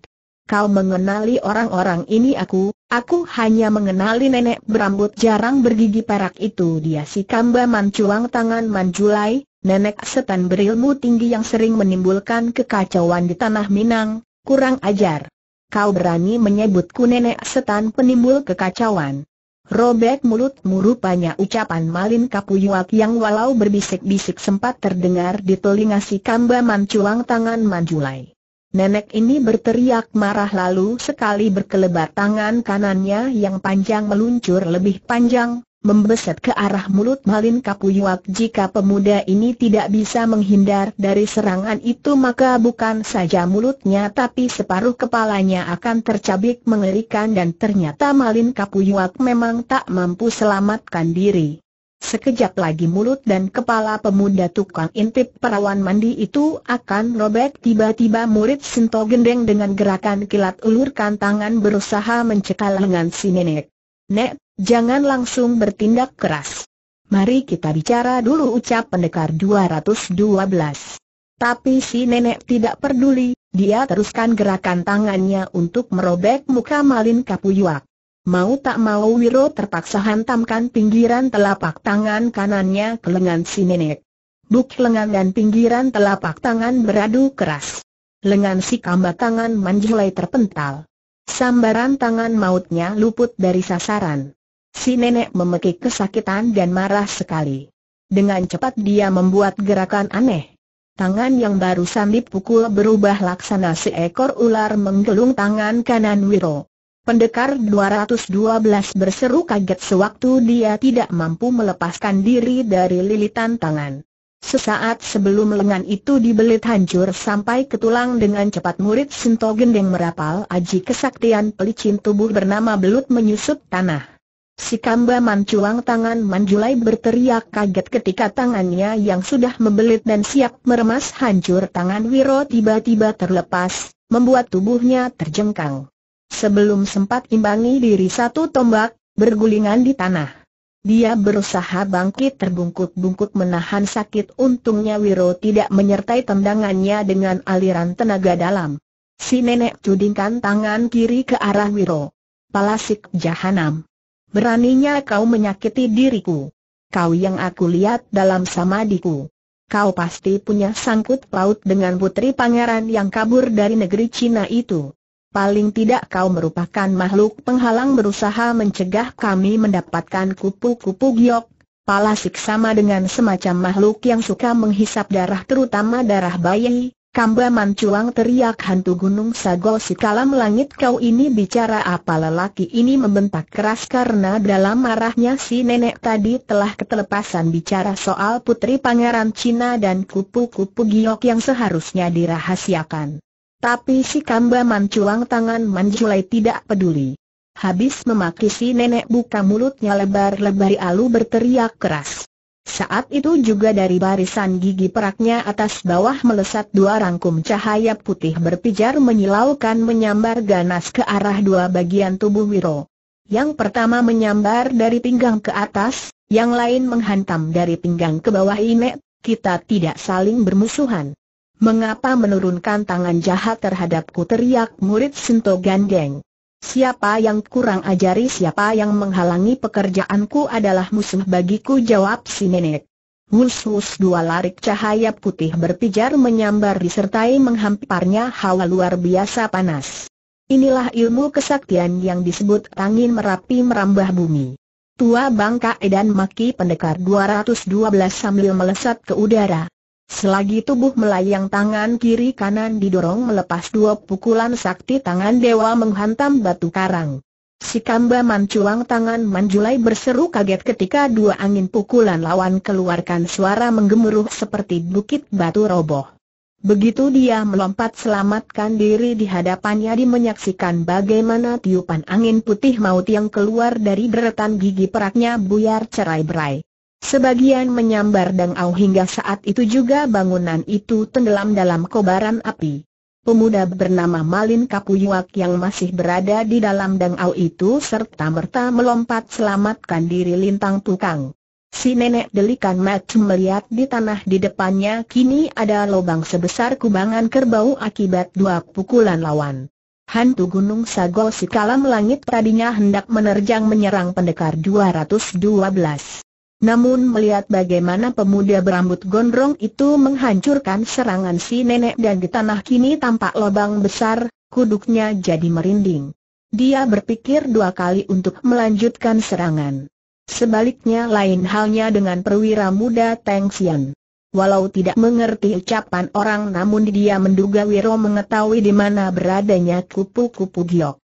Kau mengenali orang-orang ini aku, aku hanya mengenali nenek berambut jarang bergigi perak itu dia si Kamba Mancuang tangan Manjulai, nenek setan berilmu tinggi yang sering menimbulkan kekacauan di tanah Minang, kurang ajar kau berani menyebutku nenek setan penimbul kekacauan. Robek mulutmu rupanya ucapan Malin Kapuyuak yang walau berbisik-bisik sempat terdengar di telinga si kamba manculang tangan manjulai. Nenek ini berteriak marah lalu sekali berkelebat tangan kanannya yang panjang meluncur lebih panjang, membeset ke arah mulut Malin Kapuyuat jika pemuda ini tidak bisa menghindar dari serangan itu maka bukan saja mulutnya tapi separuh kepalanya akan tercabik mengerikan dan ternyata Malin Kapuyuat memang tak mampu selamatkan diri. Sekejap lagi mulut dan kepala pemuda tukang intip perawan mandi itu akan robek tiba-tiba murid Sinto Gendeng dengan gerakan kilat ulurkan tangan berusaha mencekal lengan si nenek. Nek, jangan langsung bertindak keras. Mari kita bicara dulu ucap pendekar 212. Tapi si nenek tidak peduli, dia teruskan gerakan tangannya untuk merobek muka Malin Kapuyuak. Mau tak mau Wiro terpaksa hantamkan pinggiran telapak tangan kanannya ke lengan si nenek. Buk lengan dan pinggiran telapak tangan beradu keras. Lengan si kambat tangan Manjulai terpental. Sambaran tangan mautnya luput dari sasaran. Si nenek memekik kesakitan dan marah sekali. Dengan cepat dia membuat gerakan aneh. Tangan yang baru sambil pukul berubah laksana seekor ular menggelung tangan kanan Wiro. Pendekar 212 berseru kaget sewaktu dia tidak mampu melepaskan diri dari lilitan tangan. Sesaat sebelum lengan itu dibelit hancur sampai ke tulang dengan cepat murid Sinto Gendeng merapal aji kesaktian pelicin tubuh bernama belut menyusut tanah. Si Kamba Mancuang tangan Manjulai berteriak kaget ketika tangannya yang sudah membelit dan siap meremas hancur tangan Wiro tiba-tiba terlepas, membuat tubuhnya terjengkang. Sebelum sempat imbangi diri satu tombak, bergulingan di tanah. Dia berusaha bangkit terbungkuk-bungkuk menahan sakit untungnya Wiro tidak menyertai tendangannya dengan aliran tenaga dalam. Si nenek cudingkan tangan kiri ke arah Wiro. Palasik jahanam. Beraninya kau menyakiti diriku. Kau yang aku lihat dalam samadiku. Kau pasti punya sangkut paut dengan putri pangeran yang kabur dari negeri Cina itu paling tidak kau merupakan makhluk penghalang berusaha mencegah kami mendapatkan kupu-kupu giok, palasik sama dengan semacam makhluk yang suka menghisap darah terutama darah bayi, Kamba Mancuang teriak hantu gunung sago si kalam langit kau ini bicara apa lelaki ini membentak keras karena dalam marahnya si nenek tadi telah ketelepasan bicara soal putri pangeran Cina dan kupu-kupu giok yang seharusnya dirahasiakan. Tapi si kamba mancuang tangan Manjulai tidak peduli. Habis memaki si nenek buka mulutnya lebar-lebari alu berteriak keras. Saat itu juga dari barisan gigi peraknya atas bawah melesat dua rangkum cahaya putih berpijar menyilaukan menyambar ganas ke arah dua bagian tubuh Wiro. Yang pertama menyambar dari pinggang ke atas, yang lain menghantam dari pinggang ke bawah Inek, kita tidak saling bermusuhan. Mengapa menurunkan tangan jahat terhadapku teriak murid Sinto Gandeng. Siapa yang kurang ajari siapa yang menghalangi pekerjaanku adalah musuh bagiku jawab si nenek. Wus wus dua larik cahaya putih berpijar menyambar disertai menghamparnya hawa luar biasa panas. Inilah ilmu kesaktian yang disebut angin merapi merambah bumi. Tua bangka edan maki pendekar 212 sambil melesat ke udara. Selagi tubuh melayang tangan kiri kanan didorong melepas dua pukulan sakti tangan dewa menghantam batu karang. Si kamba mancuang tangan manjulai berseru kaget ketika dua angin pukulan lawan keluarkan suara menggemuruh seperti bukit batu roboh. Begitu dia melompat selamatkan diri di hadapannya di menyaksikan bagaimana tiupan angin putih maut yang keluar dari deretan gigi peraknya buyar cerai-berai. Sebagian menyambar dangau hingga saat itu juga bangunan itu tenggelam dalam kobaran api. Pemuda bernama Malin Kapuyuak yang masih berada di dalam dangau itu serta merta melompat selamatkan diri lintang tukang. Si nenek delikan mata melihat di tanah di depannya kini ada lubang sebesar kubangan kerbau akibat dua pukulan lawan. Hantu Gunung Sago si kalam langit tadinya hendak menerjang menyerang pendekar 212. Namun melihat bagaimana pemuda berambut gondrong itu menghancurkan serangan si nenek dan di tanah kini tampak lubang besar, kuduknya jadi merinding. Dia berpikir dua kali untuk melanjutkan serangan. Sebaliknya lain halnya dengan perwira muda Tang Xian. Walau tidak mengerti ucapan orang namun dia menduga Wiro mengetahui di mana beradanya kupu-kupu giok.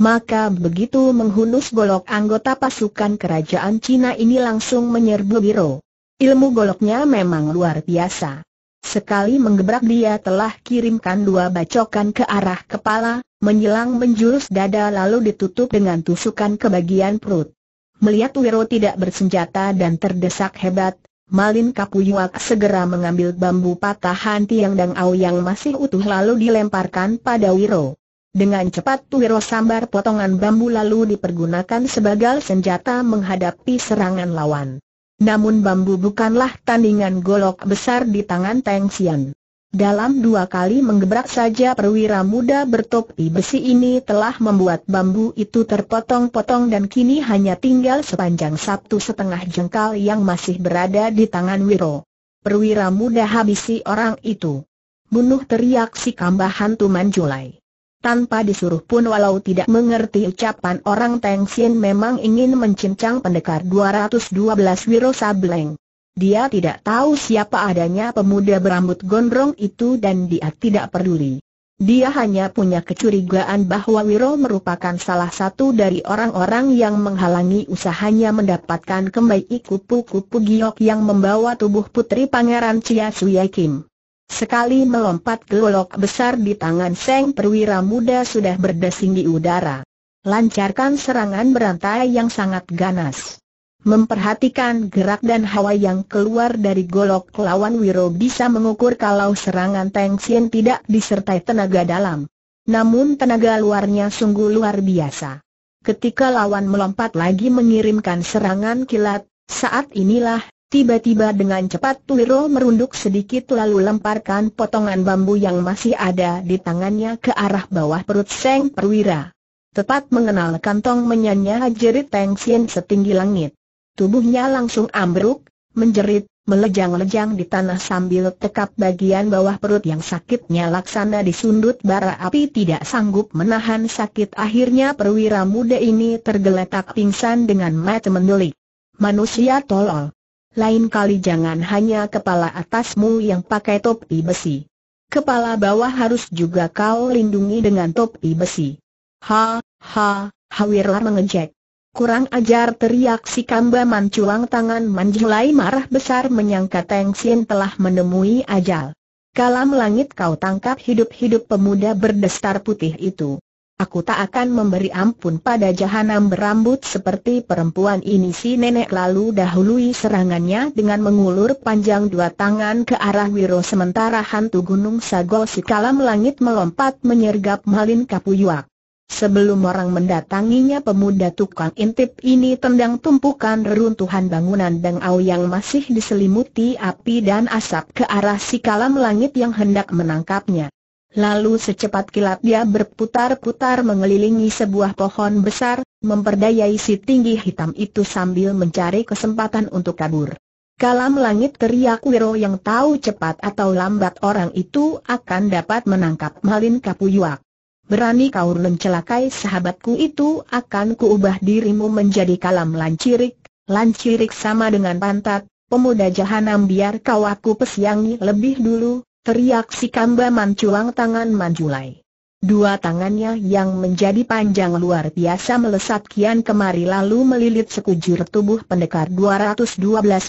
Maka begitu menghunus golok anggota pasukan kerajaan Cina ini langsung menyerbu biro. Ilmu goloknya memang luar biasa. Sekali menggebrak dia telah kirimkan dua bacokan ke arah kepala, menjelang menjurus dada lalu ditutup dengan tusukan ke bagian perut. Melihat Wiro tidak bersenjata dan terdesak hebat, Malin Kapuyuak segera mengambil bambu patah tiang yang dangau yang masih utuh lalu dilemparkan pada Wiro. Dengan cepat Tuhiro sambar potongan bambu lalu dipergunakan sebagai senjata menghadapi serangan lawan. Namun bambu bukanlah tandingan golok besar di tangan Teng Xian. Dalam dua kali menggebrak saja perwira muda bertopi besi ini telah membuat bambu itu terpotong-potong dan kini hanya tinggal sepanjang satu setengah jengkal yang masih berada di tangan Wiro. Perwira muda habisi orang itu. Bunuh teriak si kambah hantu Manjulai. Tanpa disuruh pun walau tidak mengerti ucapan orang Teng Sien memang ingin mencincang pendekar 212 Wiro Sableng. Dia tidak tahu siapa adanya pemuda berambut gondrong itu dan dia tidak peduli. Dia hanya punya kecurigaan bahwa Wiro merupakan salah satu dari orang-orang yang menghalangi usahanya mendapatkan kembali kupu-kupu giok yang membawa tubuh putri pangeran Chia Suya Kim. Sekali melompat ke golok besar di tangan Seng perwira muda sudah berdesing di udara. Lancarkan serangan berantai yang sangat ganas. Memperhatikan gerak dan hawa yang keluar dari golok lawan Wiro bisa mengukur kalau serangan Teng Sien tidak disertai tenaga dalam. Namun tenaga luarnya sungguh luar biasa. Ketika lawan melompat lagi mengirimkan serangan kilat, saat inilah Tiba-tiba dengan cepat Tuliro merunduk sedikit lalu lemparkan potongan bambu yang masih ada di tangannya ke arah bawah perut Seng Perwira. Tepat mengenal kantong menyanyi jerit Teng Sien setinggi langit. Tubuhnya langsung ambruk, menjerit, melejang-lejang di tanah sambil tekap bagian bawah perut yang sakitnya laksana disundut bara api tidak sanggup menahan sakit akhirnya perwira muda ini tergeletak pingsan dengan mata mendelik. Manusia tolol. Lain kali jangan hanya kepala atasmu yang pakai topi besi. Kepala bawah harus juga kau lindungi dengan topi besi. Ha, ha, Hawirla mengejek. Kurang ajar teriak si Kamba Manculang tangan manjulai marah besar menyangka Teng Sien telah menemui ajal. Kalam langit kau tangkap hidup-hidup pemuda berdestar putih itu. Aku tak akan memberi ampun pada jahanam berambut seperti perempuan ini si nenek lalu dahului serangannya dengan mengulur panjang dua tangan ke arah Wiro sementara hantu gunung Sago si kalam langit melompat menyergap Malin Kapuyuak. Sebelum orang mendatanginya pemuda tukang intip ini tendang tumpukan reruntuhan bangunan dengau yang masih diselimuti api dan asap ke arah si kalam langit yang hendak menangkapnya. Lalu secepat kilat dia berputar-putar mengelilingi sebuah pohon besar, memperdayai si tinggi hitam itu sambil mencari kesempatan untuk kabur. Kalam langit teriak Wiro yang tahu cepat atau lambat orang itu akan dapat menangkap Malin Kapuyuak. Berani kau mencelakai sahabatku itu akan kuubah dirimu menjadi kalam lancirik, lancirik sama dengan pantat, pemuda jahanam biar kau aku pesiangi lebih dulu, Teriak si Kamba Manculang tangan Manjulai. Dua tangannya yang menjadi panjang luar biasa melesat kian kemari lalu melilit sekujur tubuh pendekar 212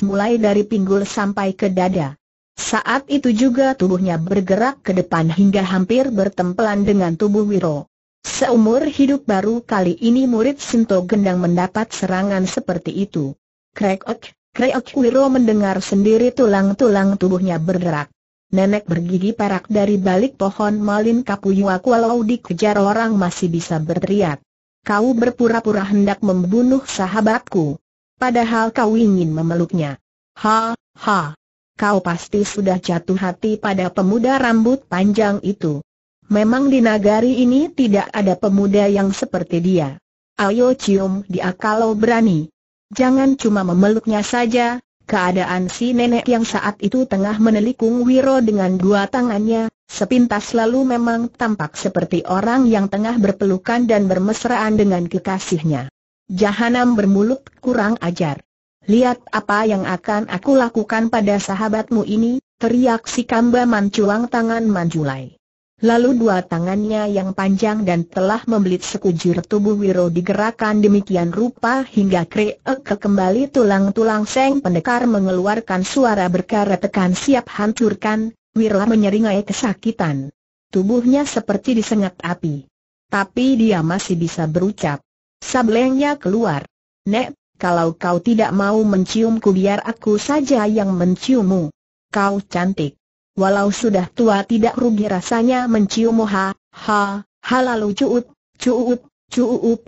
mulai dari pinggul sampai ke dada. Saat itu juga tubuhnya bergerak ke depan hingga hampir bertempelan dengan tubuh Wiro. Seumur hidup baru kali ini murid Sinto Gendang mendapat serangan seperti itu. Krek ok, krek ok Wiro mendengar sendiri tulang-tulang tubuhnya bergerak nenek bergigi perak dari balik pohon malin kapuyuak walau dikejar orang masih bisa berteriak. Kau berpura-pura hendak membunuh sahabatku. Padahal kau ingin memeluknya. Ha, ha. Kau pasti sudah jatuh hati pada pemuda rambut panjang itu. Memang di nagari ini tidak ada pemuda yang seperti dia. Ayo cium dia kalau berani. Jangan cuma memeluknya saja, Keadaan si nenek yang saat itu tengah menelikung Wiro dengan dua tangannya, sepintas lalu memang tampak seperti orang yang tengah berpelukan dan bermesraan dengan kekasihnya. Jahanam bermulut kurang ajar. Lihat apa yang akan aku lakukan pada sahabatmu ini, teriak si kamba manculang tangan manjulai. Lalu dua tangannya yang panjang dan telah membelit sekujur tubuh Wiro digerakkan demikian rupa hingga kreek kembali tulang-tulang seng pendekar mengeluarkan suara berkara tekan siap hancurkan, Wiro menyeringai kesakitan. Tubuhnya seperti disengat api. Tapi dia masih bisa berucap. Sablengnya keluar. Nek, kalau kau tidak mau menciumku biar aku saja yang menciummu. Kau cantik. Walau sudah tua tidak rugi rasanya mencium moha, ha, ha lalu cuut, cuut, cuut.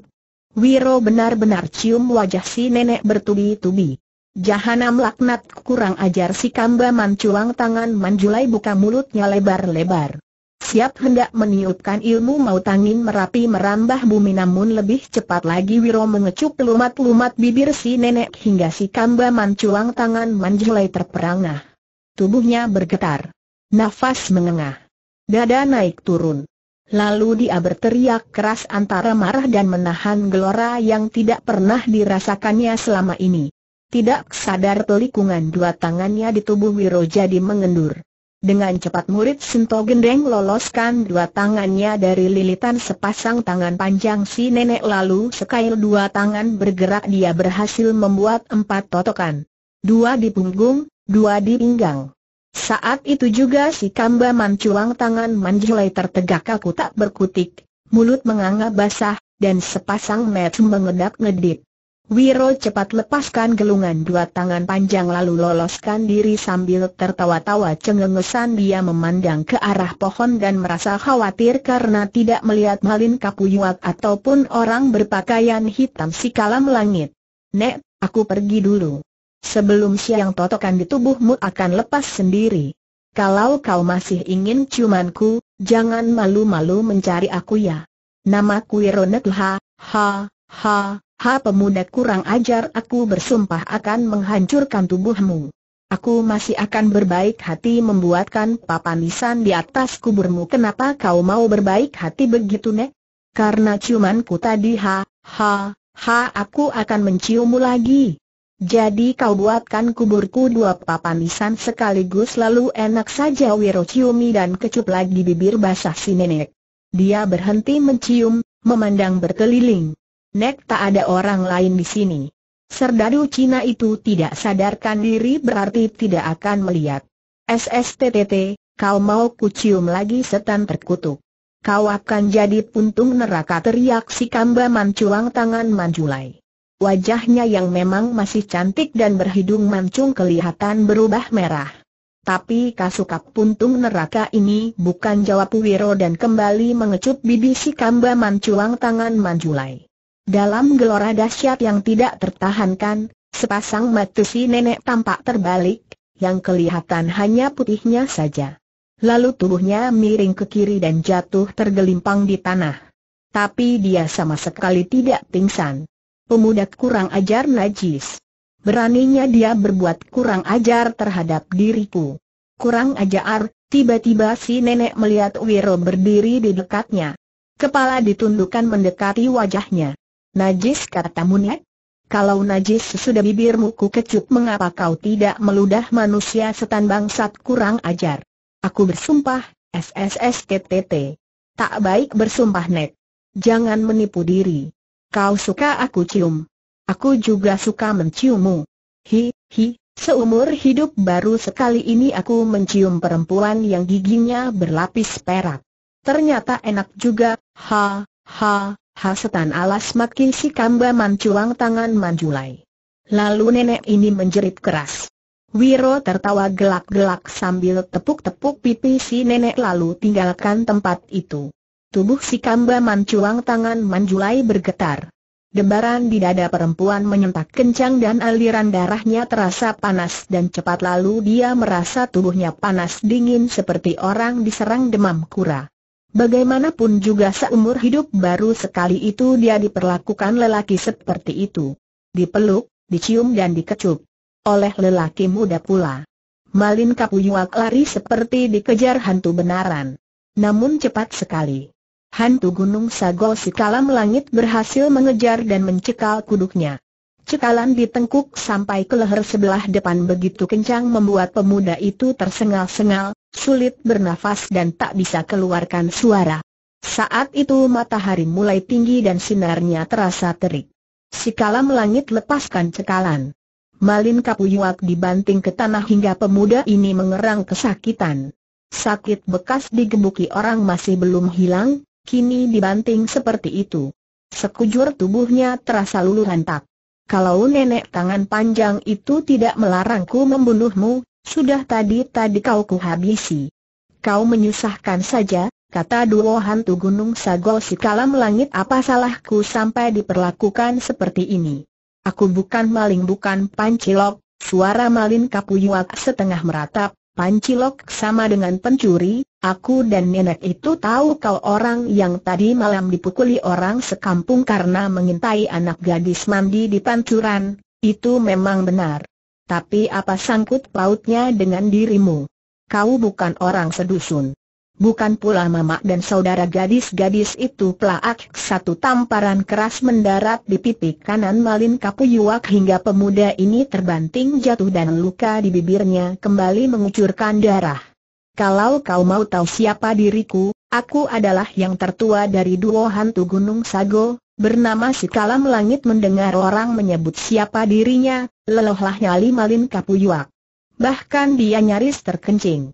Wiro benar-benar cium wajah si nenek bertubi-tubi. Jahanam laknat kurang ajar si kamba mancuang tangan manjulai buka mulutnya lebar-lebar. Siap hendak meniupkan ilmu mau tangin merapi merambah bumi namun lebih cepat lagi Wiro mengecup lumat-lumat bibir si nenek hingga si kamba mancuang tangan manjulai terperangah. Tubuhnya bergetar. Nafas mengengah. Dada naik turun. Lalu dia berteriak keras antara marah dan menahan gelora yang tidak pernah dirasakannya selama ini. Tidak sadar pelikungan dua tangannya di tubuh Wiro jadi mengendur. Dengan cepat murid Sento Gendeng loloskan dua tangannya dari lilitan sepasang tangan panjang si nenek lalu sekail dua tangan bergerak dia berhasil membuat empat totokan. Dua di punggung, dua di pinggang. Saat itu juga si kamba mancuang tangan manjulai tertegak aku tak berkutik, mulut menganga basah, dan sepasang mata mengedap-ngedip. Wiro cepat lepaskan gelungan dua tangan panjang lalu loloskan diri sambil tertawa-tawa cengengesan dia memandang ke arah pohon dan merasa khawatir karena tidak melihat malin kapuyuat ataupun orang berpakaian hitam si kalam langit. Nek, aku pergi dulu. Sebelum siang totokan di tubuhmu akan lepas sendiri. Kalau kau masih ingin ciumanku, jangan malu-malu mencari aku ya. Namaku Ironet ha, ha, ha, ha pemuda kurang ajar aku bersumpah akan menghancurkan tubuhmu. Aku masih akan berbaik hati membuatkan papan nisan di atas kuburmu Kenapa kau mau berbaik hati begitu Nek? Karena ciumanku tadi ha, ha, ha aku akan menciummu lagi jadi kau buatkan kuburku dua papan nisan sekaligus lalu enak saja Wiro ciumi dan kecup lagi bibir basah si nenek. Dia berhenti mencium, memandang berkeliling. Nek tak ada orang lain di sini. Serdadu Cina itu tidak sadarkan diri berarti tidak akan melihat. SSTTT, kau mau kucium lagi setan terkutuk. Kau akan jadi puntung neraka teriak si kamba mancuang tangan manjulai wajahnya yang memang masih cantik dan berhidung mancung kelihatan berubah merah. Tapi kasukap puntung neraka ini bukan jawab Wiro dan kembali mengecup bibi si kamba manculang tangan manjulai. Dalam gelora dahsyat yang tidak tertahankan, sepasang mata si nenek tampak terbalik, yang kelihatan hanya putihnya saja. Lalu tubuhnya miring ke kiri dan jatuh tergelimpang di tanah. Tapi dia sama sekali tidak pingsan pemuda kurang ajar najis. Beraninya dia berbuat kurang ajar terhadap diriku. Kurang ajar, tiba-tiba si nenek melihat Wiro berdiri di dekatnya. Kepala ditundukkan mendekati wajahnya. Najis kata Munek. Kalau najis sudah bibirmu ku kecup mengapa kau tidak meludah manusia setan bangsat kurang ajar. Aku bersumpah, SSSTTT. Tak baik bersumpah Nek. Jangan menipu diri. Kau suka aku cium. Aku juga suka menciummu. Hi, hi, seumur hidup baru sekali ini aku mencium perempuan yang giginya berlapis perak. Ternyata enak juga, ha, ha, ha setan alas makin si kamba mancuang tangan manjulai. Lalu nenek ini menjerit keras. Wiro tertawa gelak-gelak sambil tepuk-tepuk pipi si nenek lalu tinggalkan tempat itu. Tubuh si kamba mancuang tangan manjulai bergetar. Debaran di dada perempuan menyentak kencang dan aliran darahnya terasa panas dan cepat lalu dia merasa tubuhnya panas dingin seperti orang diserang demam kura. Bagaimanapun juga seumur hidup baru sekali itu dia diperlakukan lelaki seperti itu. Dipeluk, dicium dan dikecup. Oleh lelaki muda pula. Malin Kapuyuak lari seperti dikejar hantu benaran. Namun cepat sekali hantu gunung Sago Sikalam Langit berhasil mengejar dan mencekal kuduknya. Cekalan ditengkuk sampai ke leher sebelah depan begitu kencang membuat pemuda itu tersengal-sengal, sulit bernafas dan tak bisa keluarkan suara. Saat itu matahari mulai tinggi dan sinarnya terasa terik. Sikalam Langit lepaskan cekalan. Malin Kapuyuak dibanting ke tanah hingga pemuda ini mengerang kesakitan. Sakit bekas digebuki orang masih belum hilang, kini dibanting seperti itu. Sekujur tubuhnya terasa luluh lantak. Kalau nenek tangan panjang itu tidak melarangku membunuhmu, sudah tadi-tadi kau kuhabisi. Kau menyusahkan saja, kata dua hantu gunung Sago si kalam langit apa salahku sampai diperlakukan seperti ini. Aku bukan maling bukan pancilok, suara malin kapuyuak setengah meratap, Pancilok sama dengan pencuri, aku dan nenek itu tahu kau orang yang tadi malam dipukuli orang sekampung karena mengintai anak gadis mandi di pancuran, itu memang benar. Tapi apa sangkut pautnya dengan dirimu? Kau bukan orang sedusun. Bukan pula mamak dan saudara gadis-gadis itu pelak satu tamparan keras mendarat di pipi kanan Malin Kapuyuak hingga pemuda ini terbanting jatuh dan luka di bibirnya kembali mengucurkan darah. Kalau kau mau tahu siapa diriku, aku adalah yang tertua dari dua hantu Gunung Sago, bernama si Kalam Langit mendengar orang menyebut siapa dirinya, lelohlah nyali Malin Kapuyuak. Bahkan dia nyaris terkencing.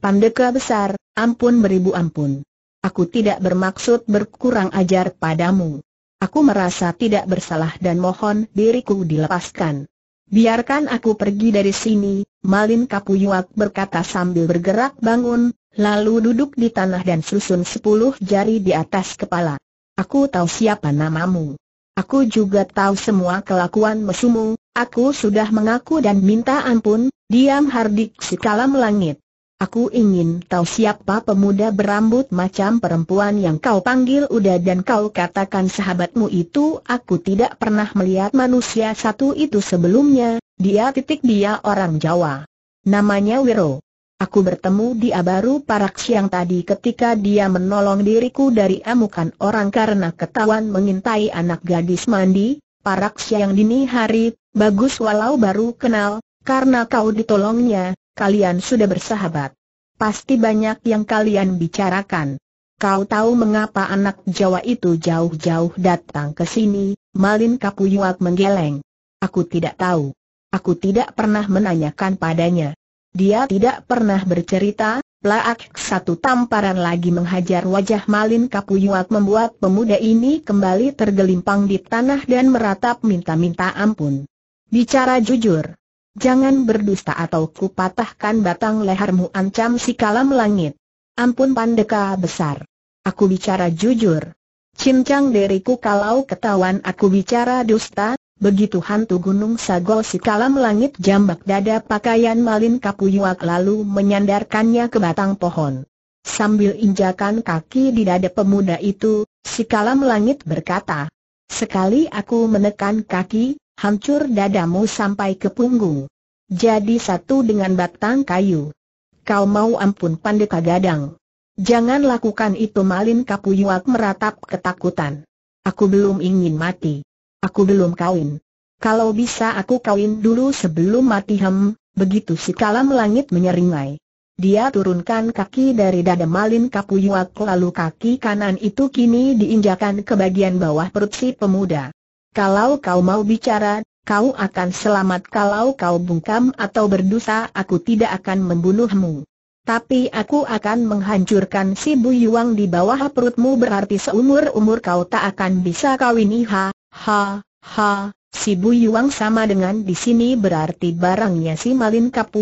Pandeka besar, ampun beribu ampun. Aku tidak bermaksud berkurang ajar padamu. Aku merasa tidak bersalah dan mohon diriku dilepaskan. Biarkan aku pergi dari sini, Malin Kapuyuak berkata sambil bergerak bangun, lalu duduk di tanah dan susun sepuluh jari di atas kepala. Aku tahu siapa namamu. Aku juga tahu semua kelakuan mesumu, aku sudah mengaku dan minta ampun, diam hardik si kalam langit. Aku ingin tahu siapa pemuda berambut macam perempuan yang kau panggil Uda dan kau katakan sahabatmu itu Aku tidak pernah melihat manusia satu itu sebelumnya, dia titik dia orang Jawa Namanya Wiro Aku bertemu dia baru parak siang tadi ketika dia menolong diriku dari amukan orang karena ketahuan mengintai anak gadis mandi Parak siang dini hari, bagus walau baru kenal, karena kau ditolongnya, kalian sudah bersahabat. Pasti banyak yang kalian bicarakan. Kau tahu mengapa anak Jawa itu jauh-jauh datang ke sini? Malin Kapuyuak menggeleng. Aku tidak tahu. Aku tidak pernah menanyakan padanya. Dia tidak pernah bercerita, Plaak satu tamparan lagi menghajar wajah Malin Kapuyuak membuat pemuda ini kembali tergelimpang di tanah dan meratap minta-minta ampun. Bicara jujur, Jangan berdusta atau kupatahkan batang lehermu ancam si kalam langit. Ampun pandeka besar. Aku bicara jujur. Cincang deriku kalau ketahuan aku bicara dusta, begitu hantu gunung sago si kalam langit jambak dada pakaian malin kapuyuak lalu menyandarkannya ke batang pohon. Sambil injakan kaki di dada pemuda itu, si kalam langit berkata, Sekali aku menekan kaki, hancur dadamu sampai ke punggung. Jadi satu dengan batang kayu. Kau mau ampun pandeka gadang. Jangan lakukan itu Malin Kapuyuak meratap ketakutan. Aku belum ingin mati. Aku belum kawin. Kalau bisa aku kawin dulu sebelum mati hem, begitu si kalam langit menyeringai. Dia turunkan kaki dari dada Malin Kapuyuak lalu kaki kanan itu kini diinjakan ke bagian bawah perut si pemuda. Kalau kau mau bicara, kau akan selamat kalau kau bungkam atau berdosa aku tidak akan membunuhmu. Tapi aku akan menghancurkan si Bu Yuang di bawah perutmu berarti seumur-umur kau tak akan bisa kawini ha, ha, ha. Si Bu Yuang sama dengan di sini berarti barangnya si Malin Kapu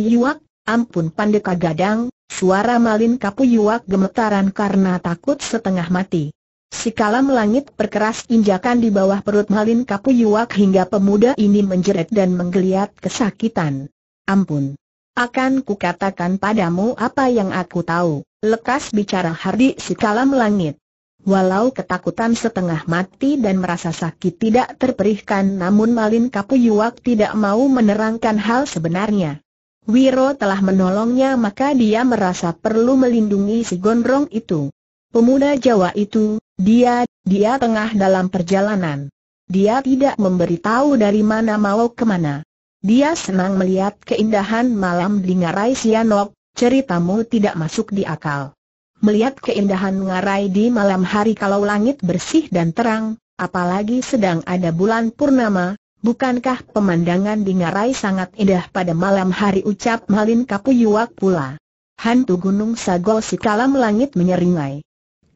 ampun pandeka gadang, suara Malin Kapu gemetaran karena takut setengah mati kalam Langit perkeras injakan di bawah perut Malin Kapuyuak hingga pemuda ini menjerit dan menggeliat kesakitan. Ampun. Akan kukatakan padamu apa yang aku tahu, lekas bicara Hardi kalam Langit. Walau ketakutan setengah mati dan merasa sakit tidak terperihkan namun Malin Kapuyuak tidak mau menerangkan hal sebenarnya. Wiro telah menolongnya maka dia merasa perlu melindungi si gondrong itu. Pemuda Jawa itu, dia, dia tengah dalam perjalanan. Dia tidak memberitahu dari mana mau kemana. Dia senang melihat keindahan malam di Ngarai Sianok, ceritamu tidak masuk di akal. Melihat keindahan Ngarai di malam hari kalau langit bersih dan terang, apalagi sedang ada bulan purnama, bukankah pemandangan di Ngarai sangat indah pada malam hari ucap Malin Kapuyuak pula. Hantu Gunung Sagol si kalam langit menyeringai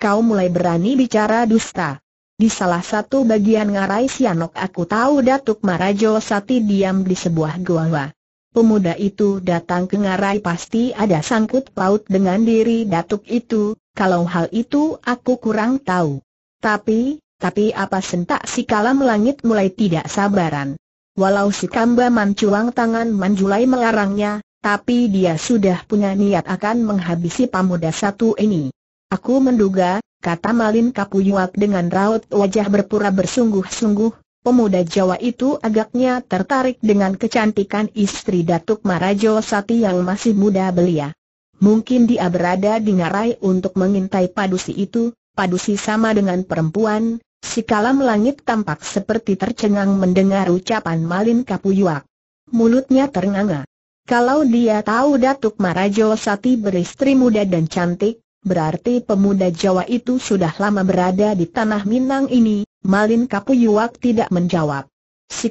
kau mulai berani bicara dusta. Di salah satu bagian ngarai Sianok aku tahu Datuk Marajo Sati diam di sebuah gua. Pemuda itu datang ke ngarai pasti ada sangkut paut dengan diri Datuk itu, kalau hal itu aku kurang tahu. Tapi, tapi apa sentak si kalam langit mulai tidak sabaran. Walau si kamba mancuang tangan manjulai melarangnya, tapi dia sudah punya niat akan menghabisi pemuda satu ini. Aku menduga, kata Malin Kapuyuak dengan raut wajah berpura bersungguh-sungguh, pemuda Jawa itu agaknya tertarik dengan kecantikan istri Datuk Marajo Sati yang masih muda belia. Mungkin dia berada di ngarai untuk mengintai padusi itu, padusi sama dengan perempuan, si kalam langit tampak seperti tercengang mendengar ucapan Malin Kapuyuak. Mulutnya ternganga. Kalau dia tahu Datuk Marajo Sati beristri muda dan cantik, Berarti pemuda Jawa itu sudah lama berada di tanah Minang ini, Malin Kapuyuak tidak menjawab.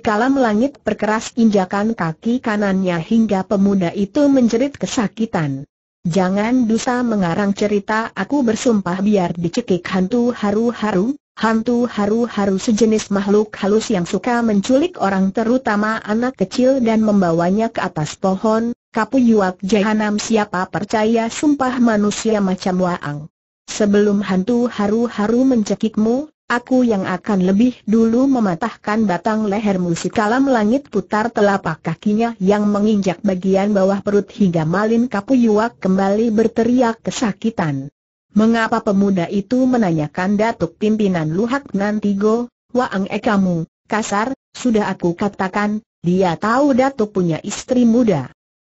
kalam langit perkeras injakan kaki kanannya hingga pemuda itu menjerit kesakitan. Jangan dusa mengarang cerita aku bersumpah biar dicekik hantu haru-haru, hantu haru-haru sejenis makhluk halus yang suka menculik orang terutama anak kecil dan membawanya ke atas pohon, Kapu Jahanam siapa percaya sumpah manusia macam Waang. Sebelum hantu haru-haru mencekikmu, aku yang akan lebih dulu mematahkan batang lehermu si kalam langit putar telapak kakinya yang menginjak bagian bawah perut hingga malin kapu kembali berteriak kesakitan. Mengapa pemuda itu menanyakan datuk pimpinan Luhak Nantigo, Waang Ekamu, eh, kasar, sudah aku katakan, dia tahu datuk punya istri muda.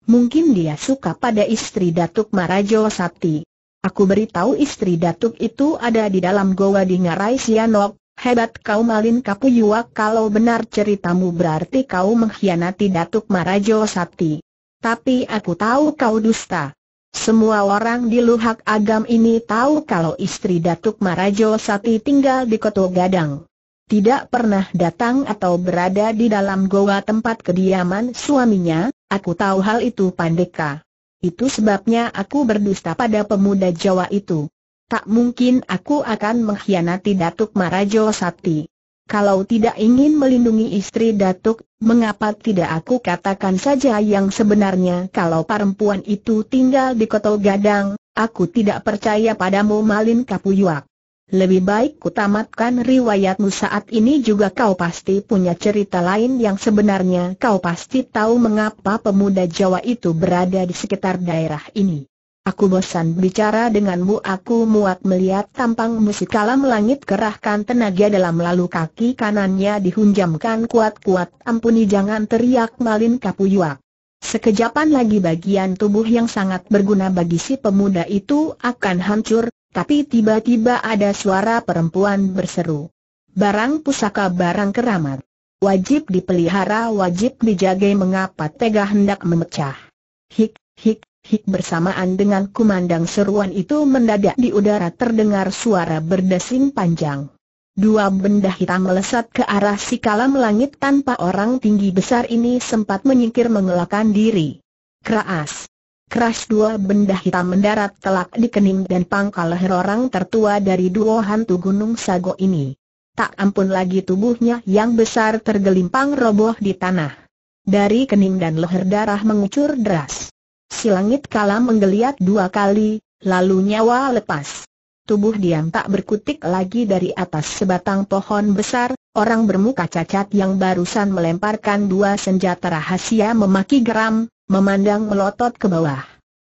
Mungkin dia suka pada istri Datuk Marajo Sakti. Aku beritahu istri Datuk itu ada di dalam goa di Ngarai Sianok, hebat kau malin yua kalau benar ceritamu berarti kau mengkhianati Datuk Marajo Sakti. Tapi aku tahu kau dusta. Semua orang di luhak agam ini tahu kalau istri Datuk Marajo Sati tinggal di Koto Gadang. Tidak pernah datang atau berada di dalam goa tempat kediaman suaminya, Aku tahu hal itu Pandeka. Itu sebabnya aku berdusta pada pemuda Jawa itu. Tak mungkin aku akan mengkhianati Datuk Marajo Sati. Kalau tidak ingin melindungi istri Datuk, mengapa tidak aku katakan saja yang sebenarnya kalau perempuan itu tinggal di Kotol Gadang, aku tidak percaya padamu Malin Kapuyuak lebih baik kutamatkan riwayatmu saat ini juga kau pasti punya cerita lain yang sebenarnya kau pasti tahu mengapa pemuda Jawa itu berada di sekitar daerah ini. Aku bosan bicara denganmu aku muat melihat tampang musik kalam langit kerahkan tenaga dalam lalu kaki kanannya dihunjamkan kuat-kuat ampuni jangan teriak malin kapuyuak. Sekejapan lagi bagian tubuh yang sangat berguna bagi si pemuda itu akan hancur, tapi tiba-tiba ada suara perempuan berseru. Barang pusaka barang keramat. Wajib dipelihara wajib dijaga. mengapa tega hendak memecah. Hik, hik, hik bersamaan dengan kumandang seruan itu mendadak di udara terdengar suara berdesing panjang. Dua benda hitam melesat ke arah si kalam langit tanpa orang tinggi besar ini sempat menyingkir mengelakkan diri. Keras, Keras dua benda hitam mendarat telak di kening dan pangkal leher orang tertua dari dua hantu Gunung Sago ini. Tak ampun lagi tubuhnya yang besar tergelimpang roboh di tanah. Dari kening dan leher darah mengucur deras. Si langit kala menggeliat dua kali, lalu nyawa lepas. Tubuh diam tak berkutik lagi dari atas sebatang pohon besar, orang bermuka cacat yang barusan melemparkan dua senjata rahasia memaki geram, memandang melotot ke bawah.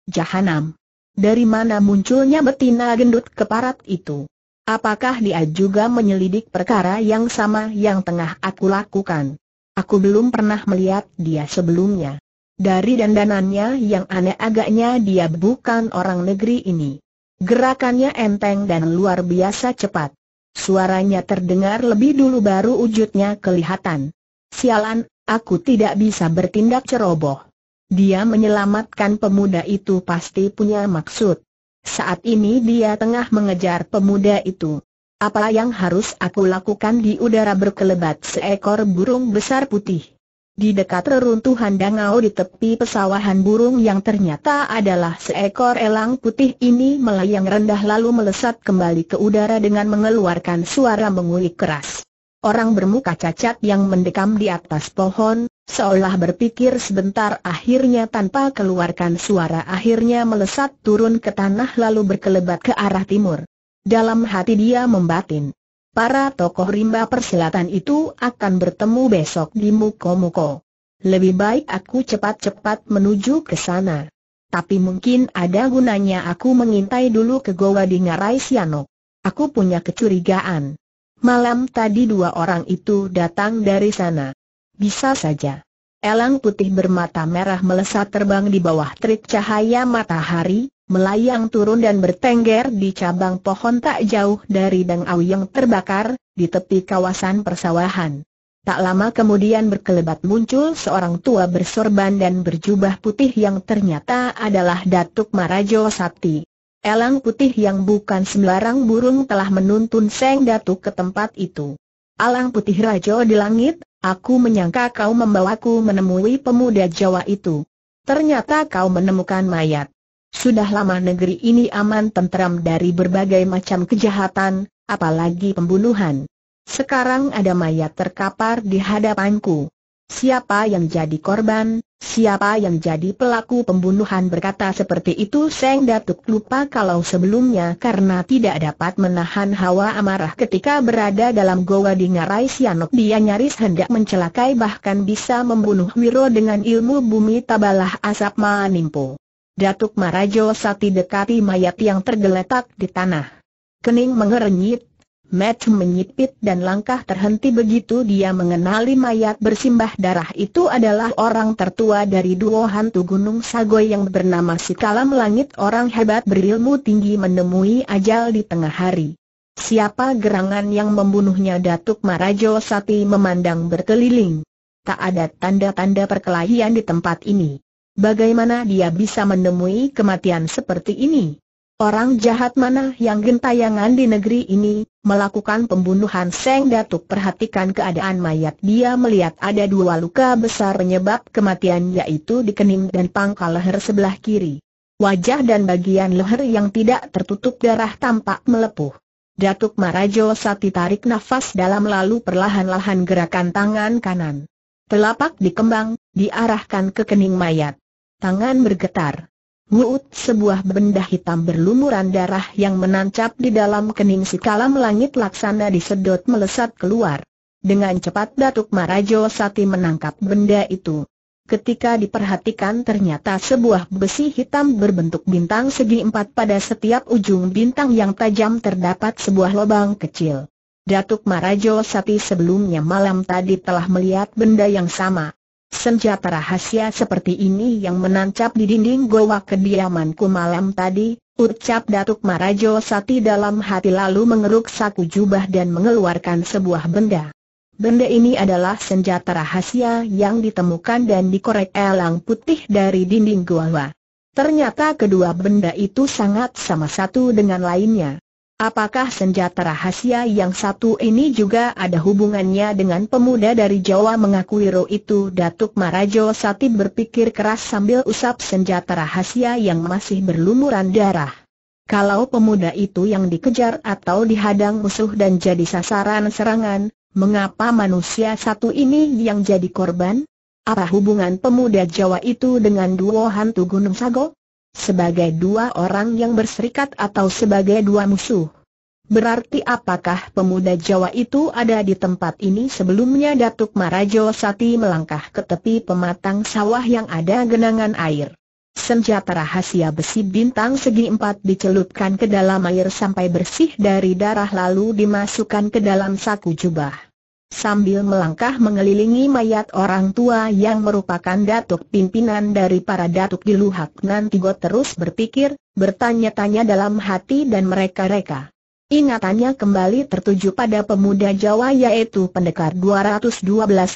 Jahanam. Dari mana munculnya betina gendut keparat itu? Apakah dia juga menyelidik perkara yang sama yang tengah aku lakukan? Aku belum pernah melihat dia sebelumnya. Dari dandanannya yang aneh agaknya dia bukan orang negeri ini. Gerakannya enteng dan luar biasa cepat. Suaranya terdengar lebih dulu baru wujudnya kelihatan. Sialan, aku tidak bisa bertindak ceroboh. Dia menyelamatkan pemuda itu pasti punya maksud. Saat ini dia tengah mengejar pemuda itu. Apa yang harus aku lakukan di udara berkelebat seekor burung besar putih? Di dekat reruntuhan dangau di tepi pesawahan burung yang ternyata adalah seekor elang putih ini melayang rendah lalu melesat kembali ke udara dengan mengeluarkan suara mengulik keras. Orang bermuka cacat yang mendekam di atas pohon, Seolah berpikir sebentar akhirnya tanpa keluarkan suara akhirnya melesat turun ke tanah lalu berkelebat ke arah timur. Dalam hati dia membatin. Para tokoh rimba persilatan itu akan bertemu besok di Mukomuko. Lebih baik aku cepat-cepat menuju ke sana. Tapi mungkin ada gunanya aku mengintai dulu ke Goa di Ngarai Sianok. Aku punya kecurigaan. Malam tadi dua orang itu datang dari sana. Bisa saja. Elang putih bermata merah melesat terbang di bawah terik cahaya matahari, melayang turun dan bertengger di cabang pohon tak jauh dari Deng Au yang terbakar, di tepi kawasan persawahan. Tak lama kemudian berkelebat muncul seorang tua bersorban dan berjubah putih yang ternyata adalah Datuk Marajo Sakti. Elang putih yang bukan sembarang burung telah menuntun Seng Datuk ke tempat itu. Elang putih Rajo di langit, Aku menyangka kau membawaku menemui pemuda Jawa itu. Ternyata kau menemukan mayat. Sudah lama negeri ini aman tentram dari berbagai macam kejahatan, apalagi pembunuhan. Sekarang ada mayat terkapar di hadapanku. Siapa yang jadi korban, siapa yang jadi pelaku pembunuhan berkata seperti itu Seng Datuk lupa kalau sebelumnya karena tidak dapat menahan hawa amarah ketika berada dalam goa di Ngarai Sianok dia nyaris hendak mencelakai bahkan bisa membunuh Wiro dengan ilmu bumi tabalah asap manimpo. Datuk Marajo Sati dekati mayat yang tergeletak di tanah. Kening mengerenyit, Matt menyipit dan langkah terhenti begitu dia mengenali mayat bersimbah darah itu adalah orang tertua dari duo hantu Gunung Sagoy yang bernama Sikalam Langit orang hebat berilmu tinggi menemui ajal di tengah hari. Siapa gerangan yang membunuhnya Datuk Marajo Sati memandang berkeliling. Tak ada tanda-tanda perkelahian di tempat ini. Bagaimana dia bisa menemui kematian seperti ini? Orang jahat mana yang gentayangan di negeri ini, melakukan pembunuhan Seng Datuk perhatikan keadaan mayat dia melihat ada dua luka besar penyebab kematian yaitu di kening dan pangkal leher sebelah kiri. Wajah dan bagian leher yang tidak tertutup darah tampak melepuh. Datuk Marajo Sati tarik nafas dalam lalu perlahan-lahan gerakan tangan kanan. Telapak dikembang, diarahkan ke kening mayat. Tangan bergetar. Wuut sebuah benda hitam berlumuran darah yang menancap di dalam kening si kalam langit laksana disedot melesat keluar. Dengan cepat Datuk Marajo Sati menangkap benda itu. Ketika diperhatikan ternyata sebuah besi hitam berbentuk bintang segi empat pada setiap ujung bintang yang tajam terdapat sebuah lubang kecil. Datuk Marajo Sati sebelumnya malam tadi telah melihat benda yang sama. Senjata rahasia seperti ini yang menancap di dinding goa kediamanku malam tadi, ucap Datuk Marajo Sati dalam hati lalu mengeruk saku jubah dan mengeluarkan sebuah benda. Benda ini adalah senjata rahasia yang ditemukan dan dikorek elang putih dari dinding goa. Ternyata kedua benda itu sangat sama satu dengan lainnya. Apakah senjata rahasia yang satu ini juga ada hubungannya dengan pemuda dari Jawa mengakui roh itu? Datuk Marajo Sati berpikir keras sambil usap senjata rahasia yang masih berlumuran darah. Kalau pemuda itu yang dikejar atau dihadang musuh dan jadi sasaran serangan, mengapa manusia satu ini yang jadi korban? Apa hubungan pemuda Jawa itu dengan duo hantu Gunung Sago? sebagai dua orang yang berserikat atau sebagai dua musuh. Berarti apakah pemuda Jawa itu ada di tempat ini sebelumnya Datuk Marajo Sati melangkah ke tepi pematang sawah yang ada genangan air. Senjata rahasia besi bintang segi empat dicelupkan ke dalam air sampai bersih dari darah lalu dimasukkan ke dalam saku jubah sambil melangkah mengelilingi mayat orang tua yang merupakan datuk pimpinan dari para datuk di Luhak Nantigo terus berpikir, bertanya-tanya dalam hati dan mereka-reka. Ingatannya kembali tertuju pada pemuda Jawa yaitu pendekar 212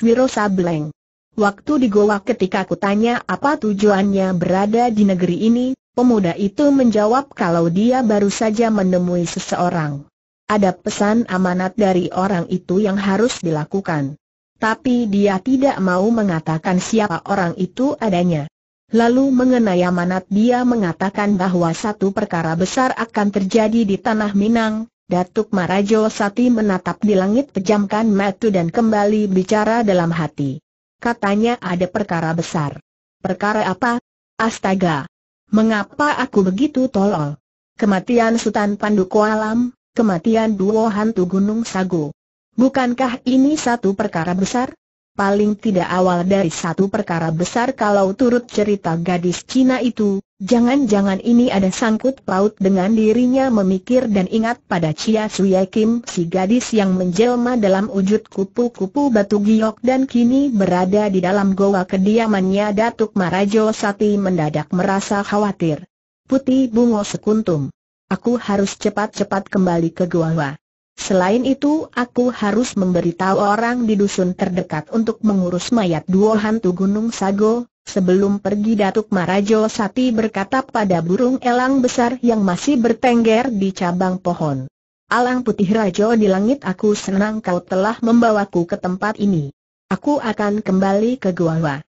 Wiro Sableng. Waktu di Goa ketika kutanya apa tujuannya berada di negeri ini, pemuda itu menjawab kalau dia baru saja menemui seseorang. Ada pesan amanat dari orang itu yang harus dilakukan. Tapi dia tidak mau mengatakan siapa orang itu adanya. Lalu mengenai amanat dia mengatakan bahwa satu perkara besar akan terjadi di Tanah Minang, Datuk Marajo Sati menatap di langit pejamkan mata dan kembali bicara dalam hati. Katanya ada perkara besar. Perkara apa? Astaga! Mengapa aku begitu tolol? Kematian Sultan Pandu Kualam, kematian duo hantu Gunung Sago. Bukankah ini satu perkara besar? Paling tidak awal dari satu perkara besar kalau turut cerita gadis Cina itu, jangan-jangan ini ada sangkut paut dengan dirinya memikir dan ingat pada Chia Suya Kim si gadis yang menjelma dalam wujud kupu-kupu batu giok dan kini berada di dalam goa kediamannya Datuk Marajo Sati mendadak merasa khawatir. Putih bungo sekuntum. Aku harus cepat-cepat kembali ke gua. Selain itu, aku harus memberitahu orang di dusun terdekat untuk mengurus mayat dua hantu Gunung Sago. Sebelum pergi Datuk Marajo Sati berkata pada burung elang besar yang masih bertengger di cabang pohon. Alang putih Rajo di langit aku senang kau telah membawaku ke tempat ini. Aku akan kembali ke gua.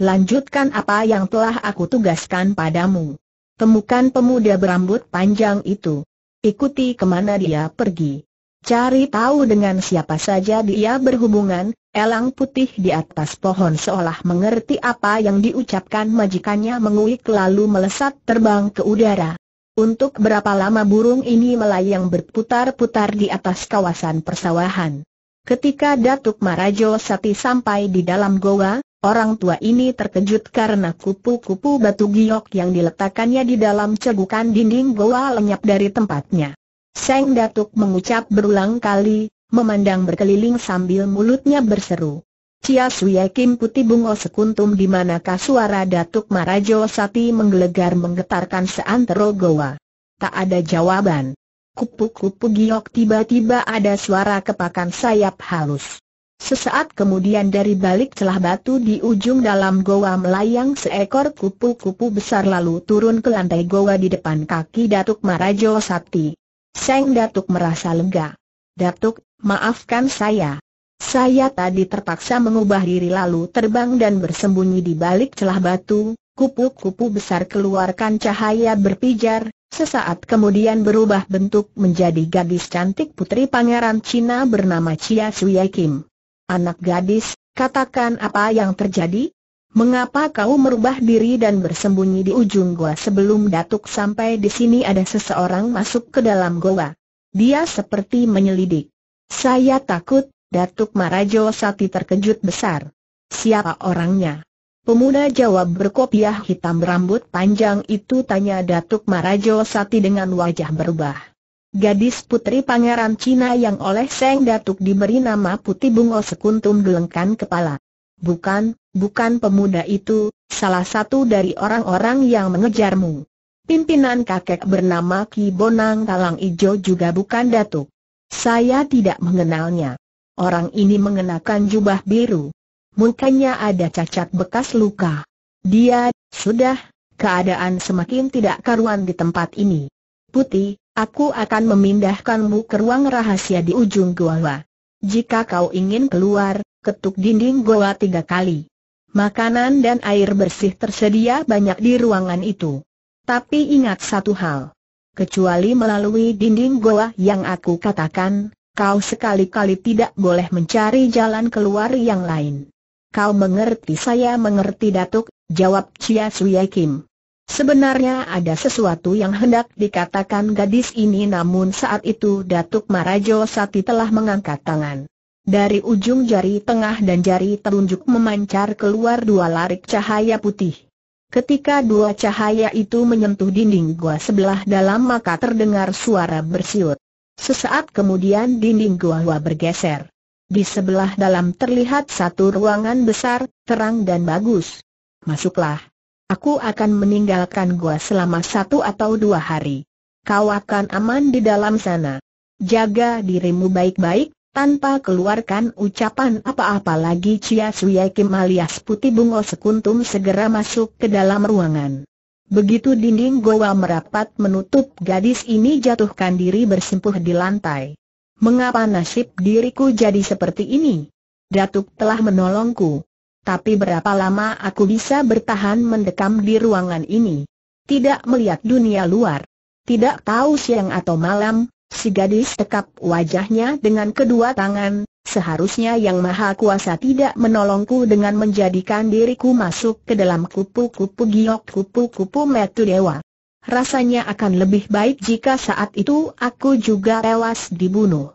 Lanjutkan apa yang telah aku tugaskan padamu. Temukan pemuda berambut panjang itu. Ikuti kemana dia pergi. Cari tahu dengan siapa saja dia berhubungan, elang putih di atas pohon seolah mengerti apa yang diucapkan majikannya menguik lalu melesat terbang ke udara. Untuk berapa lama burung ini melayang berputar-putar di atas kawasan persawahan. Ketika Datuk Marajo Sati sampai di dalam goa, Orang tua ini terkejut karena kupu-kupu batu giok yang diletakkannya di dalam cegukan dinding goa lenyap dari tempatnya. Seng Datuk mengucap berulang kali, memandang berkeliling sambil mulutnya berseru. Cia Suya Kim Putih Bungo Sekuntum di manakah suara Datuk Marajo Sati menggelegar menggetarkan seantero goa. Tak ada jawaban. Kupu-kupu giok tiba-tiba ada suara kepakan sayap halus. Sesaat kemudian dari balik celah batu di ujung dalam goa melayang seekor kupu-kupu besar lalu turun ke lantai goa di depan kaki Datuk Marajo Sakti. Seng Datuk merasa lega. Datuk, maafkan saya. Saya tadi terpaksa mengubah diri lalu terbang dan bersembunyi di balik celah batu, kupu-kupu besar keluarkan cahaya berpijar, Sesaat kemudian berubah bentuk menjadi gadis cantik putri pangeran Cina bernama Chia Suyakim. Anak gadis, katakan apa yang terjadi? Mengapa kau merubah diri dan bersembunyi di ujung gua sebelum Datuk sampai di sini ada seseorang masuk ke dalam gua. Dia seperti menyelidik. Saya takut, Datuk Marajo Sati terkejut besar. Siapa orangnya? Pemuda jawab berkopiah hitam rambut panjang itu tanya Datuk Marajo Sati dengan wajah berubah. Gadis putri pangeran Cina yang oleh Seng Datuk diberi nama Putih Bungo Sekuntum gelengkan kepala. Bukan, bukan pemuda itu, salah satu dari orang-orang yang mengejarmu. Pimpinan kakek bernama Ki Bonang Talang Ijo juga bukan Datuk. Saya tidak mengenalnya. Orang ini mengenakan jubah biru. Mukanya ada cacat bekas luka. Dia, sudah, keadaan semakin tidak karuan di tempat ini. Putih, Aku akan memindahkanmu ke ruang rahasia di ujung goa. Jika kau ingin keluar, ketuk dinding goa tiga kali. Makanan dan air bersih tersedia banyak di ruangan itu. Tapi ingat satu hal. Kecuali melalui dinding goa yang aku katakan, kau sekali-kali tidak boleh mencari jalan keluar yang lain. Kau mengerti saya mengerti datuk, jawab Chia Suye Kim. Sebenarnya ada sesuatu yang hendak dikatakan gadis ini namun saat itu Datuk Marajo Sati telah mengangkat tangan. Dari ujung jari tengah dan jari telunjuk memancar keluar dua larik cahaya putih. Ketika dua cahaya itu menyentuh dinding gua sebelah dalam maka terdengar suara bersiut. Sesaat kemudian dinding gua, gua bergeser. Di sebelah dalam terlihat satu ruangan besar, terang dan bagus. Masuklah. Aku akan meninggalkan gua selama satu atau dua hari. Kau akan aman di dalam sana. Jaga dirimu baik-baik, tanpa keluarkan ucapan apa-apa lagi Chia Suya Kim alias Putih Bungo Sekuntum segera masuk ke dalam ruangan. Begitu dinding goa merapat menutup gadis ini jatuhkan diri bersimpuh di lantai. Mengapa nasib diriku jadi seperti ini? Datuk telah menolongku. Tapi berapa lama aku bisa bertahan mendekam di ruangan ini? Tidak melihat dunia luar. Tidak tahu siang atau malam, si gadis tekap wajahnya dengan kedua tangan, seharusnya yang maha kuasa tidak menolongku dengan menjadikan diriku masuk ke dalam kupu-kupu giok kupu-kupu metu dewa. Rasanya akan lebih baik jika saat itu aku juga tewas dibunuh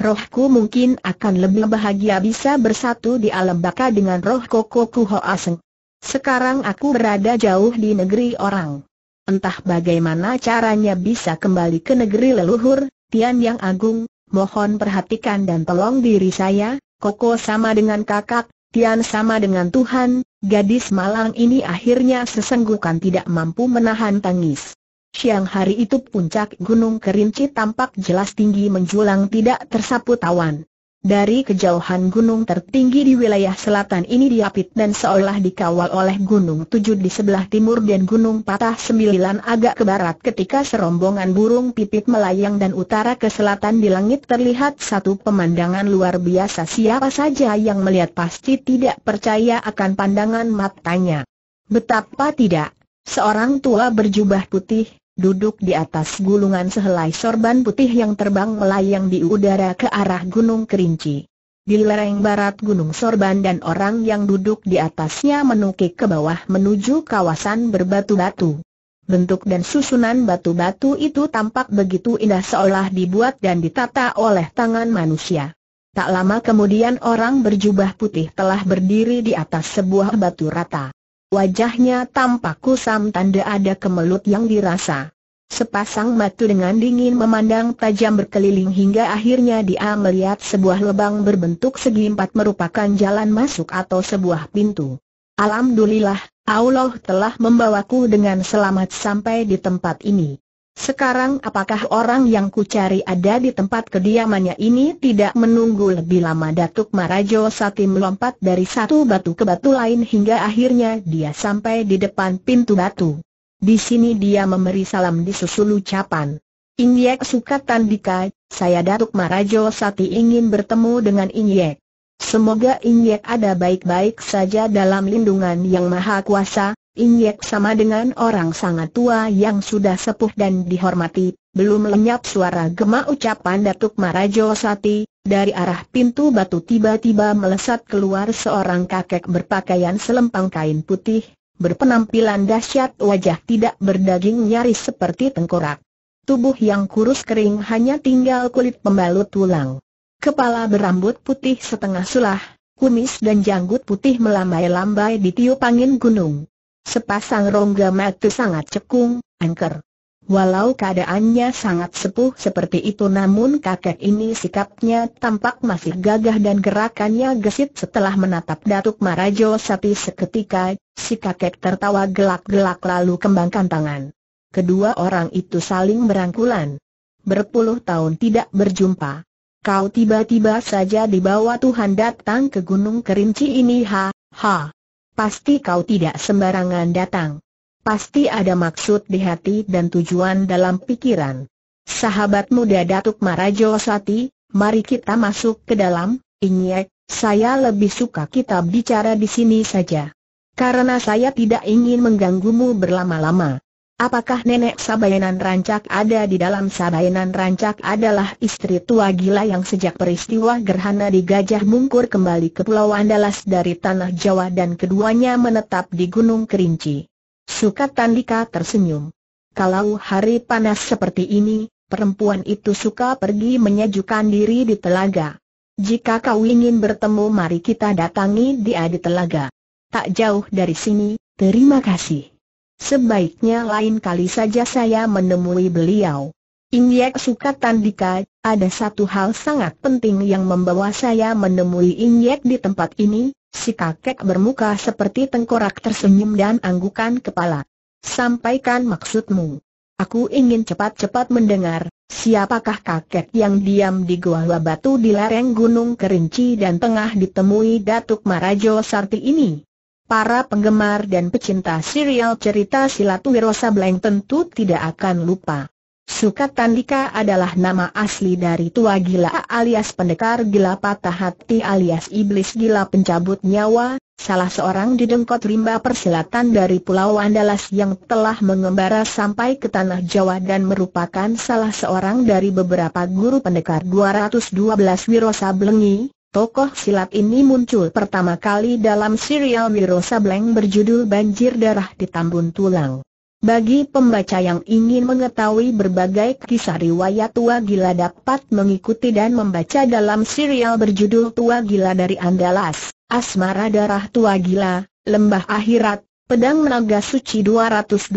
rohku mungkin akan lebih bahagia bisa bersatu di alam baka dengan roh koko kuho Aseng. Sekarang aku berada jauh di negeri orang. Entah bagaimana caranya bisa kembali ke negeri leluhur, Tian Yang Agung, mohon perhatikan dan tolong diri saya, Koko sama dengan kakak, Tian sama dengan Tuhan, gadis malang ini akhirnya sesenggukan tidak mampu menahan tangis. Siang hari itu puncak Gunung Kerinci tampak jelas tinggi menjulang tidak tersapu tawan. Dari kejauhan gunung tertinggi di wilayah selatan ini diapit dan seolah dikawal oleh gunung tujuh di sebelah timur dan gunung patah sembilan agak ke barat ketika serombongan burung pipit melayang dan utara ke selatan di langit terlihat satu pemandangan luar biasa siapa saja yang melihat pasti tidak percaya akan pandangan matanya. Betapa tidak, seorang tua berjubah putih, duduk di atas gulungan sehelai sorban putih yang terbang melayang di udara ke arah Gunung Kerinci. Di lereng barat Gunung Sorban dan orang yang duduk di atasnya menukik ke bawah menuju kawasan berbatu-batu. Bentuk dan susunan batu-batu itu tampak begitu indah seolah dibuat dan ditata oleh tangan manusia. Tak lama kemudian orang berjubah putih telah berdiri di atas sebuah batu rata. Wajahnya tampak kusam tanda ada kemelut yang dirasa. Sepasang mata dengan dingin memandang tajam berkeliling hingga akhirnya dia melihat sebuah lubang berbentuk segi empat merupakan jalan masuk atau sebuah pintu. Alhamdulillah, Allah telah membawaku dengan selamat sampai di tempat ini. Sekarang apakah orang yang ku cari ada di tempat kediamannya ini tidak menunggu lebih lama Datuk Marajo Sati melompat dari satu batu ke batu lain hingga akhirnya dia sampai di depan pintu batu. Di sini dia memberi salam di susul ucapan. Inyek Sukatandika, saya Datuk Marajo Sati ingin bertemu dengan Inyek. Semoga Inyek ada baik-baik saja dalam lindungan yang maha kuasa, Inyek sama dengan orang sangat tua yang sudah sepuh dan dihormati, belum lenyap suara gema ucapan Datuk Marajo Sati, dari arah pintu batu tiba-tiba melesat keluar seorang kakek berpakaian selempang kain putih, berpenampilan dahsyat wajah tidak berdaging nyaris seperti tengkorak. Tubuh yang kurus kering hanya tinggal kulit pembalut tulang. Kepala berambut putih setengah sulah, kumis dan janggut putih melambai-lambai di tiup angin gunung. Sepasang rongga mata sangat cekung, angker. Walau keadaannya sangat sepuh seperti itu namun kakek ini sikapnya tampak masih gagah dan gerakannya gesit setelah menatap Datuk Marajo Sapi seketika, si kakek tertawa gelak-gelak lalu kembangkan tangan. Kedua orang itu saling berangkulan. Berpuluh tahun tidak berjumpa. Kau tiba-tiba saja dibawa Tuhan datang ke Gunung Kerinci ini ha, ha. Pasti kau tidak sembarangan datang. Pasti ada maksud di hati dan tujuan dalam pikiran. Sahabat muda Datuk Marajo Sati, mari kita masuk ke dalam, Inyek, saya lebih suka kita bicara di sini saja. Karena saya tidak ingin mengganggumu berlama-lama. Apakah nenek Sabayanan Rancak ada di dalam Sabayanan Rancak adalah istri tua gila yang sejak peristiwa gerhana di Gajah Mungkur kembali ke Pulau Andalas dari Tanah Jawa dan keduanya menetap di Gunung Kerinci. Sukat Tandika tersenyum. Kalau hari panas seperti ini, perempuan itu suka pergi menyajukan diri di telaga. Jika kau ingin bertemu mari kita datangi dia di telaga. Tak jauh dari sini, terima kasih. Sebaiknya lain kali saja saya menemui beliau. Inyek tandika, ada satu hal sangat penting yang membawa saya menemui Inyek di tempat ini, si kakek bermuka seperti tengkorak tersenyum dan anggukan kepala. Sampaikan maksudmu. Aku ingin cepat-cepat mendengar, siapakah kakek yang diam di gua Batu di lereng Gunung Kerinci dan tengah ditemui Datuk Marajo Sarti ini? Para penggemar dan pecinta serial cerita silat Wirosa Blank tentu tidak akan lupa. Sukatandika adalah nama asli dari tua gila alias pendekar gila patah hati alias iblis gila pencabut nyawa, salah seorang di dengkot rimba persilatan dari Pulau Andalas yang telah mengembara sampai ke Tanah Jawa dan merupakan salah seorang dari beberapa guru pendekar 212 Wirosa Blengi, Tokoh silat ini muncul pertama kali dalam serial Wiro Sableng berjudul Banjir Darah di Tambun Tulang. Bagi pembaca yang ingin mengetahui berbagai kisah riwayat Tua Gila dapat mengikuti dan membaca dalam serial berjudul Tua Gila dari Andalas, Asmara Darah Tua Gila, Lembah Akhirat, Pedang Naga Suci 212,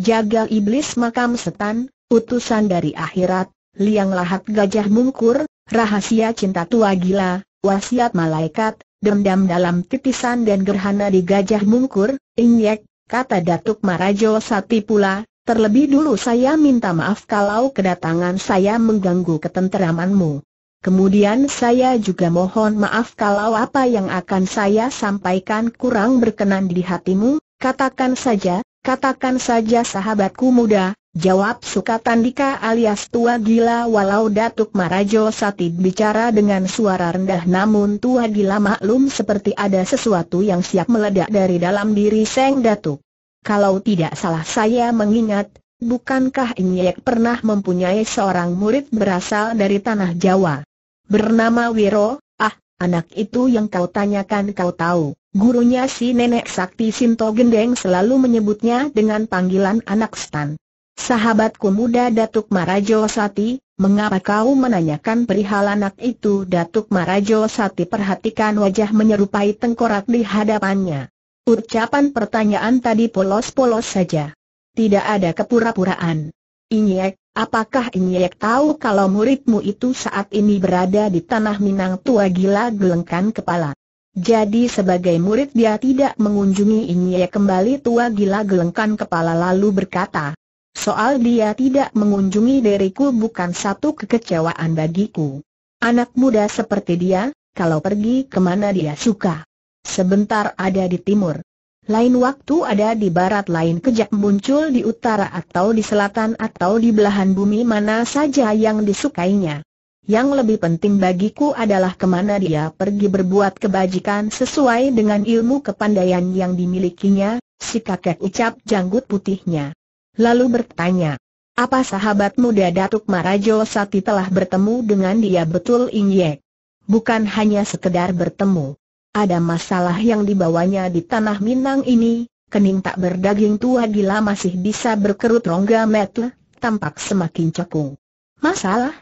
Jaga Iblis Makam Setan, Utusan dari Akhirat, Liang Lahat Gajah Mungkur, Rahasia cinta tua gila, wasiat malaikat, dendam dalam titisan dan gerhana di gajah mungkur, inyek, kata Datuk Marajo Sati pula, terlebih dulu saya minta maaf kalau kedatangan saya mengganggu ketenteramanmu. Kemudian saya juga mohon maaf kalau apa yang akan saya sampaikan kurang berkenan di hatimu, katakan saja, katakan saja sahabatku muda, Jawab Sukatandika alias tua gila walau Datuk Marajo Sati bicara dengan suara rendah namun tua gila maklum seperti ada sesuatu yang siap meledak dari dalam diri Seng Datuk. Kalau tidak salah saya mengingat, bukankah Inyek pernah mempunyai seorang murid berasal dari tanah Jawa? Bernama Wiro, ah, anak itu yang kau tanyakan kau tahu. Gurunya si nenek sakti Sinto Gendeng selalu menyebutnya dengan panggilan anak Stan. Sahabatku muda Datuk Marajo Sati, mengapa kau menanyakan perihal anak itu Datuk Marajo Sati perhatikan wajah menyerupai tengkorak di hadapannya. Ucapan pertanyaan tadi polos-polos saja. Tidak ada kepura-puraan. Inyek, apakah Inyek tahu kalau muridmu itu saat ini berada di tanah Minang tua gila gelengkan kepala? Jadi sebagai murid dia tidak mengunjungi Inyek kembali tua gila gelengkan kepala lalu berkata, Soal dia tidak mengunjungi diriku bukan satu kekecewaan bagiku. Anak muda seperti dia, kalau pergi kemana dia suka. Sebentar ada di timur. Lain waktu ada di barat lain kejap muncul di utara atau di selatan atau di belahan bumi mana saja yang disukainya. Yang lebih penting bagiku adalah kemana dia pergi berbuat kebajikan sesuai dengan ilmu kepandaian yang dimilikinya, si kakek ucap janggut putihnya lalu bertanya, apa sahabat muda Datuk Marajo Sati telah bertemu dengan dia betul Ingyek? Bukan hanya sekedar bertemu. Ada masalah yang dibawanya di tanah Minang ini, kening tak berdaging tua gila masih bisa berkerut rongga metle, tampak semakin cekung. Masalah?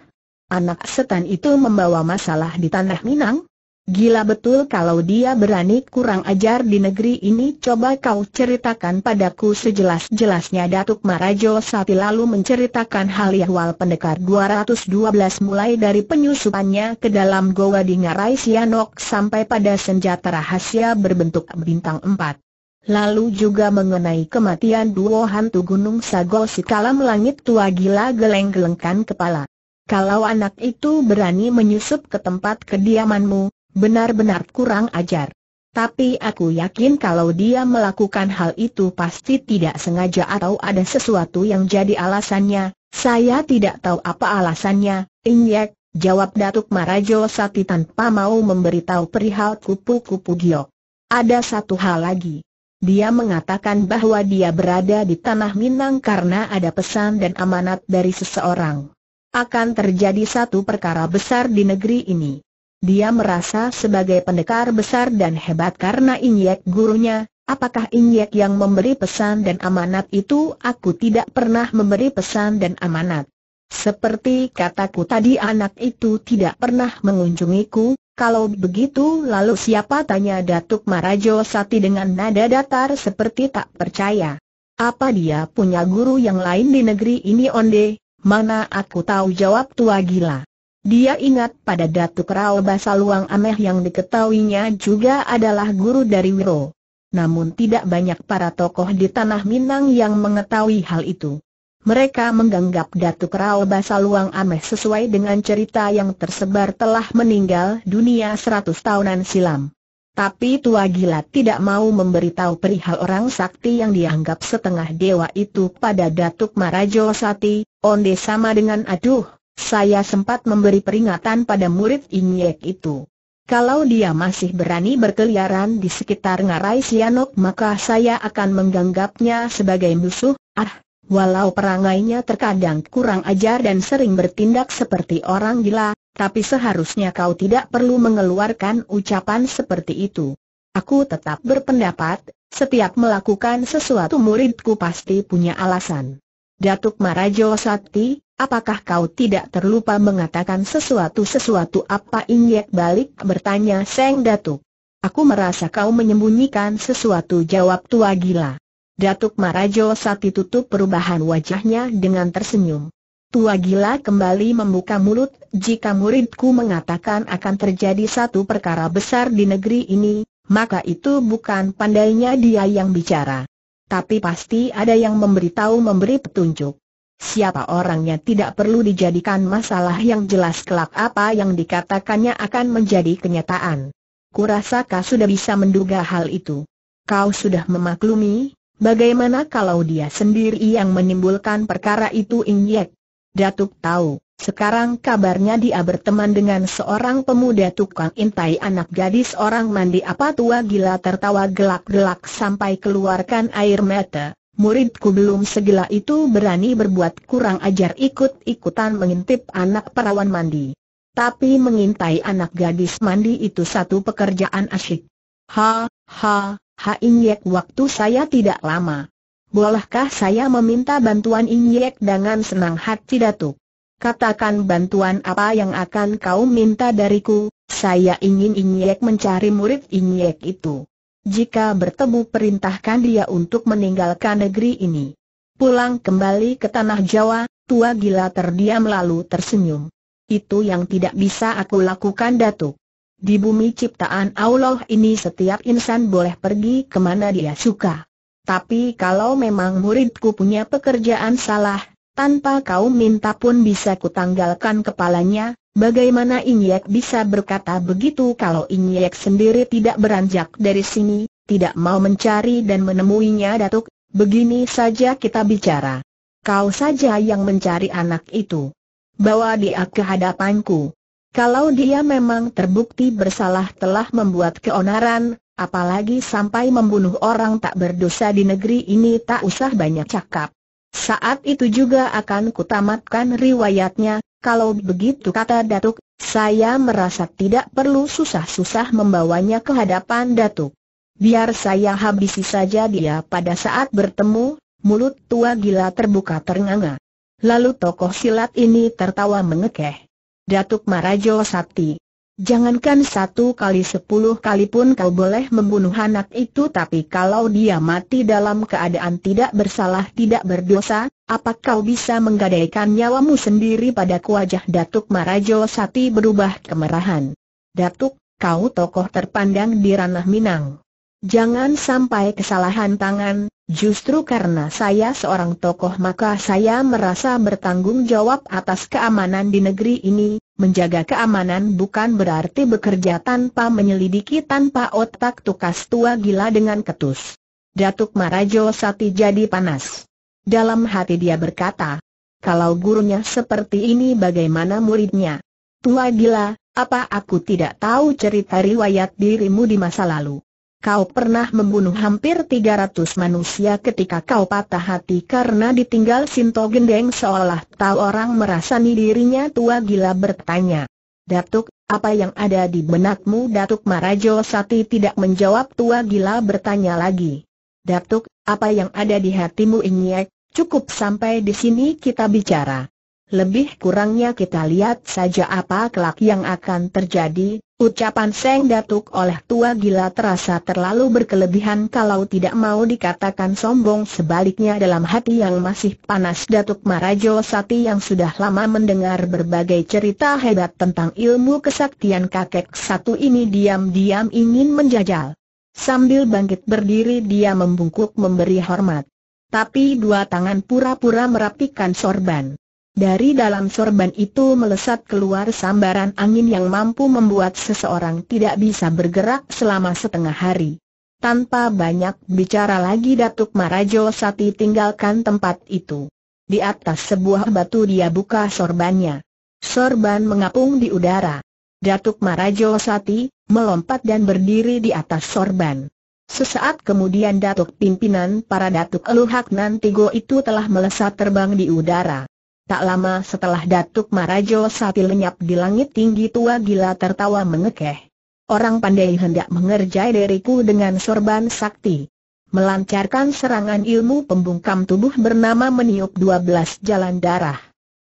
Anak setan itu membawa masalah di tanah Minang? Gila betul kalau dia berani kurang ajar di negeri ini Coba kau ceritakan padaku sejelas-jelasnya Datuk Marajo Sati lalu menceritakan hal ihwal pendekar 212 Mulai dari penyusupannya ke dalam goa di Ngarai Sianok Sampai pada senjata rahasia berbentuk bintang empat. Lalu juga mengenai kematian duo hantu gunung Sago kalam melangit tua gila geleng-gelengkan kepala kalau anak itu berani menyusup ke tempat kediamanmu, Benar-benar kurang ajar. Tapi aku yakin kalau dia melakukan hal itu pasti tidak sengaja atau ada sesuatu yang jadi alasannya, saya tidak tahu apa alasannya, Ingat, jawab Datuk Marajo Sati tanpa mau memberitahu perihal kupu-kupu giok. Ada satu hal lagi. Dia mengatakan bahwa dia berada di Tanah Minang karena ada pesan dan amanat dari seseorang. Akan terjadi satu perkara besar di negeri ini. Dia merasa sebagai pendekar besar dan hebat karena Inyek gurunya, apakah Inyek yang memberi pesan dan amanat itu aku tidak pernah memberi pesan dan amanat. Seperti kataku tadi anak itu tidak pernah mengunjungiku, kalau begitu lalu siapa tanya Datuk Marajo Sati dengan nada datar seperti tak percaya. Apa dia punya guru yang lain di negeri ini onde, mana aku tahu jawab tua gila. Dia ingat pada Datuk Rao Basaluang Ameh yang diketahuinya juga adalah guru dari Wiro. Namun tidak banyak para tokoh di Tanah Minang yang mengetahui hal itu. Mereka menganggap Datuk Rao Basaluang Ameh sesuai dengan cerita yang tersebar telah meninggal dunia seratus tahunan silam. Tapi Tua Gila tidak mau memberitahu perihal orang sakti yang dianggap setengah dewa itu pada Datuk Marajo Sati, onde sama dengan aduh, saya sempat memberi peringatan pada murid Inyek itu. Kalau dia masih berani berkeliaran di sekitar ngarai Sianok maka saya akan mengganggapnya sebagai musuh, ah, walau perangainya terkadang kurang ajar dan sering bertindak seperti orang gila, tapi seharusnya kau tidak perlu mengeluarkan ucapan seperti itu. Aku tetap berpendapat, setiap melakukan sesuatu muridku pasti punya alasan. Datuk Marajo Sati. Apakah kau tidak terlupa mengatakan sesuatu-sesuatu apa Ingat balik bertanya Seng Datuk? Aku merasa kau menyembunyikan sesuatu jawab tua gila. Datuk Marajo Sati tutup perubahan wajahnya dengan tersenyum. Tua gila kembali membuka mulut, jika muridku mengatakan akan terjadi satu perkara besar di negeri ini, maka itu bukan pandainya dia yang bicara. Tapi pasti ada yang memberitahu memberi petunjuk. Siapa orangnya tidak perlu dijadikan masalah yang jelas kelak apa yang dikatakannya akan menjadi kenyataan. Kurasa kau sudah bisa menduga hal itu. Kau sudah memaklumi, bagaimana kalau dia sendiri yang menimbulkan perkara itu Ingyek? Datuk tahu, sekarang kabarnya dia berteman dengan seorang pemuda tukang intai anak gadis orang mandi apa tua gila tertawa gelak-gelak sampai keluarkan air mata muridku belum segila itu berani berbuat kurang ajar ikut-ikutan mengintip anak perawan mandi. Tapi mengintai anak gadis mandi itu satu pekerjaan asyik. Ha, ha, ha Inyek waktu saya tidak lama. Bolehkah saya meminta bantuan Inyek dengan senang hati datuk? Katakan bantuan apa yang akan kau minta dariku, saya ingin Inyek mencari murid Inyek itu jika bertemu perintahkan dia untuk meninggalkan negeri ini. Pulang kembali ke tanah Jawa, tua gila terdiam lalu tersenyum. Itu yang tidak bisa aku lakukan Datuk. Di bumi ciptaan Allah ini setiap insan boleh pergi kemana dia suka. Tapi kalau memang muridku punya pekerjaan salah, tanpa kau minta pun bisa kutanggalkan kepalanya, Bagaimana Inyek bisa berkata begitu kalau Inyek sendiri tidak beranjak dari sini, tidak mau mencari dan menemuinya Datuk, begini saja kita bicara. Kau saja yang mencari anak itu. Bawa dia ke hadapanku. Kalau dia memang terbukti bersalah telah membuat keonaran, apalagi sampai membunuh orang tak berdosa di negeri ini tak usah banyak cakap. Saat itu juga akan kutamatkan riwayatnya, kalau begitu kata Datuk, saya merasa tidak perlu susah-susah membawanya ke hadapan Datuk. Biar saya habisi saja dia pada saat bertemu, mulut tua gila terbuka ternganga. Lalu tokoh silat ini tertawa mengekeh. Datuk Marajo Sakti, Jangankan satu kali sepuluh kali pun kau boleh membunuh anak itu tapi kalau dia mati dalam keadaan tidak bersalah tidak berdosa, apakah kau bisa menggadaikan nyawamu sendiri pada wajah Datuk Marajo Sati berubah kemerahan. Datuk, kau tokoh terpandang di ranah Minang. Jangan sampai kesalahan tangan, Justru karena saya seorang tokoh maka saya merasa bertanggung jawab atas keamanan di negeri ini, menjaga keamanan bukan berarti bekerja tanpa menyelidiki tanpa otak tukas tua gila dengan ketus. Datuk Marajo Sati jadi panas. Dalam hati dia berkata, kalau gurunya seperti ini bagaimana muridnya? Tua gila, apa aku tidak tahu cerita riwayat dirimu di masa lalu? Kau pernah membunuh hampir 300 manusia ketika kau patah hati karena ditinggal Sinto Gendeng seolah tahu orang merasani dirinya tua gila bertanya. Datuk, apa yang ada di benakmu Datuk Marajo Sati tidak menjawab tua gila bertanya lagi. Datuk, apa yang ada di hatimu Inyek, cukup sampai di sini kita bicara. Lebih kurangnya kita lihat saja apa kelak yang akan terjadi, Ucapan Seng Datuk oleh tua gila terasa terlalu berkelebihan kalau tidak mau dikatakan sombong sebaliknya dalam hati yang masih panas Datuk Marajo Sati yang sudah lama mendengar berbagai cerita hebat tentang ilmu kesaktian kakek satu ini diam-diam ingin menjajal. Sambil bangkit berdiri dia membungkuk memberi hormat. Tapi dua tangan pura-pura merapikan sorban. Dari dalam sorban itu melesat keluar sambaran angin yang mampu membuat seseorang tidak bisa bergerak selama setengah hari. Tanpa banyak bicara lagi Datuk Marajo Sati tinggalkan tempat itu. Di atas sebuah batu dia buka sorbannya. Sorban mengapung di udara. Datuk Marajo Sati, melompat dan berdiri di atas sorban. Sesaat kemudian Datuk pimpinan para Datuk Eluhak Nantigo itu telah melesat terbang di udara. Tak lama setelah Datuk Marajo Sati lenyap di langit tinggi tua gila tertawa mengekeh. Orang pandai hendak mengerjai diriku dengan sorban sakti. Melancarkan serangan ilmu pembungkam tubuh bernama meniup 12 jalan darah.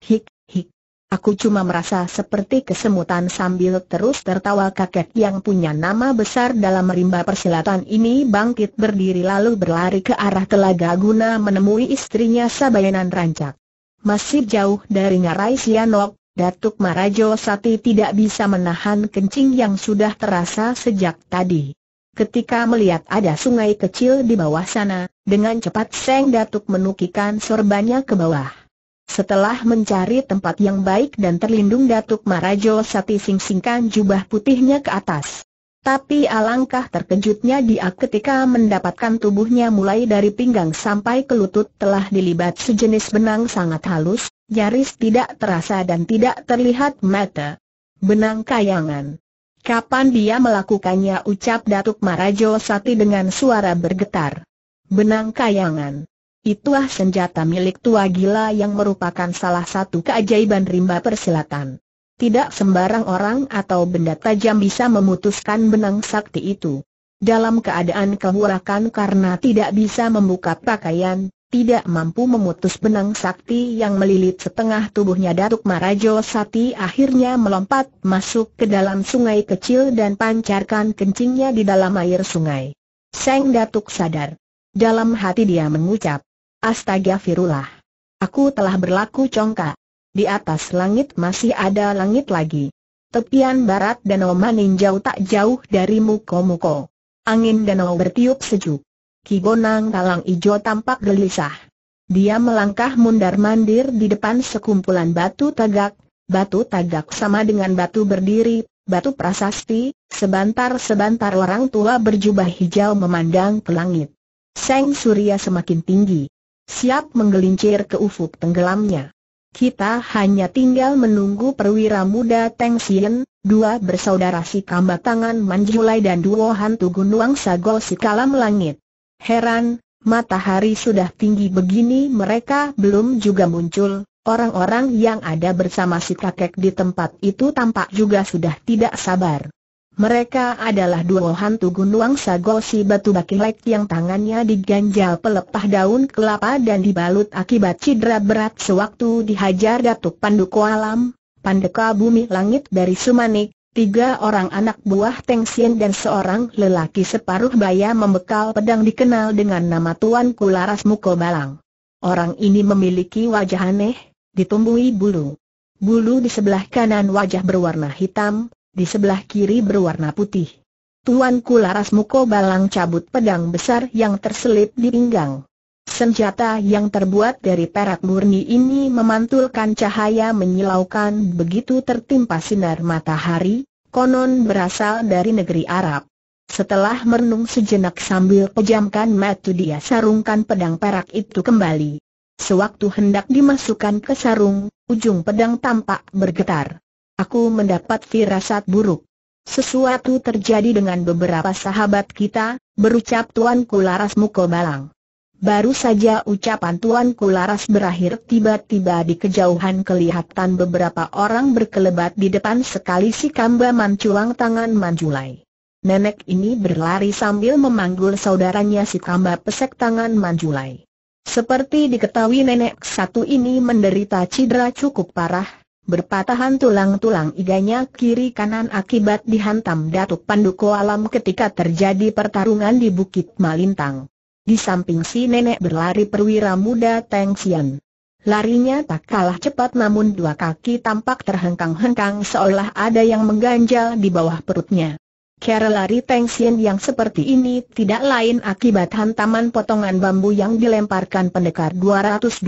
Hik, hik. Aku cuma merasa seperti kesemutan sambil terus tertawa kakek yang punya nama besar dalam rimba persilatan ini bangkit berdiri lalu berlari ke arah telaga guna menemui istrinya Sabayanan Rancak masih jauh dari ngarai Sianok, Datuk Marajo Sati tidak bisa menahan kencing yang sudah terasa sejak tadi. Ketika melihat ada sungai kecil di bawah sana, dengan cepat Seng Datuk menukikan sorbannya ke bawah. Setelah mencari tempat yang baik dan terlindung Datuk Marajo Sati sing singkan jubah putihnya ke atas. Tapi alangkah terkejutnya dia ketika mendapatkan tubuhnya mulai dari pinggang sampai ke lutut telah dilibat sejenis benang sangat halus, nyaris tidak terasa dan tidak terlihat mata. Benang kayangan. Kapan dia melakukannya ucap Datuk Marajo Sati dengan suara bergetar. Benang kayangan. Itulah senjata milik tua gila yang merupakan salah satu keajaiban rimba persilatan. Tidak sembarang orang atau benda tajam bisa memutuskan benang sakti itu. Dalam keadaan kehurakan karena tidak bisa membuka pakaian, tidak mampu memutus benang sakti yang melilit setengah tubuhnya Datuk Marajo Sati akhirnya melompat masuk ke dalam sungai kecil dan pancarkan kencingnya di dalam air sungai. Seng Datuk sadar. Dalam hati dia mengucap, Astaga Firullah. Aku telah berlaku congkak. Di atas langit masih ada langit lagi. Tepian barat danau maninjau tak jauh dari Muko-Muko. Angin danau bertiup sejuk. Kibonang talang ijo tampak gelisah. Dia melangkah mundar-mandir di depan sekumpulan batu tegak, batu tegak sama dengan batu berdiri, batu prasasti, sebentar-sebentar orang tua berjubah hijau memandang ke langit. Seng surya semakin tinggi. Siap menggelincir ke ufuk tenggelamnya. Kita hanya tinggal menunggu perwira muda Teng Sien, dua bersaudara si kambat tangan Manjulai dan dua hantu Gunung Sagol si kalam langit. Heran, matahari sudah tinggi begini mereka belum juga muncul, orang-orang yang ada bersama si kakek di tempat itu tampak juga sudah tidak sabar. Mereka adalah dua hantu Gunung Sagosi Batu Bakilek yang tangannya diganjal pelepah daun kelapa dan dibalut akibat cedera berat sewaktu dihajar Datuk Pandu Kualam, Pandeka Bumi Langit dari Sumanik, tiga orang anak buah Teng dan seorang lelaki separuh baya membekal pedang dikenal dengan nama Tuan Kularas Mukobalang. Orang ini memiliki wajah aneh, ditumbuhi bulu. Bulu di sebelah kanan wajah berwarna hitam, di sebelah kiri berwarna putih. Tuanku Laras Muko Balang cabut pedang besar yang terselip di pinggang. Senjata yang terbuat dari perak murni ini memantulkan cahaya menyilaukan begitu tertimpa sinar matahari, konon berasal dari negeri Arab. Setelah merenung sejenak sambil pejamkan mata dia sarungkan pedang perak itu kembali. Sewaktu hendak dimasukkan ke sarung, ujung pedang tampak bergetar. Aku mendapat firasat buruk. Sesuatu terjadi dengan beberapa sahabat kita, berucap Tuan Kularas Mukobalang. Baru saja ucapan Tuan Kularas berakhir tiba-tiba di kejauhan kelihatan beberapa orang berkelebat di depan sekali si kamba manculang tangan manjulai. Nenek ini berlari sambil memanggul saudaranya si kamba pesek tangan manjulai. Seperti diketahui nenek satu ini menderita cedera cukup parah, Berpatahan tulang-tulang iganya kiri kanan akibat dihantam Datuk Panduko Alam ketika terjadi pertarungan di Bukit Malintang. Di samping si nenek berlari perwira muda Teng Sian. Larinya tak kalah cepat namun dua kaki tampak terhengkang-hengkang seolah ada yang mengganjal di bawah perutnya. Cara lari Teng Sian yang seperti ini tidak lain akibat hantaman potongan bambu yang dilemparkan pendekar 212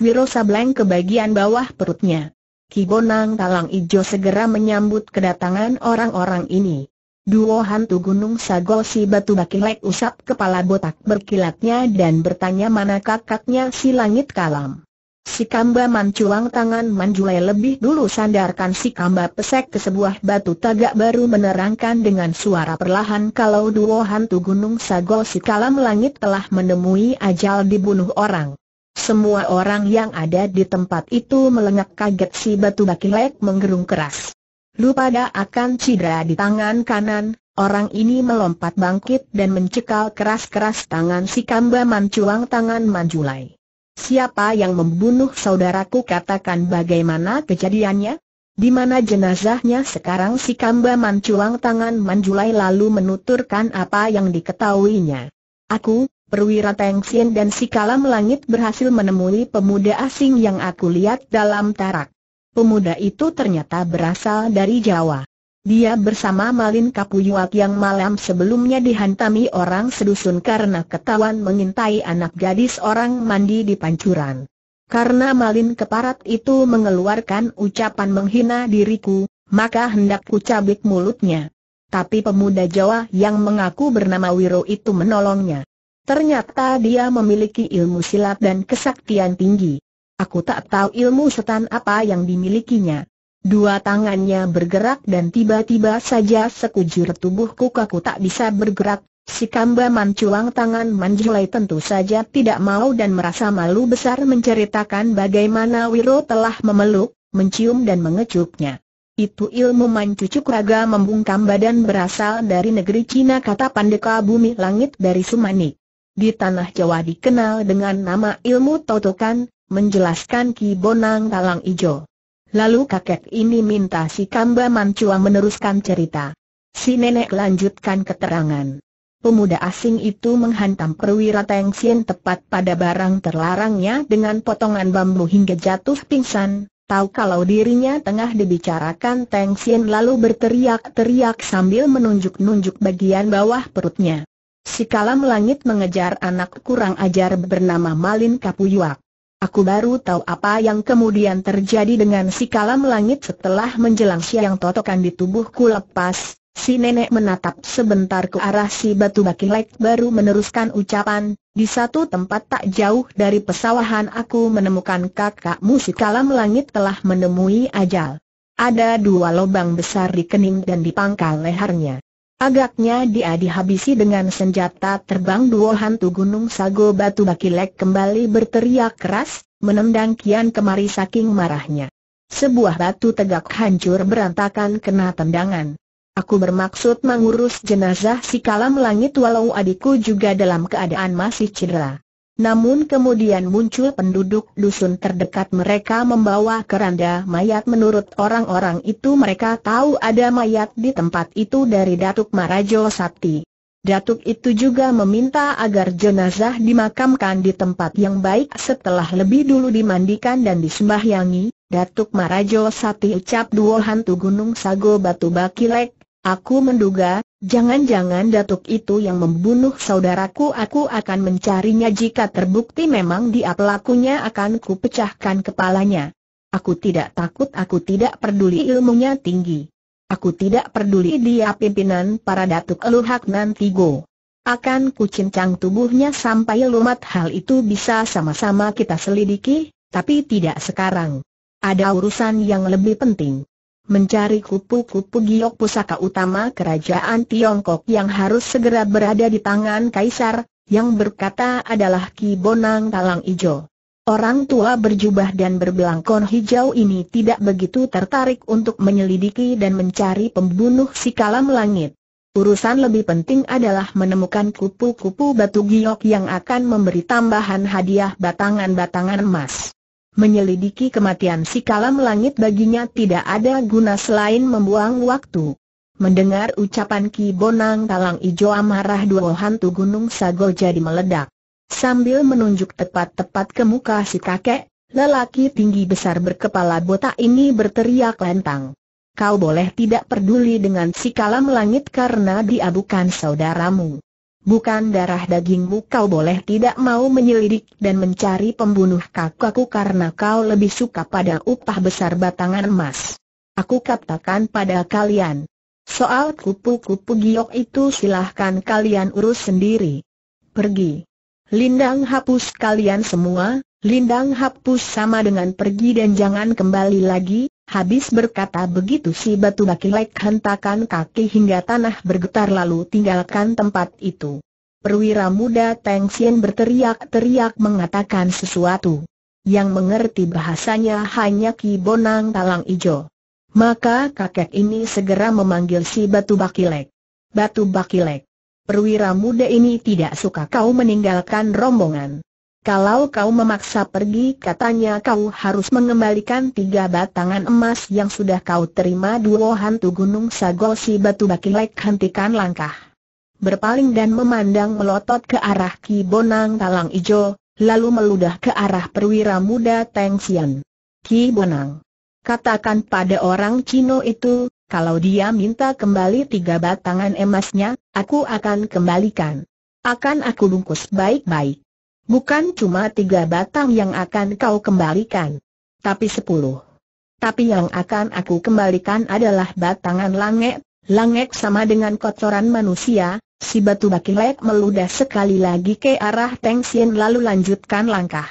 Wiro Sableng ke bagian bawah perutnya. Kibonang Talang Ijo segera menyambut kedatangan orang-orang ini. Duo hantu gunung Sago si batu bakilek usap kepala botak berkilatnya dan bertanya mana kakaknya si langit kalam. Si kamba mancuang tangan manjulai lebih dulu sandarkan si kamba pesek ke sebuah batu tagak baru menerangkan dengan suara perlahan kalau duo hantu gunung Sago si kalam langit telah menemui ajal dibunuh orang. Semua orang yang ada di tempat itu melengak kaget si batu bakilek menggerung keras. Lu pada akan cedera di tangan kanan, orang ini melompat bangkit dan mencekal keras-keras tangan si kamba mancuang tangan manjulai. Siapa yang membunuh saudaraku katakan bagaimana kejadiannya? Di mana jenazahnya sekarang si kamba mancuang tangan manjulai lalu menuturkan apa yang diketahuinya. Aku, Perwira Teng Sien dan si Kalam Langit berhasil menemui pemuda asing yang aku lihat dalam tarak. Pemuda itu ternyata berasal dari Jawa. Dia bersama Malin Kapuyuak yang malam sebelumnya dihantami orang sedusun karena ketahuan mengintai anak gadis orang mandi di pancuran. Karena Malin Keparat itu mengeluarkan ucapan menghina diriku, maka hendak ku cabik mulutnya. Tapi pemuda Jawa yang mengaku bernama Wiro itu menolongnya. Ternyata dia memiliki ilmu silat dan kesaktian tinggi. Aku tak tahu ilmu setan apa yang dimilikinya. Dua tangannya bergerak dan tiba-tiba saja sekujur tubuhku kaku tak bisa bergerak. Si kamba mancuang tangan manjulai tentu saja tidak mau dan merasa malu besar menceritakan bagaimana Wiro telah memeluk, mencium dan mengecupnya. Itu ilmu mancucuk raga membungkam badan berasal dari negeri Cina kata Pandeka Bumi Langit dari Sumanik di tanah Jawa dikenal dengan nama ilmu totokan, menjelaskan Ki Bonang Talang Ijo. Lalu kakek ini minta si Kamba Mancua meneruskan cerita. Si nenek lanjutkan keterangan. Pemuda asing itu menghantam perwira Teng Sien tepat pada barang terlarangnya dengan potongan bambu hingga jatuh pingsan, Tahu kalau dirinya tengah dibicarakan Teng Sien lalu berteriak-teriak sambil menunjuk-nunjuk bagian bawah perutnya. Si kalam langit mengejar anak kurang ajar bernama Malin Kapuyuak. Aku baru tahu apa yang kemudian terjadi dengan si kalam langit setelah menjelang siang totokan di tubuhku lepas. Si nenek menatap sebentar ke arah si batu bakilek baru meneruskan ucapan, di satu tempat tak jauh dari pesawahan aku menemukan kakakmu si kalam langit telah menemui ajal. Ada dua lobang besar di kening dan di pangkal lehernya. Agaknya dia dihabisi dengan senjata terbang dua hantu gunung Sago Batu Bakilek kembali berteriak keras, menendang kian kemari saking marahnya. Sebuah batu tegak hancur berantakan kena tendangan. Aku bermaksud mengurus jenazah si kalam langit walau adikku juga dalam keadaan masih cedera. Namun kemudian muncul penduduk dusun terdekat mereka membawa keranda mayat menurut orang-orang itu mereka tahu ada mayat di tempat itu dari Datuk Marajo Sakti. Datuk itu juga meminta agar jenazah dimakamkan di tempat yang baik setelah lebih dulu dimandikan dan disembahyangi. Datuk Marajo Sakti ucap dua hantu gunung sago batu bakilek, aku menduga Jangan-jangan datuk itu yang membunuh saudaraku aku akan mencarinya jika terbukti memang dia pelakunya akan kupecahkan kepalanya. Aku tidak takut aku tidak peduli ilmunya tinggi. Aku tidak peduli dia pimpinan para datuk eluhak nanti go. Akan ku cincang tubuhnya sampai lumat hal itu bisa sama-sama kita selidiki, tapi tidak sekarang. Ada urusan yang lebih penting mencari kupu-kupu giok pusaka utama kerajaan Tiongkok yang harus segera berada di tangan kaisar, yang berkata adalah Ki Bonang Talang Ijo. Orang tua berjubah dan berbelangkon hijau ini tidak begitu tertarik untuk menyelidiki dan mencari pembunuh si kalam langit. Urusan lebih penting adalah menemukan kupu-kupu batu giok yang akan memberi tambahan hadiah batangan-batangan emas. Menyelidiki kematian si kalam langit baginya tidak ada guna selain membuang waktu. Mendengar ucapan Ki Bonang Talang Ijo amarah dua hantu gunung sago jadi meledak. Sambil menunjuk tepat-tepat ke muka si kakek, lelaki tinggi besar berkepala botak ini berteriak lentang. Kau boleh tidak peduli dengan si kalam langit karena dia bukan saudaramu bukan darah dagingmu kau boleh tidak mau menyelidik dan mencari pembunuh kakakku karena kau lebih suka pada upah besar batangan emas. Aku katakan pada kalian, soal kupu-kupu giok itu silahkan kalian urus sendiri. Pergi. Lindang hapus kalian semua, lindang hapus sama dengan pergi dan jangan kembali lagi, Habis berkata begitu si batu bakilek hentakan kaki hingga tanah bergetar lalu tinggalkan tempat itu. Perwira muda Teng Sien berteriak-teriak mengatakan sesuatu. Yang mengerti bahasanya hanya Ki Bonang Talang Ijo. Maka kakek ini segera memanggil si batu bakilek. Batu bakilek. Perwira muda ini tidak suka kau meninggalkan rombongan. Kalau kau memaksa pergi katanya kau harus mengembalikan tiga batangan emas yang sudah kau terima duo hantu gunung sagol si batu bakilek hentikan langkah. Berpaling dan memandang melotot ke arah Ki Bonang Talang Ijo, lalu meludah ke arah perwira muda Teng Xian. Ki Bonang, katakan pada orang Cino itu, kalau dia minta kembali tiga batangan emasnya, aku akan kembalikan. Akan aku bungkus baik-baik. Bukan cuma tiga batang yang akan kau kembalikan. Tapi sepuluh. Tapi yang akan aku kembalikan adalah batangan langek, langek sama dengan kotoran manusia, si batu baki lek meludah sekali lagi ke arah Teng Sien lalu lanjutkan langkah.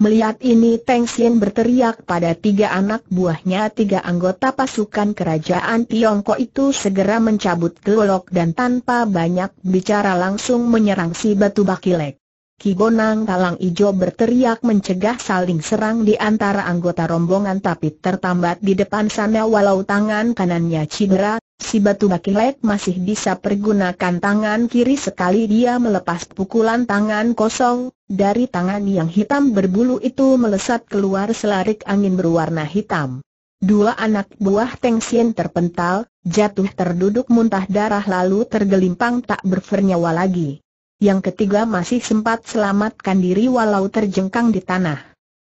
Melihat ini Teng Sien berteriak pada tiga anak buahnya tiga anggota pasukan kerajaan Tiongkok itu segera mencabut gelok dan tanpa banyak bicara langsung menyerang si batu bakilek. Kibonang Talang Ijo berteriak mencegah saling serang di antara anggota rombongan tapi tertambat di depan sana walau tangan kanannya cedera, si batu bakilek masih bisa pergunakan tangan kiri sekali dia melepas pukulan tangan kosong, dari tangan yang hitam berbulu itu melesat keluar selarik angin berwarna hitam. Dua anak buah Teng Sien terpental, jatuh terduduk muntah darah lalu tergelimpang tak bernyawa lagi yang ketiga masih sempat selamatkan diri walau terjengkang di tanah.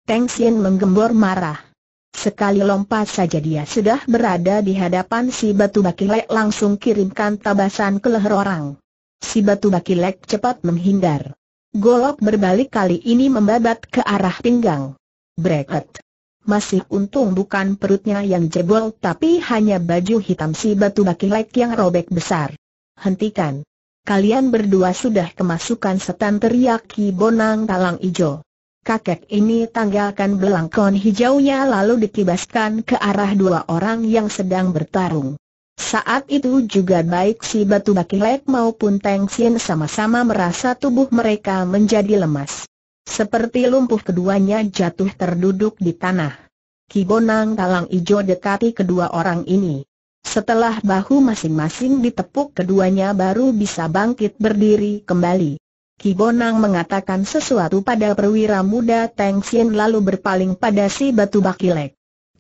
Teng Xian menggembor marah. Sekali lompat saja dia sudah berada di hadapan si batu bakilek langsung kirimkan tabasan ke leher orang. Si batu bakilek cepat menghindar. Golok berbalik kali ini membabat ke arah pinggang. Bracket. Masih untung bukan perutnya yang jebol tapi hanya baju hitam si batu bakilek yang robek besar. Hentikan kalian berdua sudah kemasukan setan teriak Ki Bonang Talang Ijo. Kakek ini tanggalkan belangkon hijaunya lalu dikibaskan ke arah dua orang yang sedang bertarung. Saat itu juga baik si Batu Bakilek maupun Teng Sin sama-sama merasa tubuh mereka menjadi lemas. Seperti lumpuh keduanya jatuh terduduk di tanah. Kibonang Talang Ijo dekati kedua orang ini. Setelah bahu masing-masing ditepuk keduanya baru bisa bangkit berdiri kembali. Kibonang mengatakan sesuatu pada perwira muda Teng Xian lalu berpaling pada si batu bakilek.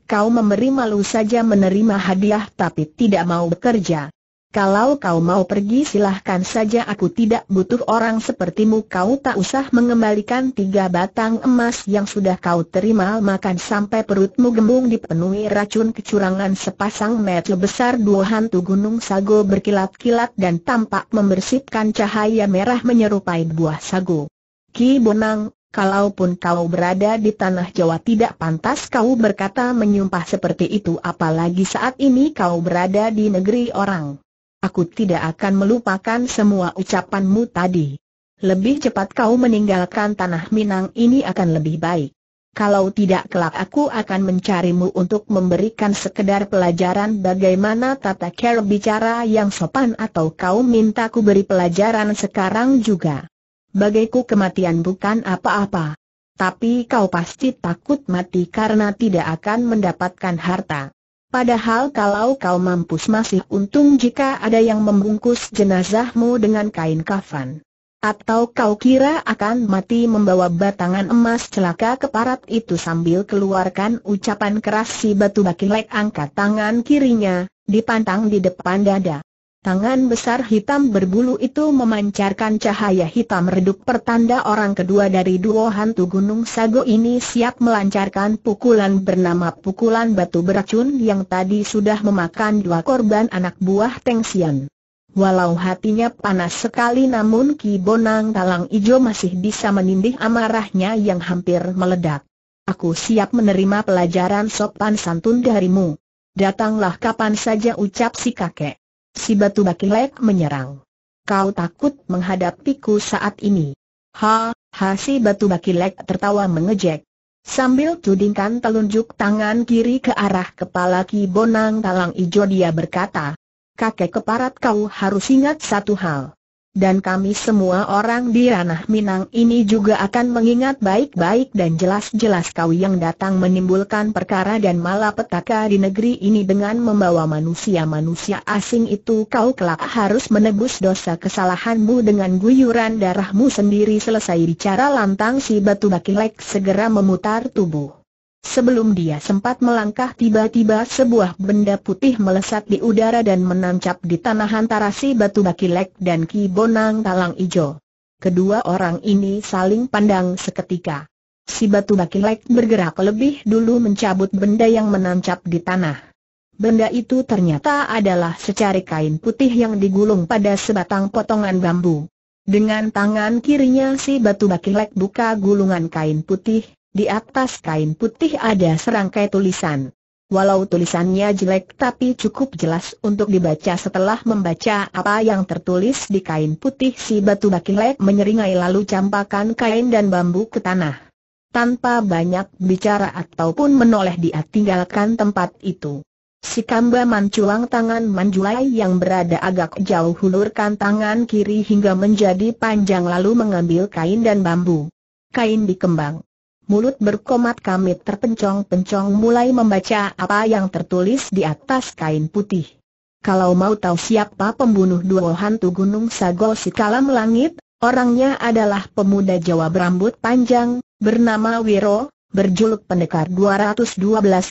Kau memberi malu saja menerima hadiah tapi tidak mau bekerja. Kalau kau mau pergi silahkan saja aku tidak butuh orang sepertimu kau tak usah mengembalikan tiga batang emas yang sudah kau terima makan sampai perutmu gembung dipenuhi racun kecurangan sepasang metel besar dua hantu gunung sago berkilat-kilat dan tampak membersihkan cahaya merah menyerupai buah sago. Ki Bonang, Kalaupun kau berada di tanah Jawa tidak pantas kau berkata menyumpah seperti itu apalagi saat ini kau berada di negeri orang. Aku tidak akan melupakan semua ucapanmu tadi. Lebih cepat kau meninggalkan tanah Minang ini akan lebih baik. Kalau tidak kelak aku akan mencarimu untuk memberikan sekedar pelajaran bagaimana tata cara bicara yang sopan atau kau minta ku beri pelajaran sekarang juga. Bagiku kematian bukan apa-apa. Tapi kau pasti takut mati karena tidak akan mendapatkan harta. Padahal kalau kau mampus masih untung jika ada yang membungkus jenazahmu dengan kain kafan. Atau kau kira akan mati membawa batangan emas celaka ke parat itu sambil keluarkan ucapan keras si batu bakilek angkat tangan kirinya, dipantang di depan dada. Tangan besar hitam berbulu itu memancarkan cahaya hitam redup pertanda orang kedua dari duo hantu Gunung Sago ini siap melancarkan pukulan bernama pukulan batu beracun yang tadi sudah memakan dua korban anak buah Teng Sian. Walau hatinya panas sekali namun Ki Bonang Talang Ijo masih bisa menindih amarahnya yang hampir meledak. Aku siap menerima pelajaran sopan santun darimu. Datanglah kapan saja ucap si kakek. Si batu bakilek menyerang. Kau takut menghadapiku saat ini. Ha, ha si batu bakilek tertawa mengejek. Sambil tudingkan telunjuk tangan kiri ke arah kepala Ki Bonang Talang Ijo dia berkata, Kakek keparat kau harus ingat satu hal dan kami semua orang di ranah Minang ini juga akan mengingat baik-baik dan jelas-jelas kau yang datang menimbulkan perkara dan malapetaka di negeri ini dengan membawa manusia-manusia asing itu kau kelak harus menebus dosa kesalahanmu dengan guyuran darahmu sendiri selesai bicara lantang si batu bakilek segera memutar tubuh. Sebelum dia sempat melangkah tiba-tiba sebuah benda putih melesat di udara dan menancap di tanah antara si Batu Bakilek dan Ki Bonang Talang Ijo. Kedua orang ini saling pandang seketika. Si Batu Bakilek bergerak lebih dulu mencabut benda yang menancap di tanah. Benda itu ternyata adalah secari kain putih yang digulung pada sebatang potongan bambu. Dengan tangan kirinya si batu bakilek buka gulungan kain putih, di atas kain putih ada serangkai tulisan. Walau tulisannya jelek tapi cukup jelas untuk dibaca setelah membaca apa yang tertulis di kain putih si batu bakilek menyeringai lalu campakan kain dan bambu ke tanah. Tanpa banyak bicara ataupun menoleh dia tinggalkan tempat itu. Si kamba manculang tangan manjulai yang berada agak jauh hulurkan tangan kiri hingga menjadi panjang lalu mengambil kain dan bambu. Kain dikembang. Mulut berkomat kamit terpencong-pencong mulai membaca apa yang tertulis di atas kain putih. Kalau mau tahu siapa pembunuh dua hantu gunung Sago si kalam langit, orangnya adalah pemuda Jawa berambut panjang, bernama Wiro, berjuluk pendekar 212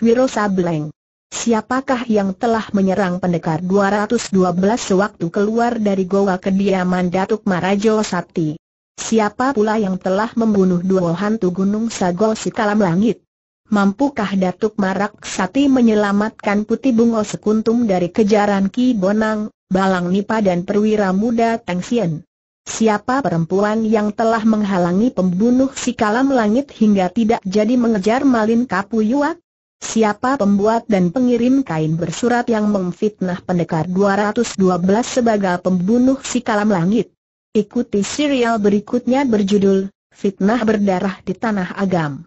Wiro Sableng. Siapakah yang telah menyerang pendekar 212 sewaktu keluar dari goa kediaman Datuk Marajo Sakti? Siapa pula yang telah membunuh dua hantu gunung Sagol si kalam langit? Mampukah Datuk Marak Sati menyelamatkan Putih Bungo Sekuntum dari kejaran Ki Bonang, Balang Nipa dan perwira muda Teng Sien? Siapa perempuan yang telah menghalangi pembunuh si kalam langit hingga tidak jadi mengejar Malin Kapuyuak? Siapa pembuat dan pengirim kain bersurat yang memfitnah pendekar 212 sebagai pembunuh si kalam langit? Ikuti serial berikutnya berjudul Fitnah Berdarah di Tanah Agam.